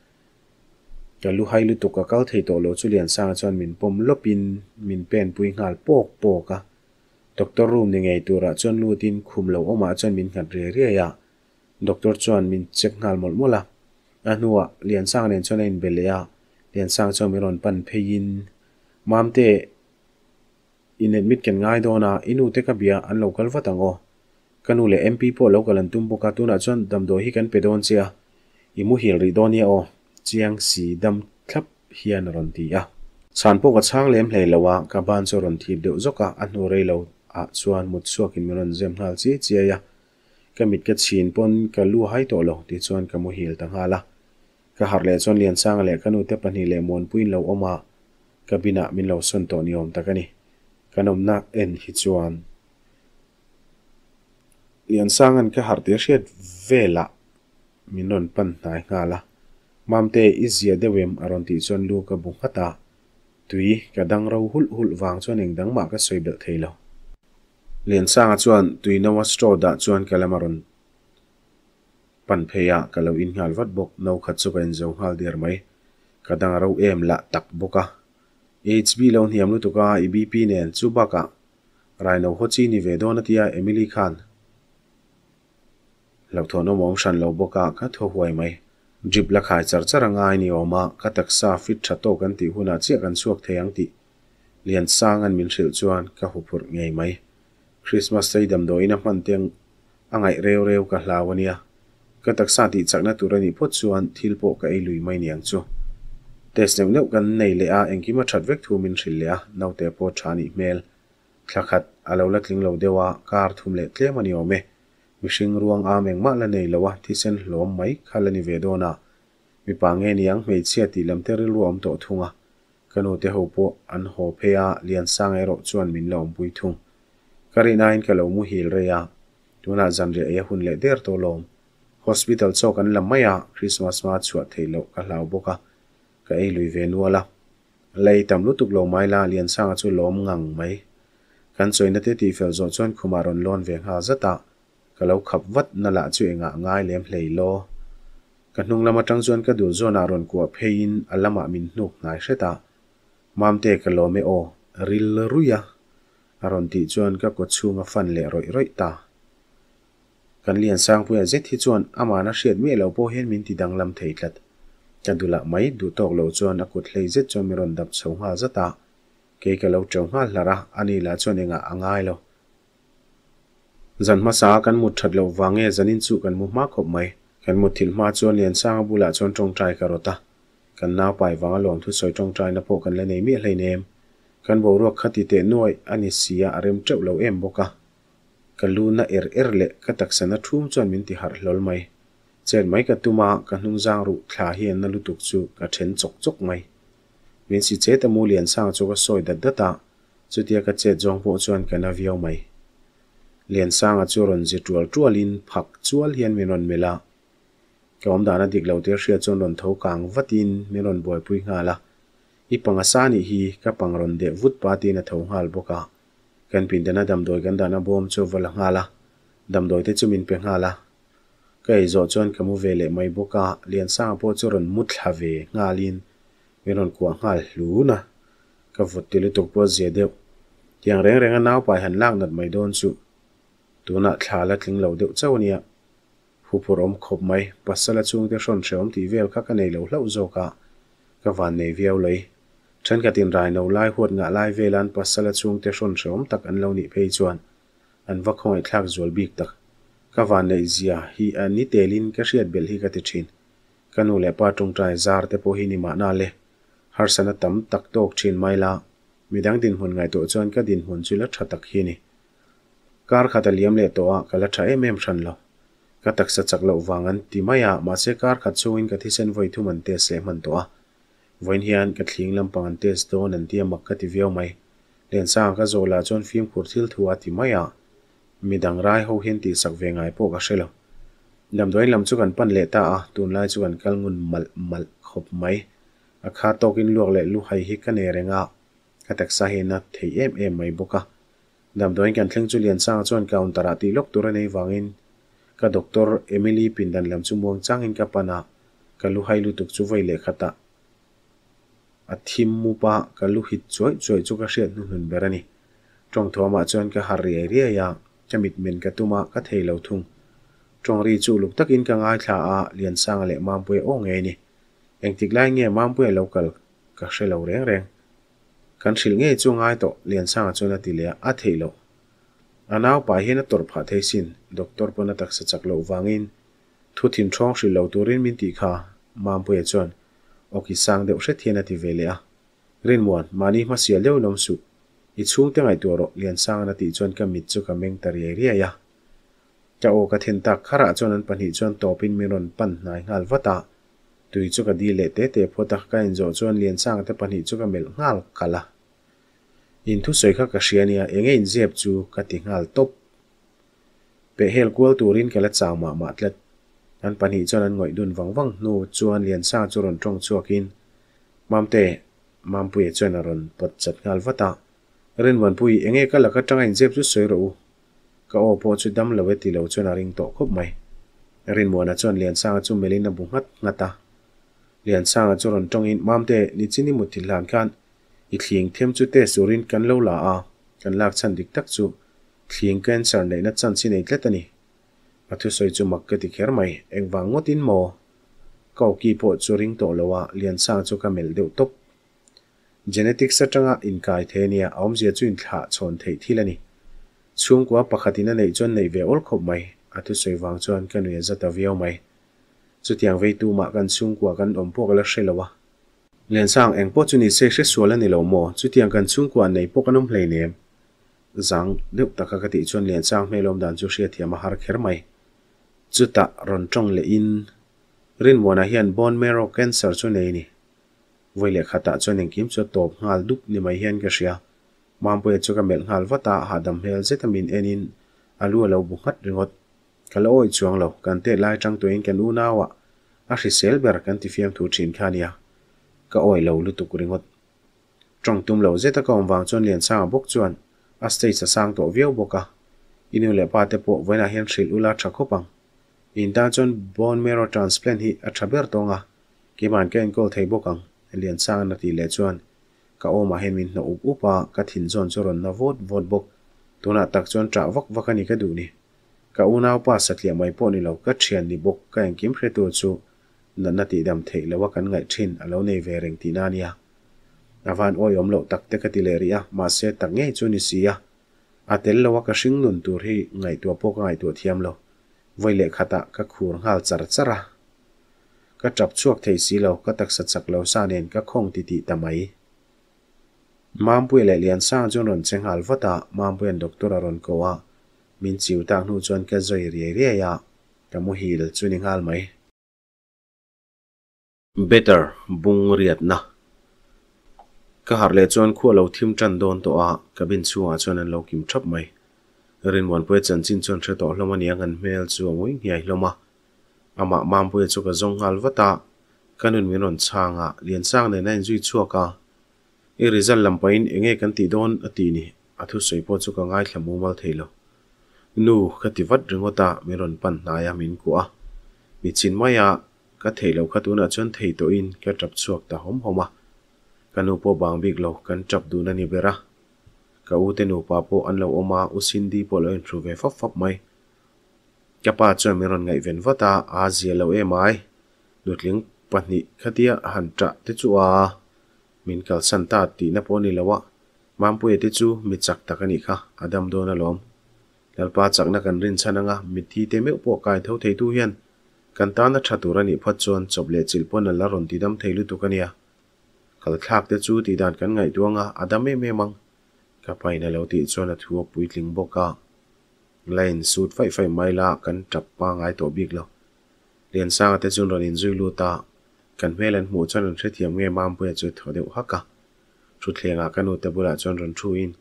ka lu hai lu tukka kaot hei to lo chu liyan sanga chon min pom lo pin min pen pui ngaal pok-pok ka doktor rumni ngay tu ra ah chon lu tin khum lo omaa ah chon min ngaad rea rea ya doktor chon min chek ngaal mol mol ah. a ah nuwa liyan sanga len chon ayin pele ya liyan sanga chon miron pan peyin maam te ined mitken ngaay doona inu deka biya an lo kal vata le MP po lo ka tum buka tu na chon do hi kan pe doonze ya i muhiil ri doonye o chiang si dam thlap hian ron ti a à. san pawk a chhang lem hlei lowa ka ban chu ron thip deuh zawka à. a hnu rei lo a à. chuan mut chuakin mi ron zem hnal chi chiaia ka mit ka chin pon ka lu hai to lo ti chuan ka mu hil tang hala ka har le chuan lian sang le kanu te pani le mon puin lo oma ka bina min lo son to ni om takani kanom na en hi chuan lian sang an ka har tir shet vela minon pan nai nga la mamte izia dewem aron ti chon lu ka bung hata tui ka dang ro hul hul wang chuan eng dang ma ka soibel theilo len sanga chuan tui nawa straw da chuan kalamaron pan pheya kalau in hal wat bok no khat chu kan zo hal der mai ka dang ro em la tak boka hb lo niam lu tuka ibp nen chu baka rai no ho chi ni ve don atia emily khan lo thono mong shan lo boka ka tho huai mai จิบลักหายจัดจารงางนิออกมาก็ตักซาฟิตชตโตกันตีหุนาเจียกันสวกเทียงตีเลียนสร้างอันมินเชลชวนก็หุบผุดไงไหมคริสต์มาสใจดำโดยนักมันเตียงอังไงเร็วๆกับลาวเนียก็ตักซาติจากนัตุรนิพุทธชวนทิลโปกับไอลุยไม่เนียงชัวเตสเนมเล็กกันในเลียเองกิมาชัดเวกทูมินสิลเลียนเอาเตโปชานิเมลคลักขัดอาเลวเล็กลิงเลวเดว่าการทุ่มเลตเลี้ยมันยอมไหม mihring ruang ameng ma la nei lowa thi sen hlawm mai khalani ve dona mi pange niang hmeichhia ti lamte ri luam to thunga kanu te ho po an ho phea lian sang ero chuan min lawm pui thung karina in ka mu hil reya tuna zan re e hun le der to lawm hospital chawk an lamaya christmas ma chhuat theilo ka hlau boka ka ei lui ve nuala lei tam lu tuk lo mai la lian sang chu lawm ngang mai kan choina te ti fel zo chuan khumaron lon ve ha zata ka lo khap wat na la chu enga ngai lem hlei lo ka hnung lama tang chuan ka dur zona ron ku phein alama ngay hnuk ta, hreta mamte ka lo me o ril ruya aron ti chuan ka ko ngã fan lệ rồi rồi ta kan liền sang pui zet hi chuan ama na hriat me lo po hen min ti dang lam thei tlat ka dula mai du tok lo chuan akut hlei zet chuan mi ron dap chho nga zata ke ka lo chho là ra anh à là chuan enga ngay lo จันมาสากันมุดถัดเลววางเงยจันินสุกันมุมากขบไหมกันมุดถิ่นมาชวนเลียนสร้างบุหลาชวนตรงใจกระรตะกันน้าไปวางหลวงทุสอยตรงใจนภกันเละในมียไรเนมกันบวรวกคติเตน่วยอันิสียาอารมณ์เจ้าเลวเอ็มบุกะกันลูน่าเอร์เอร์เล่กันตักสนัทุ่มชวนมินติหารลลไหมเจ็ดไม่กตุมากันนุ่งจางรูขลาเฮียนนลุตุกจูกันเชนจกจกไม่เวนสิเจตมูเลียนสร้างจกสอยดัดดตตาจุดเดียกเจ็ดจงพวกชวนกันนาวิเอาไม่ lian sanga chu ron je tual tual in phak chual hian menon mela lâu dana diklo te hria chon ron tho kang vatin menon boy pui nga la i panga sa ni hi ka pang ron để vut pa te na tho hal boka kan pin dana dam doi kan dana bom chu wal nga la dam doi te chumin pe nga la kai zo chon kamu vele mai boka lian sanga po chu ron mut hlave nga lin menon kwa ngal hlu na ka vut te le tok po je tiếng rèn rèn reng na pa han lang đặt mai don chu tuna thla la tling lo deuh chaw ania hupur om khop mai pasala chung te hron hreom ti vel kha ka nei lo hlau zo ka ah. ka van nei viau lei then ka tin rai no lai huat nga lai velan pasala chung te hron hreom tak an lâu nị phê chuan an va khoi e thlak zual bik tak ka van nei zia hi an ni telin ka hriat bel hi ka ti thin kanu le pa tung trai zar te po hi ni ma na le har sana tam tak tok thin mai la mi midang din hun ngai to chuan ka din hun chu la tha tak hi ni kar khat aliam le to a kala tha em em hran lo ka taksa chak lo wangan ti maya ma se kar khat chuin ka thi sen voi thu man te se man to a voin hian ka thling lampang an te sto nan ti mak ka ti veo mai len sang ka zola chon phim khur thil thu a ti maya midang rai ho hin ti sak ve ngai po ka shelo lam doi lam chu kan pan le ta a tun lai chu kan kal ngun mal mal khop mai a kha tokin luak le lu hai hi ka ne renga ka taksa hena thei em em mai boka damdain kan thleng chu lian changa chuan counter ah tih lok tur a nei wangin ka doctor emily pindan lam chu muang changin ka pana ka lu hai lu tuk chu vai le khata a thim mu pa ka lu hit chuai chuai chu ka hriat nu hun berani tong thoma chuan ka har ri ri ya chamit men ka tuma ka thei lo thung tong ri chu luk takin ka ngai thla a lian sang le mampui o nge ni engtik lai nge mampui lokal ka hre lo reng reng กันชิลเงี้ยจู่ง่ายโตเลียนสังจู่นัดเลียอัดเฮลโลอนาคตไปเห็นตัวผาเทศินด็อกเตอรปนักสักจักรลวังอินทุทิมช่องสิลเาตัวรินมินติกามาพุดจวนโอคิสังเดอ๋ยวเช็เทียนัเวเลีย รินมวนมานี่มาเสียเลี้ยวน้ำสุขอิจ่วงเตงไอตัวโรเลียนสังนาติจวนกับมิดจุกับเมงตาเรียเรียยะจะโอกระเทนตักขระจวนนั้นปนิจวนโตปินมิรนปันนายงานวตา tui chu ka di le te te pho tak ka in zo chuan lian sang te pahnih chu ka mel ngal kala in thu soi kha ka hriania enge in zep chu ka ti ngal top pe hel kwal turin kala changma ma tlet an pahnih chuan an ngoi dun wang wang nu chuan lian sang chu ron tong chuakin mamte mampui e chuan a ron pot chat rin vata ren wan pui enge kala ka trang in zep chu soi ro ka o chú đâm dam lawe ti lo chuan a ring to khop mai rin mona chuan lian sang chu melin ngắt ngắt ngata รียนสางจรนจงอินมามเตนิจินิมุติหลานกันอีกเลียงเทมจุเตสุรินกันเล่าลาอากันลากฉันดิกตักจูเลียงกันสันในนัดฉันสินในเลตันิมาทุสอยจูมักกติเขิร์ม่เอ็งวางงดินโมก้็กีพอจูริงโตเลวาเรียนสางจูกามิลเดวตบเจเนติกส์จังอ่ะอินกายเทเนี่ออมเสียจุนขาชนเทที่เลนี่ช่วงกว่าปกตินั้นในจนในเวอลคบไม่อาทุสอยวางจวนกันเวียจะตวิเอาไม่ chu tiang vei tu ma kan chung kwa kan om pawk ala hrelowa len sang eng pawh chuni se hre sual ani lo maw chu tiang kan chung kwa nei pawh kan om hlei nem zang deuh taka ka tih chuan len sang hmelawm dan chu hria thiam a har kher mai chu ta ron tong le in rin mona hian bone marrow cancer chu nei ni voile khata chuan eng kim chu top ngal dup ni mai hian ka hria mampui chu ka mel ngal vata ha dam hel zetamin enin alu lo bu khat ringot kal oi chuang lo kan te lai tang tuin kan u ạ. À hri sel ber kan ti fiam thu thin cả ka oi lưu tục tu kuringot trong tum lo zeta ka omwang chon lian sa bok chuan a stage sa sang to viau boka inu le pa te po vena hian thril ula tha khopang in ta chon bone marrow transplant hi a thaber tonga ke man ken thấy à, bốc bokang lian sang na ti le chuan ka oma hen min no up upa ka thin zon choron na vot vot bok tuna tak chon tra vak vakani cái du ni ก้าวหน้าป้าสักเลี้ยงไม่พอนี่เราก็เชียนนีบกก็ยังกิมเพื่อตัวจูนั่นนาทีดำเทแล้วว่ากันไงชินเราในเวริงตินานี่อาวันโอยอมเลกตักเตกติเลรียมาเสตักเงยจุนิสียอาเตลลวกระชิงนุนตัวที่ไงตัวพวกไงตัวเทียมเลวไวเลขตากขูร์ฮาจัดจระก็จับช่วงเทสีเราก็ตักสัจจ์เราซาเนนก็คงติดติตไมมามปุยเลีลยนซาจุนนนเชงฮาลฟตามามปุยนดกตัวรอนกัว min chiu tak nu chuan ka zoi riai riai a ah. kamu hil chu ni ngal mai better bung riat na ka har le chuan khu lo thim tan don to a ah. kabin chu a ah chuan an lo kim thap mai rin wan pue chan chin chuan thre to hloma ni angan mel chu ngoi ngiai hloma ama mam pue chu ka zong hal wata kanun min ron changa lian sang này ne nain zui chuaka i rizal lampain enge kan ti don atini athu soipo chu ka ngai thlamu mal theilo nu khativat ringota miron pan naya min kuwa michin maya ka theilo khatuna chon theito in ka tap chuak ta hom homa kanu po bang big lo kan tap du na ni bera ka u te nu pa po an lo oma usin di po lo in thu ve fap fap mai ka pa chu miron ngai ven vata a zia lo e mai lutling pahnih khatia han tra te chu a min kal san ta ti na po ni lawa mampui te chu mi chak takani kha adam dona lom เลป้าจักนักการเรียนชั้นงะมิตรที่เต็มอุปกายเท่าเทียตู้เยียนกันตานัชตุรันิพัฒน์ชวนจบเลจิลปนัลลาร่นที่ดำเทลุตุกันยาขัดขากเตจูติดานกันไงดวงะอาดัมเมเมมังกับไปนั่นเลวติชวนทัวปุยลิงบกกะเลนสูดไฟไฟไม่ละกันจับปางไอตัวบิ๊กละเรียนสร้างเตจูรันินจุลูตา กันเมลันหมูชันนั้นเทียมเงี่ยมามเพื่อจุดถอดเดือดหักกะชุดเลี้ยงอากันอุตบุระชันรันชูอิน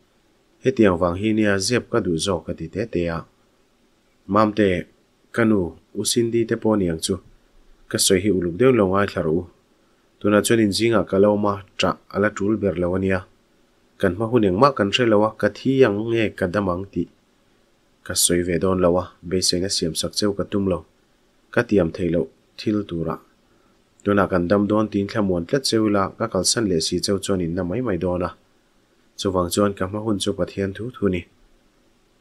hết hetiang wang hi nia zep ka du zo ka ti te te a à. mamte kanu usindi te pawh niang chu ka sawi hi uluk deuh longai thlaru tuna chuan in à trả zinga ka loma tra ala tul ber lo ania kan ma huneng ma kan thre lowa ka thiang nge ka damang ti ka sawi ve don lowa be seina tiêm thầy cheu thi tum lo ka tiam thei lo thil tura tuna kan dam don tin thlamon tla cheula ka kalsan le si cho chuan in na mai mai dona chuwang vâng, chuan ka hma hun chu pathian thu thu ni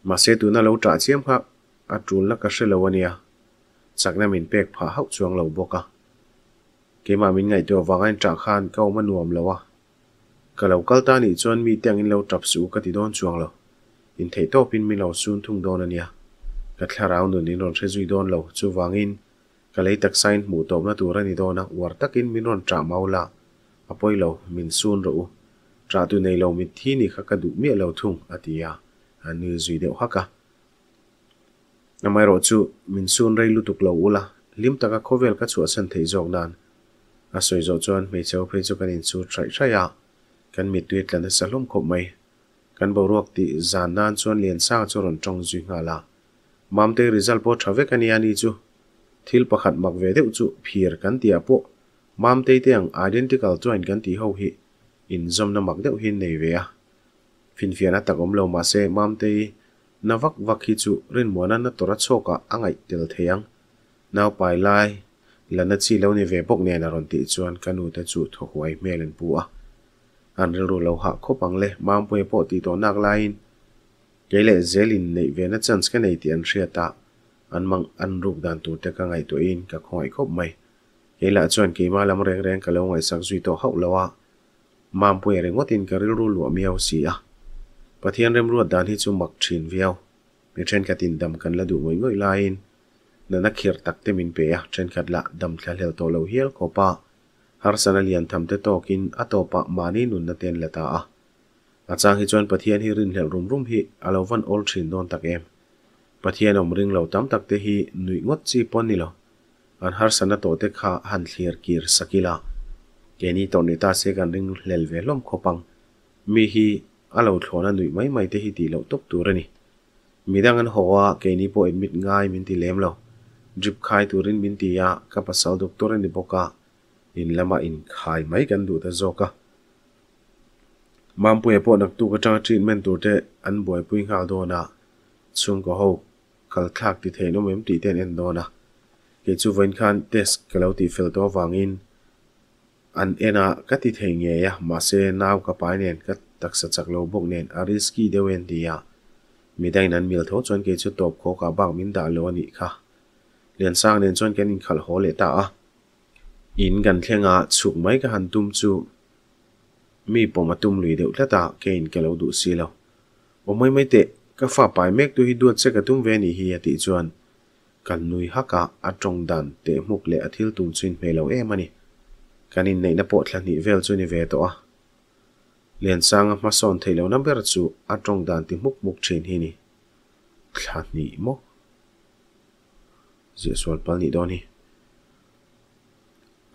ma se tu na lo tra chiam kha a trul la ka phá ania chakna min pek pha hau chuang lo boka kema min ngai to wangain vâng tra khan ko ma nuam lawa ka lo kal ta ni chuan mi teng in lo trap su ka ti don chuang lo in thấy to pin mi lâu sun thung don ania ka thla raun nu ni non thre zui don lo chu wangin vâng ka lei tak sain mu tom na tu ra ni dona war takin min non mau maula apoi lo min sun ro u trả tu nei lâu min thi đủ miệng lâu ni khaka du mi lo thung atia anu zui deu haka namai ro chu min sun rei lu tuk lo ula lim taka về các chu asan thei jok đàn, a soi zo chuan me cheu cho chu kan in chu trai à, ya miệt tuyệt là nó sa lom khop mai kan bầu ruột thì giàn nan chuan liền sa cho ron trong duy nga là, mam te result po thave kan ya ni chu thil pakhat mak ve deuh chu phiền kan tiệp po mam te teng identical anh kan ti ho hi in zom na mak deuh hin nei ve a finfiana tak om lo ma se mam te na vak vak hi chu rin mona na tora choka angai tel theyang naw bài lai lana chi lo ni ve bok ne na ron ti chuan kanu te chu tho huai melen pu a an ril ru lo ha khopang le mam pui po ti to nak lain keile zelin nei ve na chance ka nei ti an ria ta an mang an rụng đàn tu te ka ngai to in ka khoi khop mai keila chuan keima lam reng reng ka lo ngai duy zui hậu lâu lawa มามป่วยเรงตินกริรูหลวเมียวสีอประเทศนเริ่มรวดดานที่จุมักชินเวียวมีเช่นกัดินดำกันและดูงวยงวยลายน์นันักเขียตักเตมินเปียเช่นกัดละดำทะเลโตเลวเฮียลโคปาฮาร์สนเลียนทำเตโตกินอโตปะมานีนุนนเตยนเลตาอาจารย์ที่จวนประเทศทน่รินเหลรุมรุมฮิอาลาวันอลชินโดนตักเอมประเทศยนอมริงเหลาตั้มตักเตฮิหนุยงดจีปอนนี่ออันฮาร์สนตโตเตคาหันเทียร์กีร์สกิลา ke ni to ni ta se kan ring lel ve lom khopang mi hi alo thona nui mai mai te hi ti lo tok tur ani mi dang an howa ke ni po admit ngai min ti lem lo drip khai turin min ti ya ka pasal doctor ani boka in lama in khai mai kan du ta zoka mam puye po nak tu ka chang treatment tur te an boy pui nga do na chung ko ho kal thak ti the no mem ti ten en do na ke chu vain khan test kalau ti fel to wangin an ena ka ti thei nge ya ma se naw ka pai nen ka tak sa chak lo bok nen Ariski riski dewen dia mi dai nan mil tho chon ke chu top kho ka bang min da lo ni kha lian sang nen chon ken in khal ho le ta a in gan thlenga chuk mai ka han tum chu mi poma tum lui deuh tla ta ke in ke lo du si lo o mai mai te ka fa pai mek tu hi duat se ka tum ve ni hi ati chuan kan nui haka atong dan te muk le athil tum chin pe lo em ani kanin nei na po thlani vel chu ni ve to a len sang ma son theilo na ber chu atong dan ti muk muk thin hi ni thlani mo je sol pal ni doni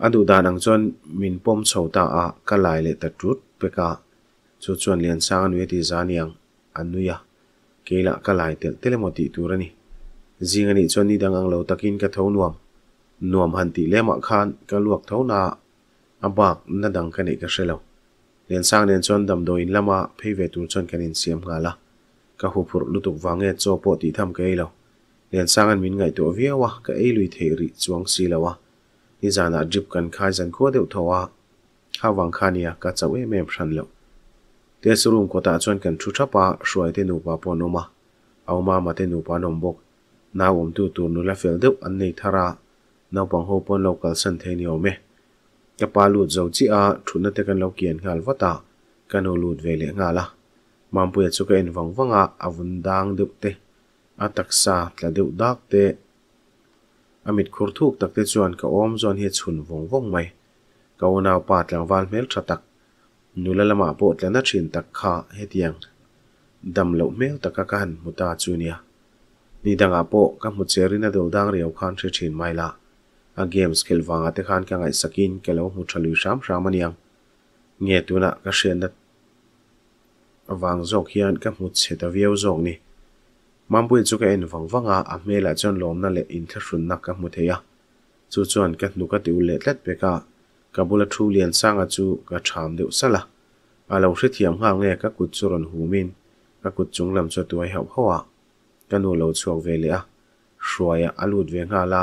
adu dan ang chon min pom chhota a ka lai le ta trut peka chu chuan len sang an we ti zaniang anuya keila ka lai tel telemoti turani zingani chon ni dang ang lo takin ka thau nuam nuam han ti lema khan ka luak thau na abak na dang ka nei ka hrelo lian sang nen chuan dam do in lama phei ve tur chuan kan in siam nga la ka hu phur lutuk wange chaw po ti tham ke lo lian sang an min ngai to viawa ka ei lui thei ri chuang si lawa ni zana drip kan khai zan kho deu thowa kha wang khania ka chawe mem hran lo te surum ko ta chuan kan thu thapa hruai te nu pa ponoma auma ma te nu pa nom bok na um tu tur nu la fel deuh an nei thara na bang ho pon local san the ni จะปาลูดเจ้าจีอาชุนนัตกันเราเกียนงาลวัตตากันโอลูดเวลงาลามันเปียชุกเอ็นฟังฟังอาอาวุนดังเดือดเตะอาตักซาตละเดือดดักเตะอามิดขุดทุกตักเตจวนกับอมจวนเฮชุนฟังฟังไหมกับวนาปาดหลังวานเมลชะตักนูละละมาปวดและนัดชินตักขาเฮตียงดำเหลวเมลตักกันมุตาจูเนียนี่ดังอาโปกับมุเชรินาเดือดดังเรียวขันเชชินไม่ละ a game skill wanga te khan ka ngai sakin kelo mu thali sham sham aniang nge tuna ka hrian dat awang zawk hian ka hmu chheta viau zawk ni mampui chu ka en wang wanga a hmela chon lomna le in thla hrun na ka hmu theya chu chuan ka hnu ka tiu le tlat peka ka bula thu lian sanga chu ka tham deuh sala alo hri thiam nga nge ka kut churon humin ka kut chung lam chu tuai hau hawa kanu lo chuak ve le a hruaya alut ve nga la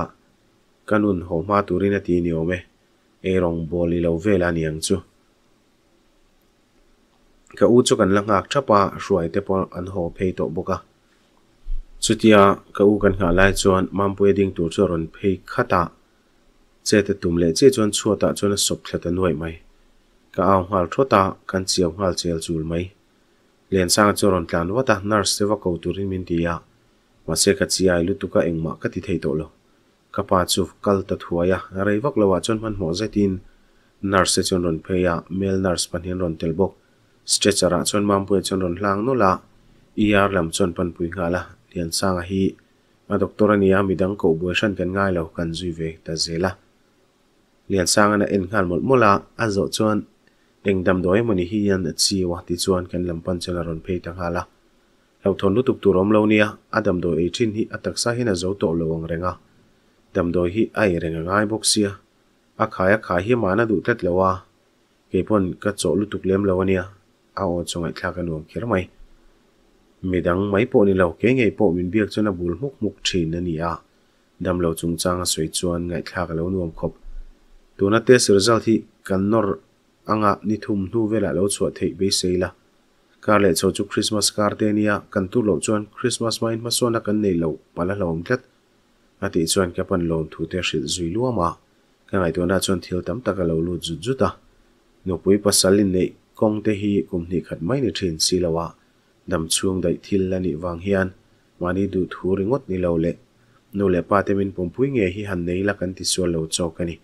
kanun ho ma turin ati ni ome e rong bol i lo vel ani ang chu ka u chu kan langak thapa ruai te pon an ho phei to boka chutia à, ka u kan nga lai chuan mampui ding tur chu ron phei khata che te tum le che chuan chuata chuan sop thlata nuai mai ka aw hal thota kan chiam hal chel chul mai len sang chu ron tlan wata nurse sewa ko turin min tia à. ma se ka chiai lutuka engma ka ti thei to lo kapa chu kal ta thuaya reivak lawa chon man hmo zetin nurse e chon ron pheya male nurse panin ron telbok stretcher a ah chon mampui e chon ron hlang nula ER lam chon panpui nga la lian sanga hi a doctor ania midang ko bua shan kan ngai lo kan zui ve ta zela lian sanga na en ngal mol mola a zo chon engdam doi moni hi yan chi wa ti chuan kan lampan chela ron phei ta nga la lo thon lu tup tu rom lo nia adam do e thin hi ataksa hin a zo to lo ang renga tamdawi hi a irenga ngai bawk sia a khai a khai hi mana duh tlat lo a keipon ka chaw lutuk lem lo ania a aw chungai thlaka luam khir mai midang mai po ni lo ke ngei po min biak chuna bul muk muk thin ania dam lo chung changa soi chuan ngai thlaka lo nuam khop tuna test result hi kannor anga ni thum lại lâu lo thấy thei be là, kar lễ chaw chu christmas kar te nia cần tu lâu chuan christmas mai main ma sona kan nei lo pala lâu ông tlat อาทิตย์ชวนแกปนลงทุนเตชิดจุยลัวมาขณะตัวนั้ชวนเทียวตั้มตะกเหลาลุจุดจุดอ่ะนกปุยปัสสลินเนยกงเตหีกุมนิขัดไม่ในเทียนสิลาวะดำช่วงได้ทิลละนิวังเฮียนวันนี้ดูทุเริงดนิเลวเล่โนเลป้าเตมินปมปุยเงี้ยหิหันเนยละกันทิ่ส่วนเหลาดจอากันนี่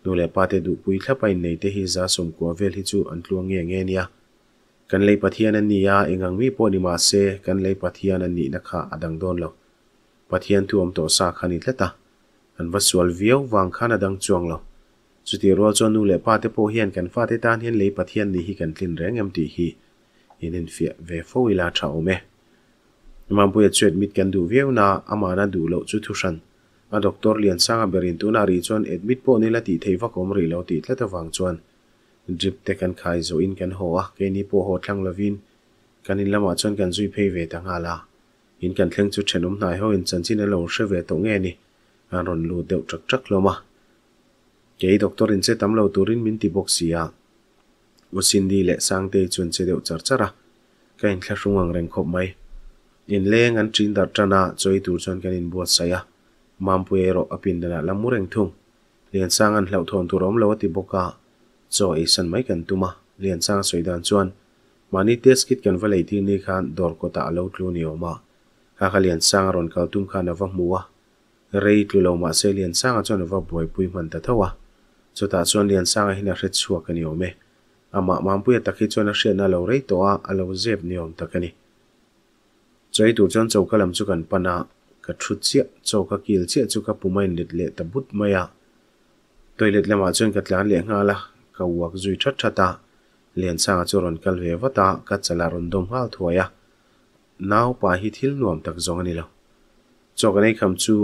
โนเลป้าเตดูปุยทับไปในยเตหิจ้าสมกัวเวลฮิจูอันลวงเงี้ยเงี้ยเนี่ยกันเลยปัทยานันนี่ยาเองังมีปนิมาเซกันเลยปัทยานันนี่นะคะอดังโดนเลย pathian tu om to sa khani tleta an à? va sual viau wang khana dang chuang lo chuti ro chuan nu lệ pa te po hiện kan pha te tan hiện lấy le hiện đi hi kan tin rèn em ti hi hiện in in fia ve là ila tha ome mam bu chuet mit kan du viau na amara na du lo chu thu shan a doctor liền sanga berin tu na ri chuan admit po ni la ti thấy va ông rì lo ti tleta wang chuan drip te kan khai zo in kan ho a ke ni po ho thlang lovin kan in lama chuan kan phê về ve hà la in kan thleng chu thenum hnai ho in chan chin alo hre ve to nge ni an ron lu deuh trak trak loma kei doctor in che tam lo turin min ti box sia usin di le sang te chun che deuh char chara ka in thla rungang reng khop mai in leng an trin dar tana choi tur chon kan in buat saya mampui ero apin dana lamureng thung liền sang ăn lậu thôn thủ rõm lâu tì bốc à. cả rồi sân mấy cần tuma liền sang xoay đàn chuẩn, mà ni test kit cần phải lấy thi ni khan đòi có tạ lâu tlu ni mà kha lian sang ron kal tum khan ava muwa rei tlu lo ma se lian sang chon ava boi pui man ta thawa chota chon lian sang hina hret chhuak ani ome ama mampui takhi chon a e. hriana lo rei to a alo zep ni om takani choi tu chon chau kalam chu kan pana ka thu chia chau ka kil chia chu ka pumain let le ta but maya toilet lama chon ka tlan le nga la ka wak zui that thata lian sang chu ron kal ve wata ka chala ron dom hal thuaya नाव पा hi thil nuam tak zong ani lo chokanei kham chu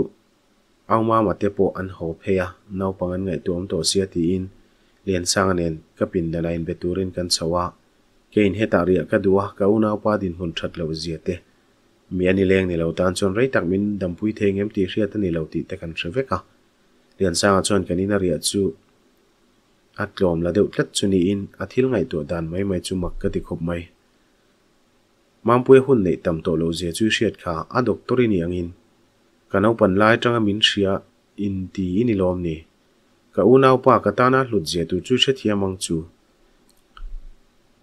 angma mate po an ho pheya nau pangan ngai tuam to sia ti in len sang anen kapin lana in beturin kan chawa kein heta ria ka duwa ka una pa din hun that lo zia te mi ani leng ni lo tan chon rei tak min dampui theng em ti hriat ani lo ti te kan threveka len sang chon kanina ria chu atlom la deuh tlat chuni in athil ngai to dan mai mai chu mak ka ti khop mai mampui tổ nei tam to lo je chu hriat kha a doctor ni angin kanau pan lai tanga min hria in ti ni lòm ni cả u nau pa ka ta na hlut je tu chu hriat mang chu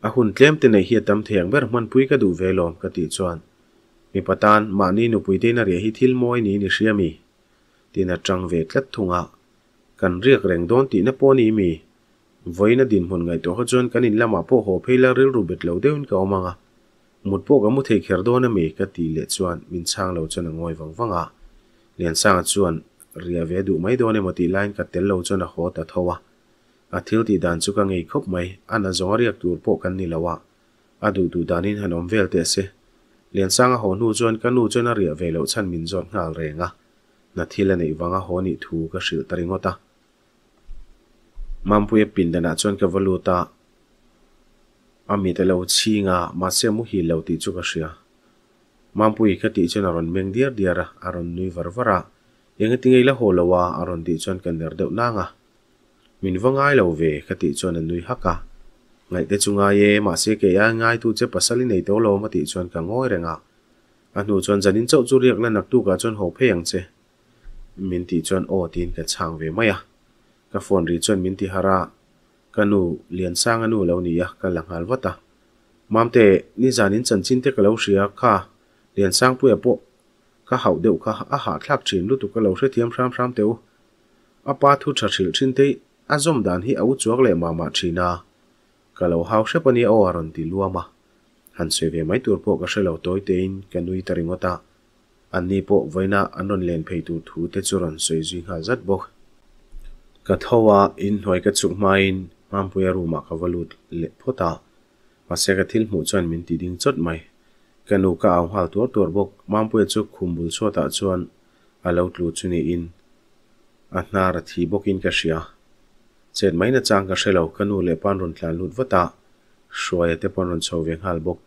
a hun tlem te nei hi tam theng ber man pui ka du vẻ lòm ka ti chuan mi patan ma ni nu pui te nà re hi thil moi ni ni hria mi tina tang ve tlat thunga kan riak reng don ti na po ni mi voina din hun ngai to ho chon kan in lama po ho pheila ril rubet lo deun ka omanga มุดพวกกมุทเทียร์ดอนเมกตีเลชวนมินช่างเล่าชนงอยฟังฟังอ่ะเลียนช่างชวนเรียเวดูไม่ด้วอนเมติไลน์กัดเตลเล่าชนขอตัดทว่าอาทิตย์ที่ดันสุกังเอกบไม่อันจงเรียกตัวพวกกันนี่ละวะอาดูดูดานนินฮันอมเวลเตสเลียนช่างหัอนูชวนกันนูชวนเรียเวลเล่าชนมินจอนงานแรงอ่ะนาทีละในวังหัอนิทูก็สื่อตริงอ่ะมัมพุยปินดานาชวนกับวัลลุตา ami te lâu chi nga ma se mu hi lo ti chu ka ria mampui kha ti chen aron meng dir dir a aron nui var vara yang ti ngei la ho lo wa aron ti chon kan der deuh na nga min vangai lo ve kha ti chon an nui haka ngai te ai ye mà xe ke ya ngay tu che pasali nei to lo ma ti chon ka ngoi renga anu dân janin chau chu riak la nak tu ka chon ho phê yang che min ti chon o tin ka về ve à, ka phone ri chon min ti ra kanu lian sang anu lo ni ya ka langhal wata mamte ni zanin chan chin te ka lâu ria kha lian sang pu po ka hau deu kha a ha thlak thin lu tu ka lâu hre thiam ram ram teu a pa thu tha thil thin te a zom dan hi au chuak le ma ma thina ka lo hau hre pani o aron ti luama han se ve mai tur po ka hre lo toi tein kanui taringota anni po voina anon len phei tu thu te churon soi zui nga zat bok ka thowa in hoi ka chuk main mampui aruma ka valut le phota paseka thil mu chuan min ti ding chot mai kanu ka au hal tur tur bok mampui chu khumbul chota chuan alo tlu chuni in a hnar thi bokin ka ria chet maina chang ka shelo kanu le pan ron thlan lut wata shwaya te pan ron choweng hal bok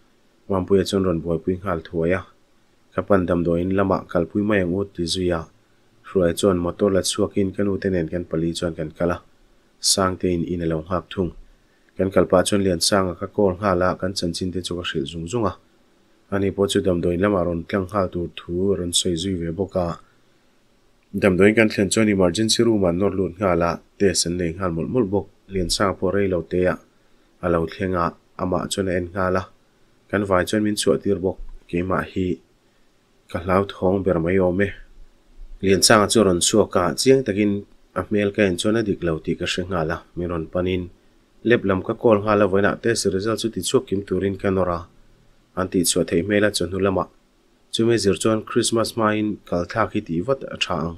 mampui chon ron boy puing hal thuaya kapan dam do in lama kalpui mai ang ut ti zuya hruai chuan motor la chuakin kanu tenen kan pali chuan kan kala sang te in in alo nghak thung kan kalpa chon lian sanga ka kol nga la kan chan chin te chu ka hril zung zunga ani po chu dam doin lama ron tlang kha tur thu ron soi zui ve boka dam doin kan thlen chân emergency room an nor lun nga la te san le ngal mul mul bok lian sang po rei lo lâu ya alo thlenga ama chon en nga la kan vài chon min chu tir bok ke ma hi ka hlau thong ber mai ome lian sang chu ron suaka chiang takin amel ka en chona dik lauti ka shenga la miron panin lep lam ka kol nga la vaina te se result chu ti chu kim turin ka nora anti chu thei mela chu lama chu me zir chon christmas ma in kal tha ki ti wat a thang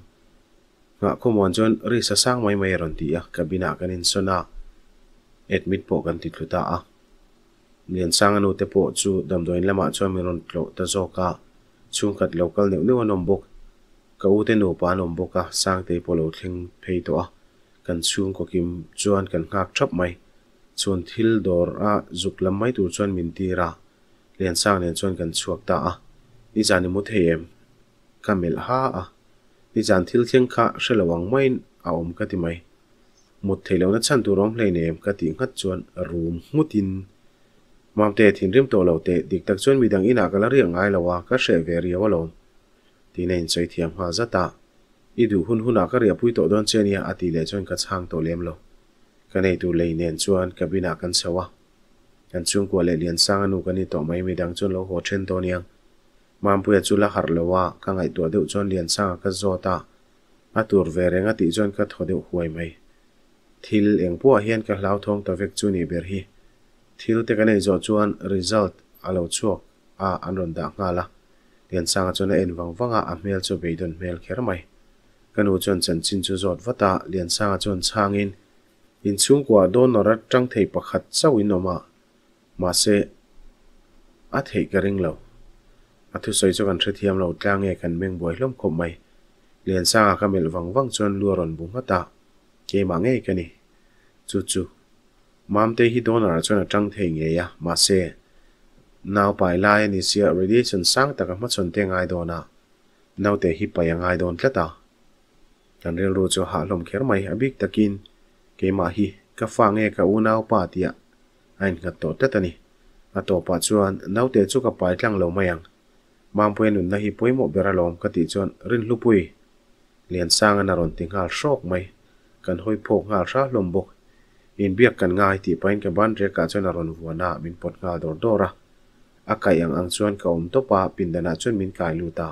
nga khu mon chon ri sa sang mai mai ron ti ya ka bina ka nin sona admit po kan ti a nian sang anu te po chu dam lama chu miron tlo ta zo ka chung kat local ne ne wonom ka tên te nu pa an cả bawk a sang te pawh lo thleng phei tawh a kan chhung kawkim chuan kan nghak thap mai chuan thil dawr a zuk lam mai tur chuan min tir a lian sang nen chuan kan chuak ta a đi chan ni mu em ka mel ha a ni chan thil sẽ là hrelawang main a awm ka ti mai một thầy lo na chăn tu rong hlei nem ka ti ngat chuan room mutin mamte thin rim to lo te dik tak chuan midang ina à kala riang ngai lawa ka hre ve riawa lawm thì nên chơi thiam hoa rất ta ý đủ hun hun à các riệp bụi tổ đơn chơi nha à tỷ lệ cho chọn các sang tổ lem lo cái này tu lấy nên chuan cái bina căn sewa căn chung của lệ liền sang anu cái này tổ máy mi đang chọn lo hồ trên tổ niang mam puya chu la har lowa ka ngai tu deuh chon lian sang ka zota a tur ve renga ti chon ka tho deuh huai mai thil eng pu a hian các hlau thông tổ việc chu ni ber hi thil te ka nei cho chuan result alo à anh anron đã nga la Vâng, vâng liền sang cho nên vang vang à mail cho bị đơn mail khéo mày cái nụ chọn chân xin cho giọt vắt ta liền sang cho chọn sang in in xuống qua đôn nó rất trăng thầy bạc khát sau in nó mà mà sẽ á thầy cái ring lâu á thứ xoay cho cần sẽ thiam lâu trang nghe cần miệng buổi lắm khổ mày liền sang cái mail vắng vâng, cho chọn lùa rồn bùng vắt ta cái mà nghe cái này chú chú mà mam te hi cho chona trăng thei nghe ya mà sẽ. นาวไปไล่นิเสียรีดิชันสังต่กับมัดชนเตียงไอโดนะนาวเตะฮิปไปยังไอโดนเล่ตาการเรียนรู้จะหาลมเขียนไม่อบิกตะกินเกมาฮีก็ฟังเอกอุนาวป่าเตียอันก็ตัวเตตันิอัตโตปัจจุบันนาวเตะจุกับไปกลางเหลมไม่ยัง มางเพื่อนหนุนนะฮิปุยหมดเบราลมกติจวนรินลุปุยเรียนสั้างอนารณ์ติงหาโชคไม่กันห้อยพกหาชาลมบก อินเบียกันง่ายที่ไปกันบ้านเรียกการชนอารมณ์วัวนาบินปดงาดอดอระอากาศยังอังชวนเขาอตัวปะปินดานาชวนมินกายลูตา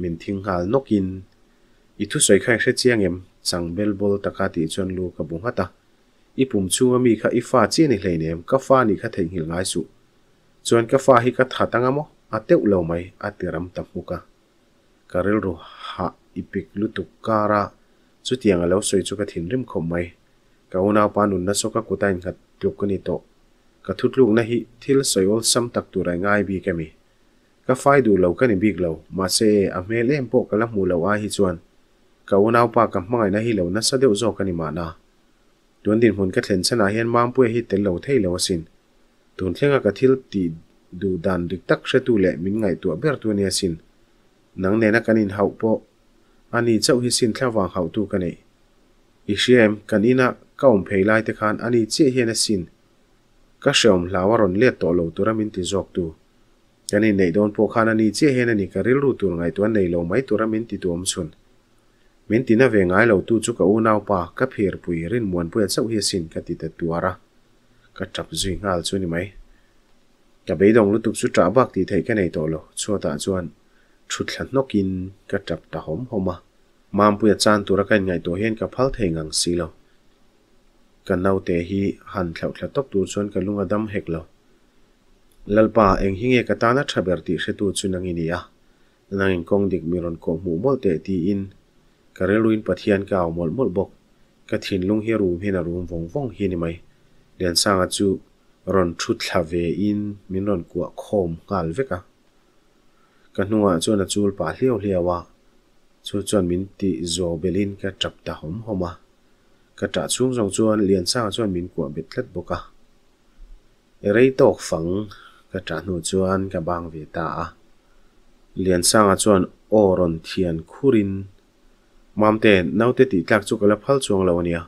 มินทิ้งหานกินอิทุสวยแค่เสียงเอ็มสังเบลบอลตะกาตีชวนลูกับบุงหัตตาอีปุ่มชูมีข้าอีฟ้าเจียนอีเลนเอ็มก็ฟ้านี่ข้าเทงหิลไงสุชวนก็ฟ้าฮิกัดหาตั้งอ่ะมั้อาเตวุเลวไม่อาเตรมตัมมุกะการเรือหะอีปิกลุตุกการะสุดยังเลวสวยจุกัดหินริมขมไหมกาวนาวปานุนนัสก็กุตัยงัดจุกันนี่โตกทุดลูกนะฮิทิลสอยอลซ้ำตักตัวแรงง่ายบีแกมีก็ไฟดูเรากันบีกเ่ามาเซอเมเล่มโปกะลำมูเราอาฮิจวนก็วนาวปากับไม่นะฮิเรานัสนเดจโกันมานาดวนดินหุ่นกะเห็นสนาเฮียนมามป่วยฮิเตลเราเทเราสินตุนเทงกะทิลตีดูดันดึกตักเชตูเลมิงไงตัวเบิร์ตัวเนียสินนังเนนักันินเฮาโปอันนี้เจ้าฮิสินแท่วางเฮาตูกันเองอีเชียมกันอินะก้าวเไล่ตะคานอันนี้เจ้าเฮนสิน ka shom lawa ron le to lo turamin ti jok tu yani nei don po khana ni che hen ani ka ril ru tu ngai to nei lo mai turamin ti tuam chun min ti na ve ngai lo tu chu ka u nau pa ka pher pui rin muan pu chau hi sin ka ti ta tuara ka tap zui ngal chu ni mai ka be dong lu tu chu tra bak ti thei ka nei to lo chu ta chuan thut thlan nokin ka tap ta hom homa mam pu chan tura kan ngai to hen ka phal thei ngang si lo kanau te hi han thlau thla tok tur chon ka lunga dam hek lo lalpa eng hinge ka tana thaber ti se tu chunang ini ya nang in kong dik miron ko mu mol te ti in kareluin pathian ka mol mol ka thin lung hi ru hina ru vong vong hi ni mai len sang chu ron thu thla ve in minron kwa khom kal ve ka ka nuwa chuna chul pa hliaw hliawa chu chon min ti zo belin ka chapta hom homa ka tra chung zong chuan lian sang chuan min kwa bit thlet bawk a rei tok fang ka tra hnu chuan Cả bang ve ta a lian sang a chuan oron thian khurin mamte naute ti tlak chu kala phal chuang lo ania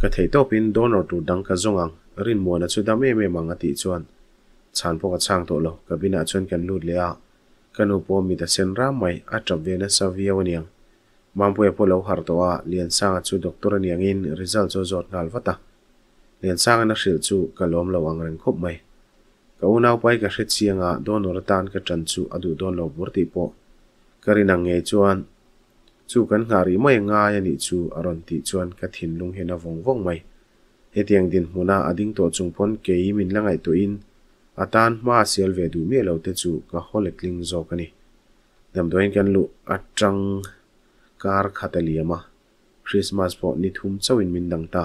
ka thei topin donor tu dang ka zongang rin mona chu dam em em anga ti chuan chan pawk a chang to lo ka bina chuan kan lut le a kanu po mi da sen ram mai a tap ve na savia waniang mampui polo hartoa lian sanga chu doctor ni angin result cho zot ngal vata lian sanga na hril chu kalom lo ang reng khop mai ka unau pai ka hret sianga donor tan ka tran chu adu don lo burti po karina nge chuan chu kan ngari mai nga yani chu aron ti chuan ka thin lung hena vong vong mai hetiang din huna ading to chungpon kei min langai to in atan ma sial ve du mi lo te chu ka holekling zo kani dam doin kan lu atang kar khataliama christmas pot ni thum chawin min dangta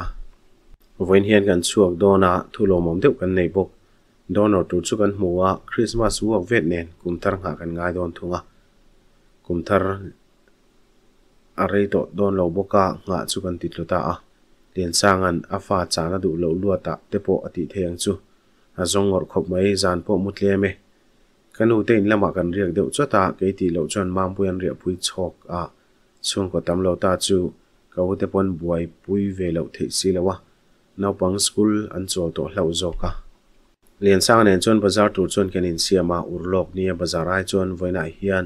voin hian kan chuak dona ah thulomom deuh kan nei bawk donor tur chu kan hmu a christmas work vet nen kumthar nga kan ngai don thunga kumthar arei to don lo boka nga chu kan titluta a lian sangan afa chana du lo luata ah tepo ati theng chu azong ngor khop mai zan po mutleme kanu te in lama kan riak deuh chota ke ti lo mang mam puyan ria pui chok a chung ko tam lo ta chu ko te pon buai pui ve lo the si lo wa nau pang school an chaw to hlo zo ka lian sang nen chon bazar tur chon ken in siama urlok nia bazar ai với voina hiền,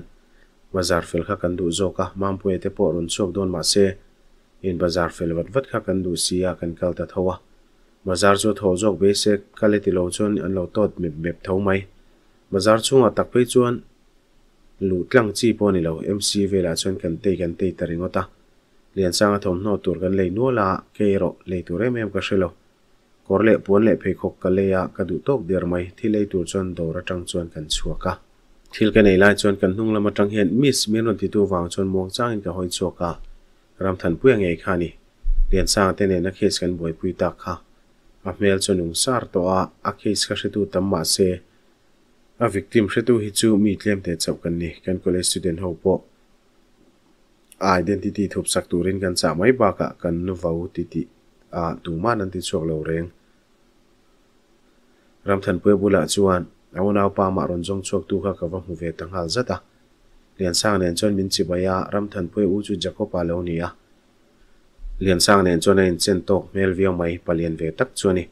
bazaar fel kha kan du zo cả, mam pui te po run chok don ma se in bazar fel vật wat kha kan du sia cần kal ta thowa bazar chu tho jok be se kale ti lo chon an lo tot mep mep tho mai bazar chunga tak pe chuan lu tlang chi pawh ni lo mc về vela chuan kan tei kan tei taringaw ta Liên lian sanga thawm hnaw tur kan lei nuala ah, keiro lei tur em em ka hrelo kawr leh puan leh pheikhawk ka leia ah, ka mây, thì der mai thi đồ ra trăng dora tang chuan ca. Thì cái này nei lai chuan kan là mặt trăng hiện miss miên menon ti tu wang chuan muang changin ka hoi chuaka ram than puya ngei kha ni Liên sang te ne na khes kan boi tạc ha. kha a hmel chuan ung sar à, a a khes ka tâm tamma se a victim hretu hi chu mi tlem te chau kan ni kan college student ho po identity thup sak turin kan cha mai ba ka kan nu vau ti ti a tuma nan ti chok lo reng ram than pue bula chuan awnaw pa ma ron jong chok tu kha ka va mu ve tang hal zata à. lian sang nen chon min chi baya à, ram than pue u chu jacob a lo ni a à. lian sang nen chon en chen tok mel viau mai palian ve tak chuani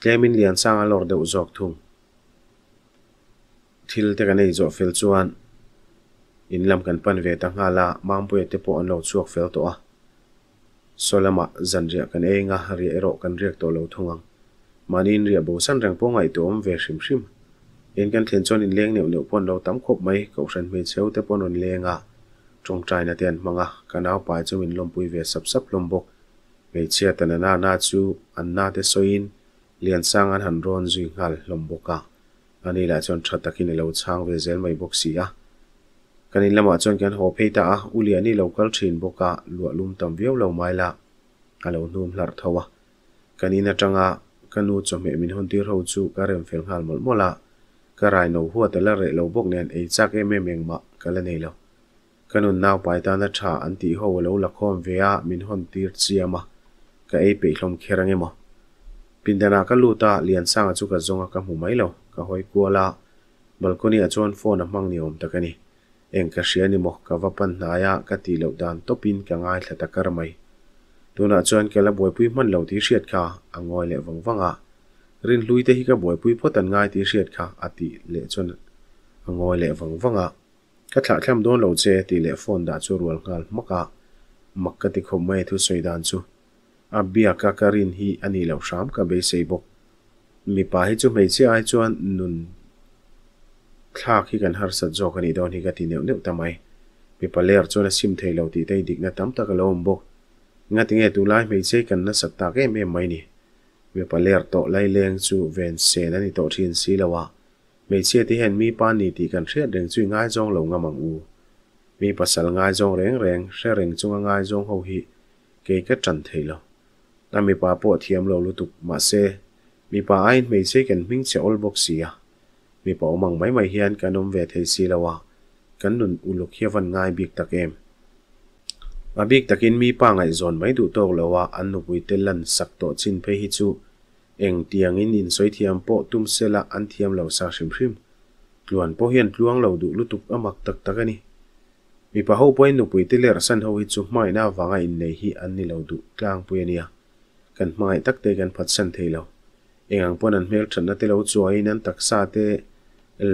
tlemin lian sang a lor deuh jok thung thil te kan ei zawh fel chuan inlam kan pan ve ta nga la mampui te pawh an lo chuak fel to a solama ah zanria kan enga ri ero kan riak to lo thungang manin ria bo san rang po ngai tom ve hrim hrim in kan thlen chon in leng neu neu pon lo tam khop mai ko ran me cheu te pon on lenga trong trai na ten manga kanau pai chu in lompui ve sap sap lombok ve chia tanana na chu anna te soin lian sang an han ron zui ngal lomboka ani la chon that takin lo chang ve zel mai box si a kanin lama chon kan ho pheita a uli ani lo kal thin boka lua lum tam veu lo mai la alo num hlar thowa kanin atanga kanu chome min hon tir ho chu karem fel hal mol mola karai no huwa tala re lo bok nen ei chak em em eng ma kala nei lo kanun naw pai ta na tha anti ho lo la khom vea min hon tir chiama ka ei pe hlom kherang ema pindana ka luta lian sanga chu ka zonga ka hmu mai lo ka hoi kuala balcony a chuan phone a hmang ni awm takani eng ka hriani mo ka vapan hnaya ka ti lo dan topin ka ngai thlata kar mai tuna chuan kela boipui man lo ti hriat kha angoi le wangwanga rin lui te hi ka boipui potan ngai ti hriat kha ati le chuan angoi le wangwanga ka thla thlam don lo che ti le phone da chu rual ngal maka makka ti khom mai thu soidan chu a bia ka karin hi ani lo sham ka be sei bok mipa hi chu hmeichhia ai chuan nun thlak hi kan har sa jawk ani dawn hi ka ti neuh neuh tamai mipa ler chuan a sim thei lo ti tei dikna tam tak a lo awm bawk nga ti nge tu lai hmeichhia kan na sak ta em em mai ni mipa ler tawh lai leng chu ven sen ani tawh thin si lowa hmeichhia ti hen mi pan ni ti kan hriat reng chui ngai jong lo nga mang u mi pasal ngai jong reng reng hre reng chunga ngai jong ho hi ke ka tran thei lo na mi pa po thiam lo lutuk ma se mi pa ai mei se ken hming che all box sia mi pa omang mai mai hian kanom ve thei si lawa kan nun uluk hiawan ngai bik tak em a bik takin mi pa ngai zon mai du tok lawa an nu pui te lan sak to chin phe hi chu eng tiang in in soi thiam po tum la an thiam lo sa hrim phim, tluan po hian tluang lo du lutuk amak tak tak ani mi pa ho poi nu pui te ler san ho hi chu mai na wanga in nei hi an ni lo du tlang pui ania kan mai tak te kan phat san thei lo engang pon an mel than na te lo chuain an taksa te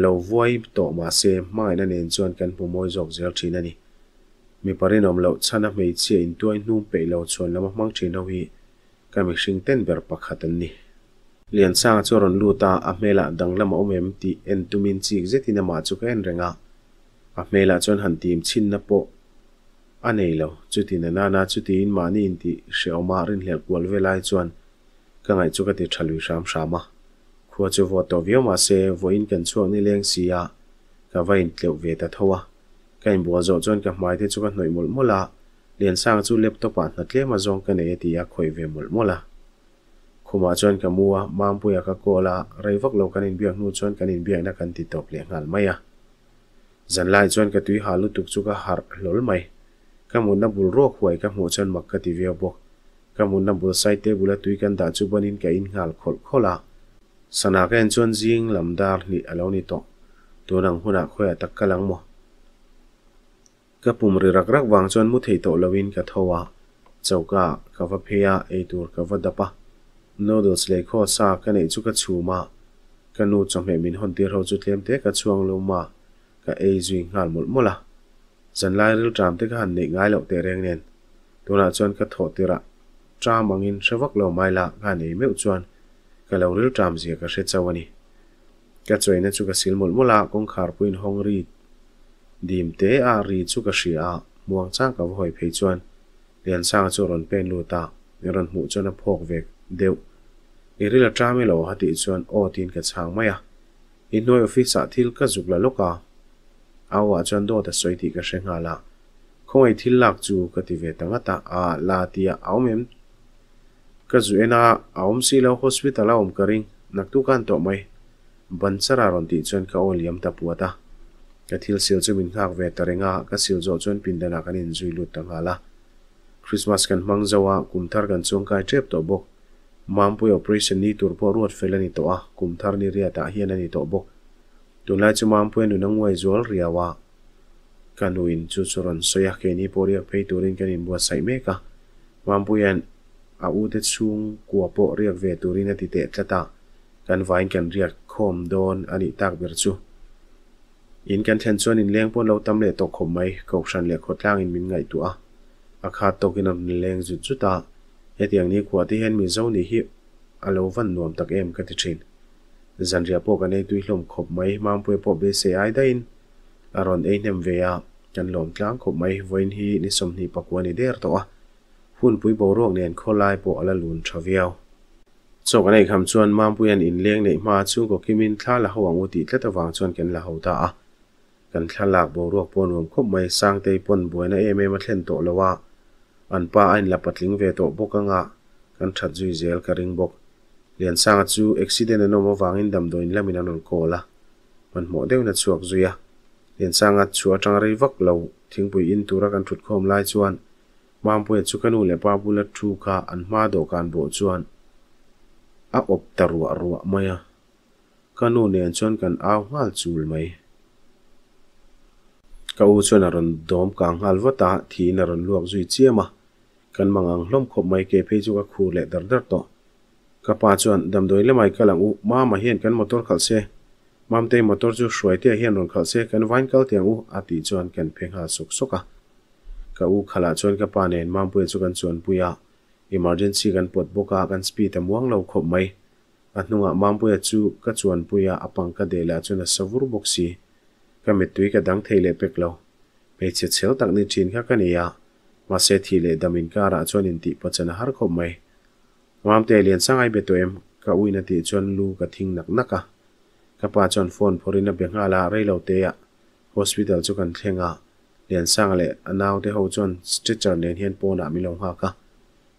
lo vui to ma se mai na nen chuan kan pu moi jok zel thin ani mi parin om lo chana mei che in tuai nu pe lo chuan lama mang thin ho hi kami hring ten ber pakhat an ni lian sang chu ron luta a mela ah danglama omem ti en tumin chik zetina ma chu ken renga a mela ah chuan han tim chin na bộ anei lo chuti na na na chuti in mani in ti sheoma rin hel kwal velai chuan ka ngai chu ka ti thalwi sham shama khua chu vo to vio ma se vo in kan chu ni leng sia ka vain tleu ve ta thowa ka in bua zo chuan ka mai te chu ka noi mul mula lian sang chu laptop an na tle ma zong ka nei ti ya khoi ve mul mula khuma chuan ka mua mampu ya ka kola reivak lo kanin biak nu chuan kanin biak na kan ti top le ngal maya zanlai chuan ka tui halu tuk chu ka har lol mai các kamun na bul ro khwai ka mu chan mak ka ti ve các môn na bul sai tế te bula tui kan da chu banin cái in ngal khol khola sana ka en chon jing lam dar ni alo ni to to nang huna khoya tak kalang mo ka pum ri rak rak wang chon mu thei to lawin ka thowa chauka ka va pheya e tur ka va dapa noodles le kho sa ka nei chu ka chu ma ka nu chom he min hon tir ho chu tlem te ka chuang lo mà ka e zui ngal mul mula chan lai ril tram te khan nei ngai lo te reng nen tuna chuan ka tho bằng hình angin hrevak lầu mai la nga nei meu chuan ka lo ril tram zia ka hre chawani ka choina chu ka silmul mula kong khar puin rì ri dim à rì ri chu ka à muang chang ka hoi phei chuan lian sang chu ron pen lu ta ron mu chuan a phok vek deu irila tram lo hati chuan o tin à ít maya ở phía office a thil ka là lúc à awa chan do da soiti ka shengha la. Kong ay tilak ju kative tangata a la tia awmim. Kazu ena awm si lao hospital awm karing nagtukan to may bansara ronti chan ka oliyam tapuata. Katil sil chumin haak vetare nga kasil jo chan pindana kanin zui luta nga la. Christmas kan mang zawa kumtar gan chong kai trep to bok. Mampu operation ni turpo ruat felan ito ah kumtar ni riata hiyanan ito bok. ตุลจุมามพ่ยนดูนังวยจวลเรียวะกันูอินจุจุรนสอยเคนีปอรียกเพตัเรินกันอินบัวใส่เมกะมามพยันอาอุเดชุงกัวปอเรียกเวตัเรินติเตจตากันวายกันเรียกคมโดนอันนี้ตากเบิร์จูอินกันเทนชวนอินเลี้ยงพวกเราตำเลตกขมไหมกอกชันเลียกขดล่างอินมินไงตัวอาคาตกินำเลี้ยงจุดจุดตาเหตุอย่างนี้ขวดที่เห็นมีเจ้าหนี้ฮิอาโลวันนวมตักเอ็มกันที่ชินจันทร์เรียบพวกันในตุ้ยลมขบไม้มังเปย์พบเบสเซียได้นอารอนเอ็นเอ็มเวียจันหลงกลางขบไม้เวนฮีนิสมนีปักวันเดอร์ตัวพุ่นปุ้ยโบร่วงเนียนโคลายโบอัลลูนทรเวลยลสกันในคำชวนมังเปย์อันอินเลียงในมาชูกกิมินท่าละหวงอุติและตะวังชวนกันละหัวตากันทลากโบร่วงปนรวมขบไม้สร้างเตยปนบวยในเอเมมาเล่นโตละวะอันป้าอินละปัดลิงเวโตปกังะกันชัดจุยเซลกระริงบก lian sanga chu accident no mo wangin dam doin lamina nol ko la man mo deu na chuak zuya lian sanga chu atang ri vak lo thingpui in tura kan thut khom lai chuan mam pui chu kanu le pa bula thu kha an ma do kan bo chuan a op tarwa ruwa maya kanu ne an chon kan a hwal chul mai ka u chuan ron dom ka ngal wata thi na ron luak zui chema kan mangang hlom khop mai ke phe chu ka khu le dar dar to ka pa chuan damdoi lamai ka lang u maa maa hien kan matoor khalse maam tai matoor juu shuay tia hien ron khalse kan vaayn khaltean u a ti chuan kan penga suksoka ka uu khala chuan ka paaneen maam puya chukan chuan puya emergency kan potpoka kaan speeda muaang lau khob mai atnu nga maam puya chu ka chuan puya apang ka dee chuan asawuru buksii ka mitui ka dang thai le pek che chel takni tin ka ka ni ya maa sethi damin ka raa chuan inti pachana hara khob mai วามเตลียนสังไอเบตัวเองกับอุยนาทีชวนลูกับทิ้งหนักนักอะกับป้าชวนฟอนพอรินับเบียงอาลาไรเหล่าเตีะฮอสพิทอลจุกันเทงอ่ะเลียนสังเลยอนาวเตะฮูชวนสติรีจเนียนเฮียนปูน่ะมีลงหักอ่ะ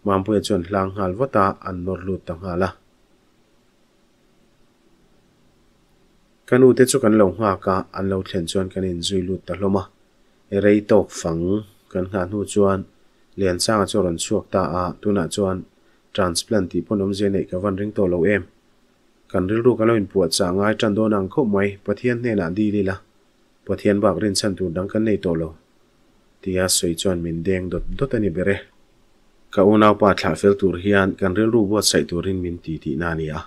มามเพื่อชวนลางหาลวตาอันนอร์ลูตังหาลละกันอุตจุกันลงหักกะอันเราเทียนชวนกันอินซุยลูตัลโลมะเอไรตกฝังกันงานฮูชวนเลียนสังจรวนชวกตาอ่ตุน้าชวน transplant ti ponom je nei ka van ring to lo em kan ril ru ka lo in puat sa ngai tran do nang kho mai pathian ne na di li la pathian bak rin san tu dang kan nei to lo tia soi chon min deng dot dot ani bere ka unaw pa thla fel tur hian kan ril ru bot sai turin min ti ti na ni a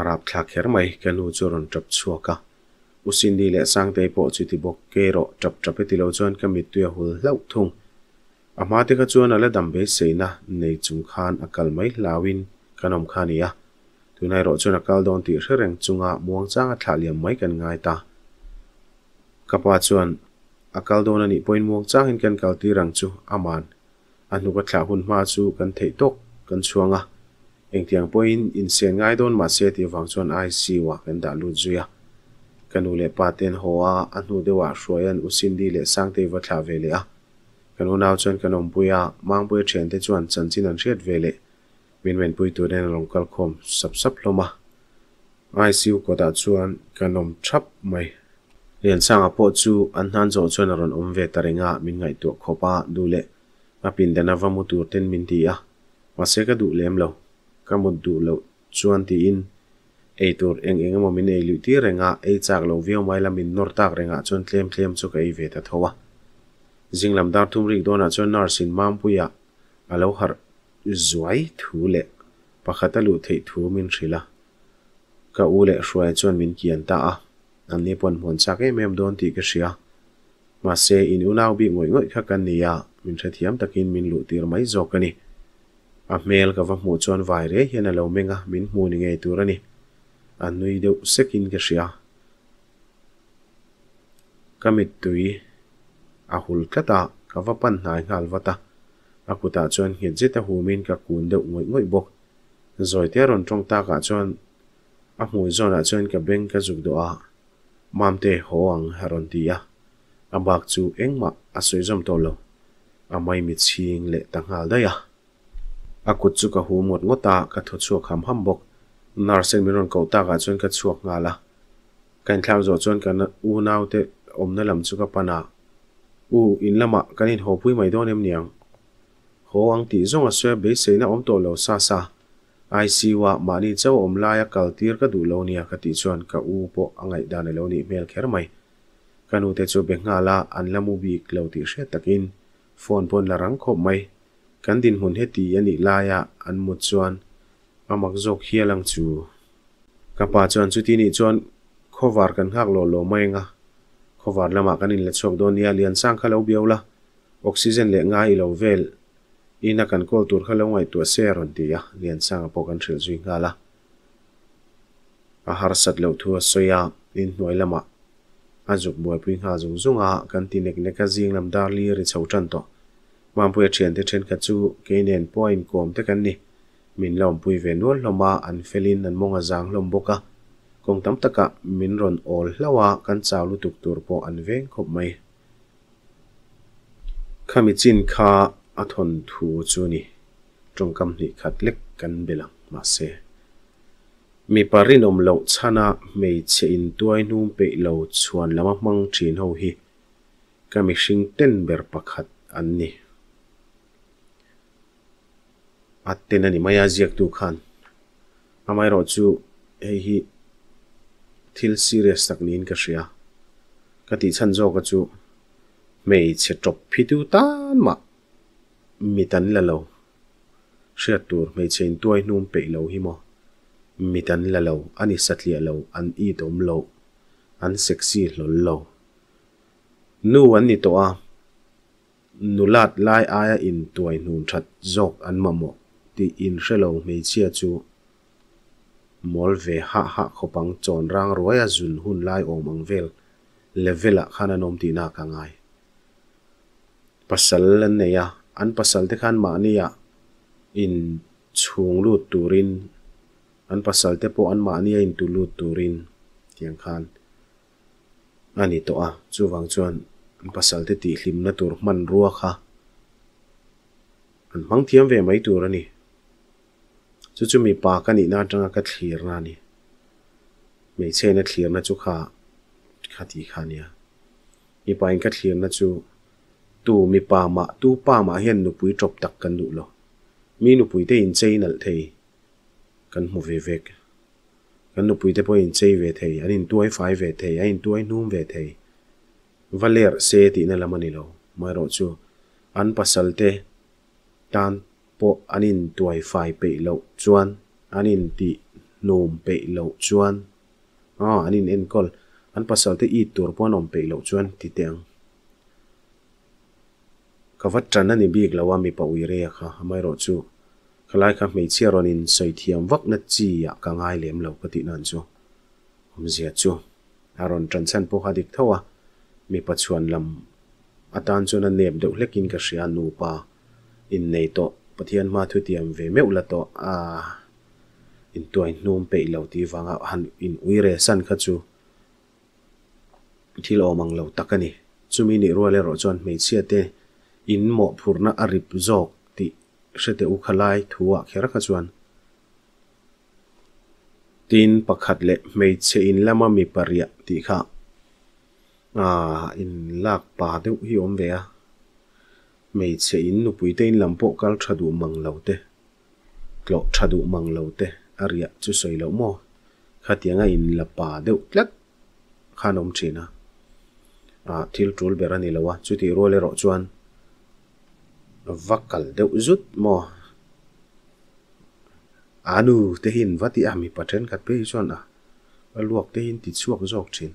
arab thla kher mai kanu choron tap chuaka usin di le sang te po chuti bok ke ro tap tap ti lo chon kamit tu hul lau thung ama te ka chuan ala dam be seina nei chung khan akal mai lawin kanom khania tunai ro chuan akal don ti hreng chunga muang changa thaliam mai kan ngay ta kapa chuan akal don ani point muang chang in kan kalti rang chu aman anu ka thla hun ma chu kan thei tok kan chuanga engtiang point in sen ngay don ma se ti wang chuan ai si wa kan da lu zuya kanu le paten hoa anu dewa shroyan usin di le sang te va thla ve le a kan unaw chuan kan awm pui a mang pui thian te chuan chan chin an riat ve le min men pui tur den long kal khom sap sap ai ICU ko ta chuan kan awm thap mai rian sang a po chu an han zo chuan ron om ve tarenga min ngai tu khopa du le a pin dena va mu tur ten min ti a ma se ka du lem lo ka mu du lo chuan ti in ei tur eng eng ma min ei lu ti renga ei chak lo viau mai la min nor tak renga chuan tlem tlem chu ka ei ve ta thowa zinglam dar thum ri dona chuan narsin mam puya alo har zuai thu le pakhata lu thei thu min hrila ka u le hruai chuan min kian ta a an ni pon hmon chak em em don ti ka hria ma se in unau bi ngoi ngoi kha kan nia min tha thiam takin min lu tir mai zo kani a mel ka va mu chuan vai re hian alo menga min mu ni ngei tur ani an nui deuh sekin ka hria kamit tui a hul kata ka va pan hnai ngal vata a kuta chuan hian jeta humin ka kun deuh ngoi ngoi bok zoi te ron tong ta ka chuan a hmui zon a ah chuan ka beng ka zuk do a mamte ho ang haron ti a abak chu engma a soi zom to lo a mai mi ching le ta ngal da ya a kut chu ka hu mot ngota ka tho chu kham ham bok nar sen mi ron ko ta ka chuan ka chuak ngala kan thlau zo chuan kan u nau te omna lam chu ka pana u in lama kanin ho pui mai don em niang ho ang ti zonga se be se na om to lo sa sa ai si wa ma ni chaw om la ya kal tir ka du lo nia ka ti chuan ka u po angai dan lo ni mel kher mai kanu te chu be nga la an lamu bi klo ti she takin phone pon la rang khop mai kan din hun heti ani la ya an mu chuan amak zok hialang chu kapa chuan chu ti ni chuan khovar kan hak lo lo mai nga khawar lama kan in le chhawk dawn nia lian sang kha lo biau la oxygen le ngai lo vel ina kan kol tur kha lo ngai tu se ron ti ya lian sang po kan thil zui nga la a har sat lo thu soya in noi lama a zuk boi pui nga zung zung a kan ti nek nek a jing lam dar li ri chho chan to mam pui thian te thian kha chu ke nen point kom te kan ni min lom pui ve nual loma an felin an monga jang lom boka กงตั้มตะกะมินรอนโอลละวะกันสาวลุตุกตัวโปอันเวงขบไม่ขามิจินคาอัทนทูจูนีจงกำหนิขัดเล็กกันเบลังมาเซมีปารินอมเลวชนะไม่เชินตัวนุ่มเปิลเลวชวนละมังมังจีนเอาฮีกามิสิงเต้นเบรปักขัดอันนี้อัตเตนันนี่ไม่ยากตัวขันทำไมเราจู่เฮ้ย thil serious tak niin ka hria ka ti chan zawka chu mei che top phitu tan ma mi tan la lo hria tur mei chen tuai num pe lo hi mo mi tan la lo ani satlia lo an i tom lo an sexy lo lo nu an ni to a nulat lai aya in tuai nun that jok an mamo ti in hrelo mei chia chu มอลเว่ฮะฮะขบังจอนร่างรวยจุนหุ่นไล่อมังเวลเลเวลขานอมตีนาคังไงภาษาลันเนี่ยอันภาษาที่ขันมาเนียอินชวงลูดตูรินอันภาษาที่พออันมาเนียอินตูลูดตูรินยังขันอันนี้ตัวจู่วังจวนอันภาษาที่ตีหิมนาตูร์มันรัวค่ะอันมังเทียมเวไม่ตูรนี่ chu chu mi ba cái này na tanga ka thlir na ni mei che na này chú chu kha kha ti kha nia mi pa in ka thlir na tu mi ba ma tu ba ma hiện nụ pui trộm tak kan nu lo mi nụ pui te in chei nal thei kan mua về về, kan nụ pui te po in chei ve thei an in tuai fai ve thei an in tuai num ve thei valer se ti na lamani lo mai rồi chú an pasal te tan pō anīn tuay fāi pēi lōu chuwan anīn tī nōm pēi lōu chuwan ā anīn īn kol an pāsaalti ī tuar pō nōm pēi lōu chuwan tī tiāng kā wa chan nā nībīg lōu wā mi pā uirēyaka hā mai rō chu kā lai kā mei chi a rō nīn sēy tiāng wak nā cī yā kā ngāi liam lōu kā tī nā chu hōm zi chu a rō nā chan chan pō khā tī kthaw wā mi pā chuwan lam atā nā chu nā nēm dōk lakīn kā shiā nū ปทิยันมาทุติยมเวเมอุลตออาอินตัวอินุ่มเปย์เลวตีฟังอันอินอุยเรสันขจูที่เราเอามังเลวตักกันนี่ซูมีนิรัวเลโรจอนไม่เชื่อเตอินหมอพูรณาอริบจอกติเชตอุคลายทัวเคระขจวนตินปักขัดเละไม่เชื่ออินละมามีปริยติข่าอ่าอินลากป่าดุฮิอมเวีย hmeichhe in nupuitein lampo kal thadu mang lote tlo thadu mang lote aria chu soilo mo khatianga in lapa deuh tlat khanom thina a thil tul berani lawa chuti role ro chuan vakal deuh zut mo anu te hin vati ami pathen khat pe chuan a luộc te hin ti chuak jok thin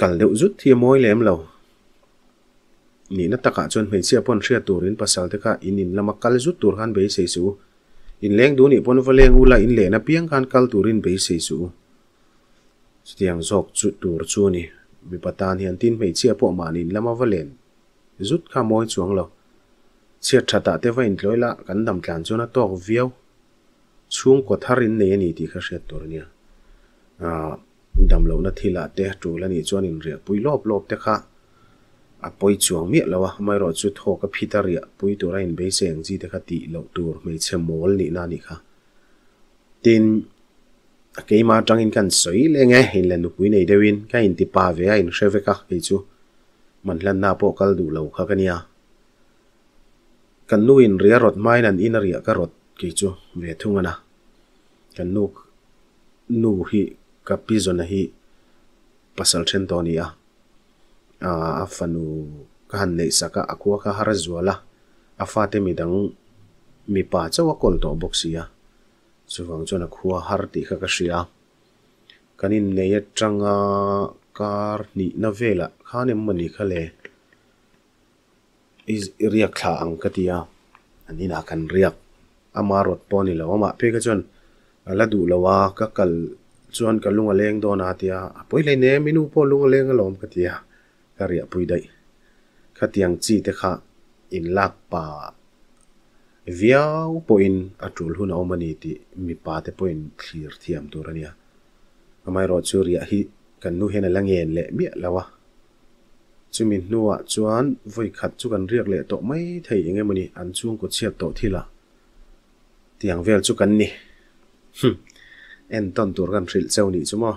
kal deuh zut thi moi lem lo ni na taka chon hmeichhia pon hria turin pasal teka in in lama kal zut tur han bei sei su in leng du ni pon vale hula in le na piang kan kal turin bei sei su tiang zok chu tur chu ni mi patan hian tin hmeichhia pawh manin lama valen zut kha mawi chuang lo chia thata te vain loila kan dam tlan chu na tok viau chung ko tharin nei ani ti kha hriat tur nia a ah, dam lo na thila te tu la ni chuan in ria pui lop lop te kha อาปอยจวงเมียแล้ววะไม่รอจุดโทกับพิตาเรียปุยตัวไรนเบสเองจีเด็คติเลวตัวไม่เชมโมลนี่นานี่ค่ะตินเกี่ยมาจังอินกันสวยเลยไงเห็นแล้วนุปุยในเดวินแค่อินติปาเวอินเชฟเวก้าไอจู่มันเล่นน่าพ่อกัลดูเลวค่กันเนียกันนู่นเรียรถไม่นั่นอินเรียก็รถไอจู่เวทุงนะกันนู่นนู่นฮีกับพีิจนะฮีปัสดาเช่นตัวนี้อ่ะ a fanu ka han le saka akua ka har zuala a fa te mi dang mi pa chawa kol to boxia chuwang chona khua har ti kha ka shia kanin ne ya tanga kar ni na vela khane mani khale is riak tha ang katia anina kan riak amarot poni lo ama pe ka chon ala du lawa ka kal chuan kalunga leng dona tia apoi le ne minu po lunga leng lom katia กเรียปุยได้ขัดยังจีเตข่ะอินลักป่าวิวปอินอัตุลหุนอมันีติมีป่าเตปอินคลีร์เทียมตัวนี้ทำไมรอชูเรียฮิกันนู่เห็นละเงียนเละเมียแล้ววะจุมินนัวจวนวยขัดจุกันเรียกเละโตไม่ไทยยังไงมันนี่อันช่วงก็เชียบโตที่ละเตียงเวลจุกันนี่ฮึเอ็นตอนตัวกันริลเซ้นี่จุมอ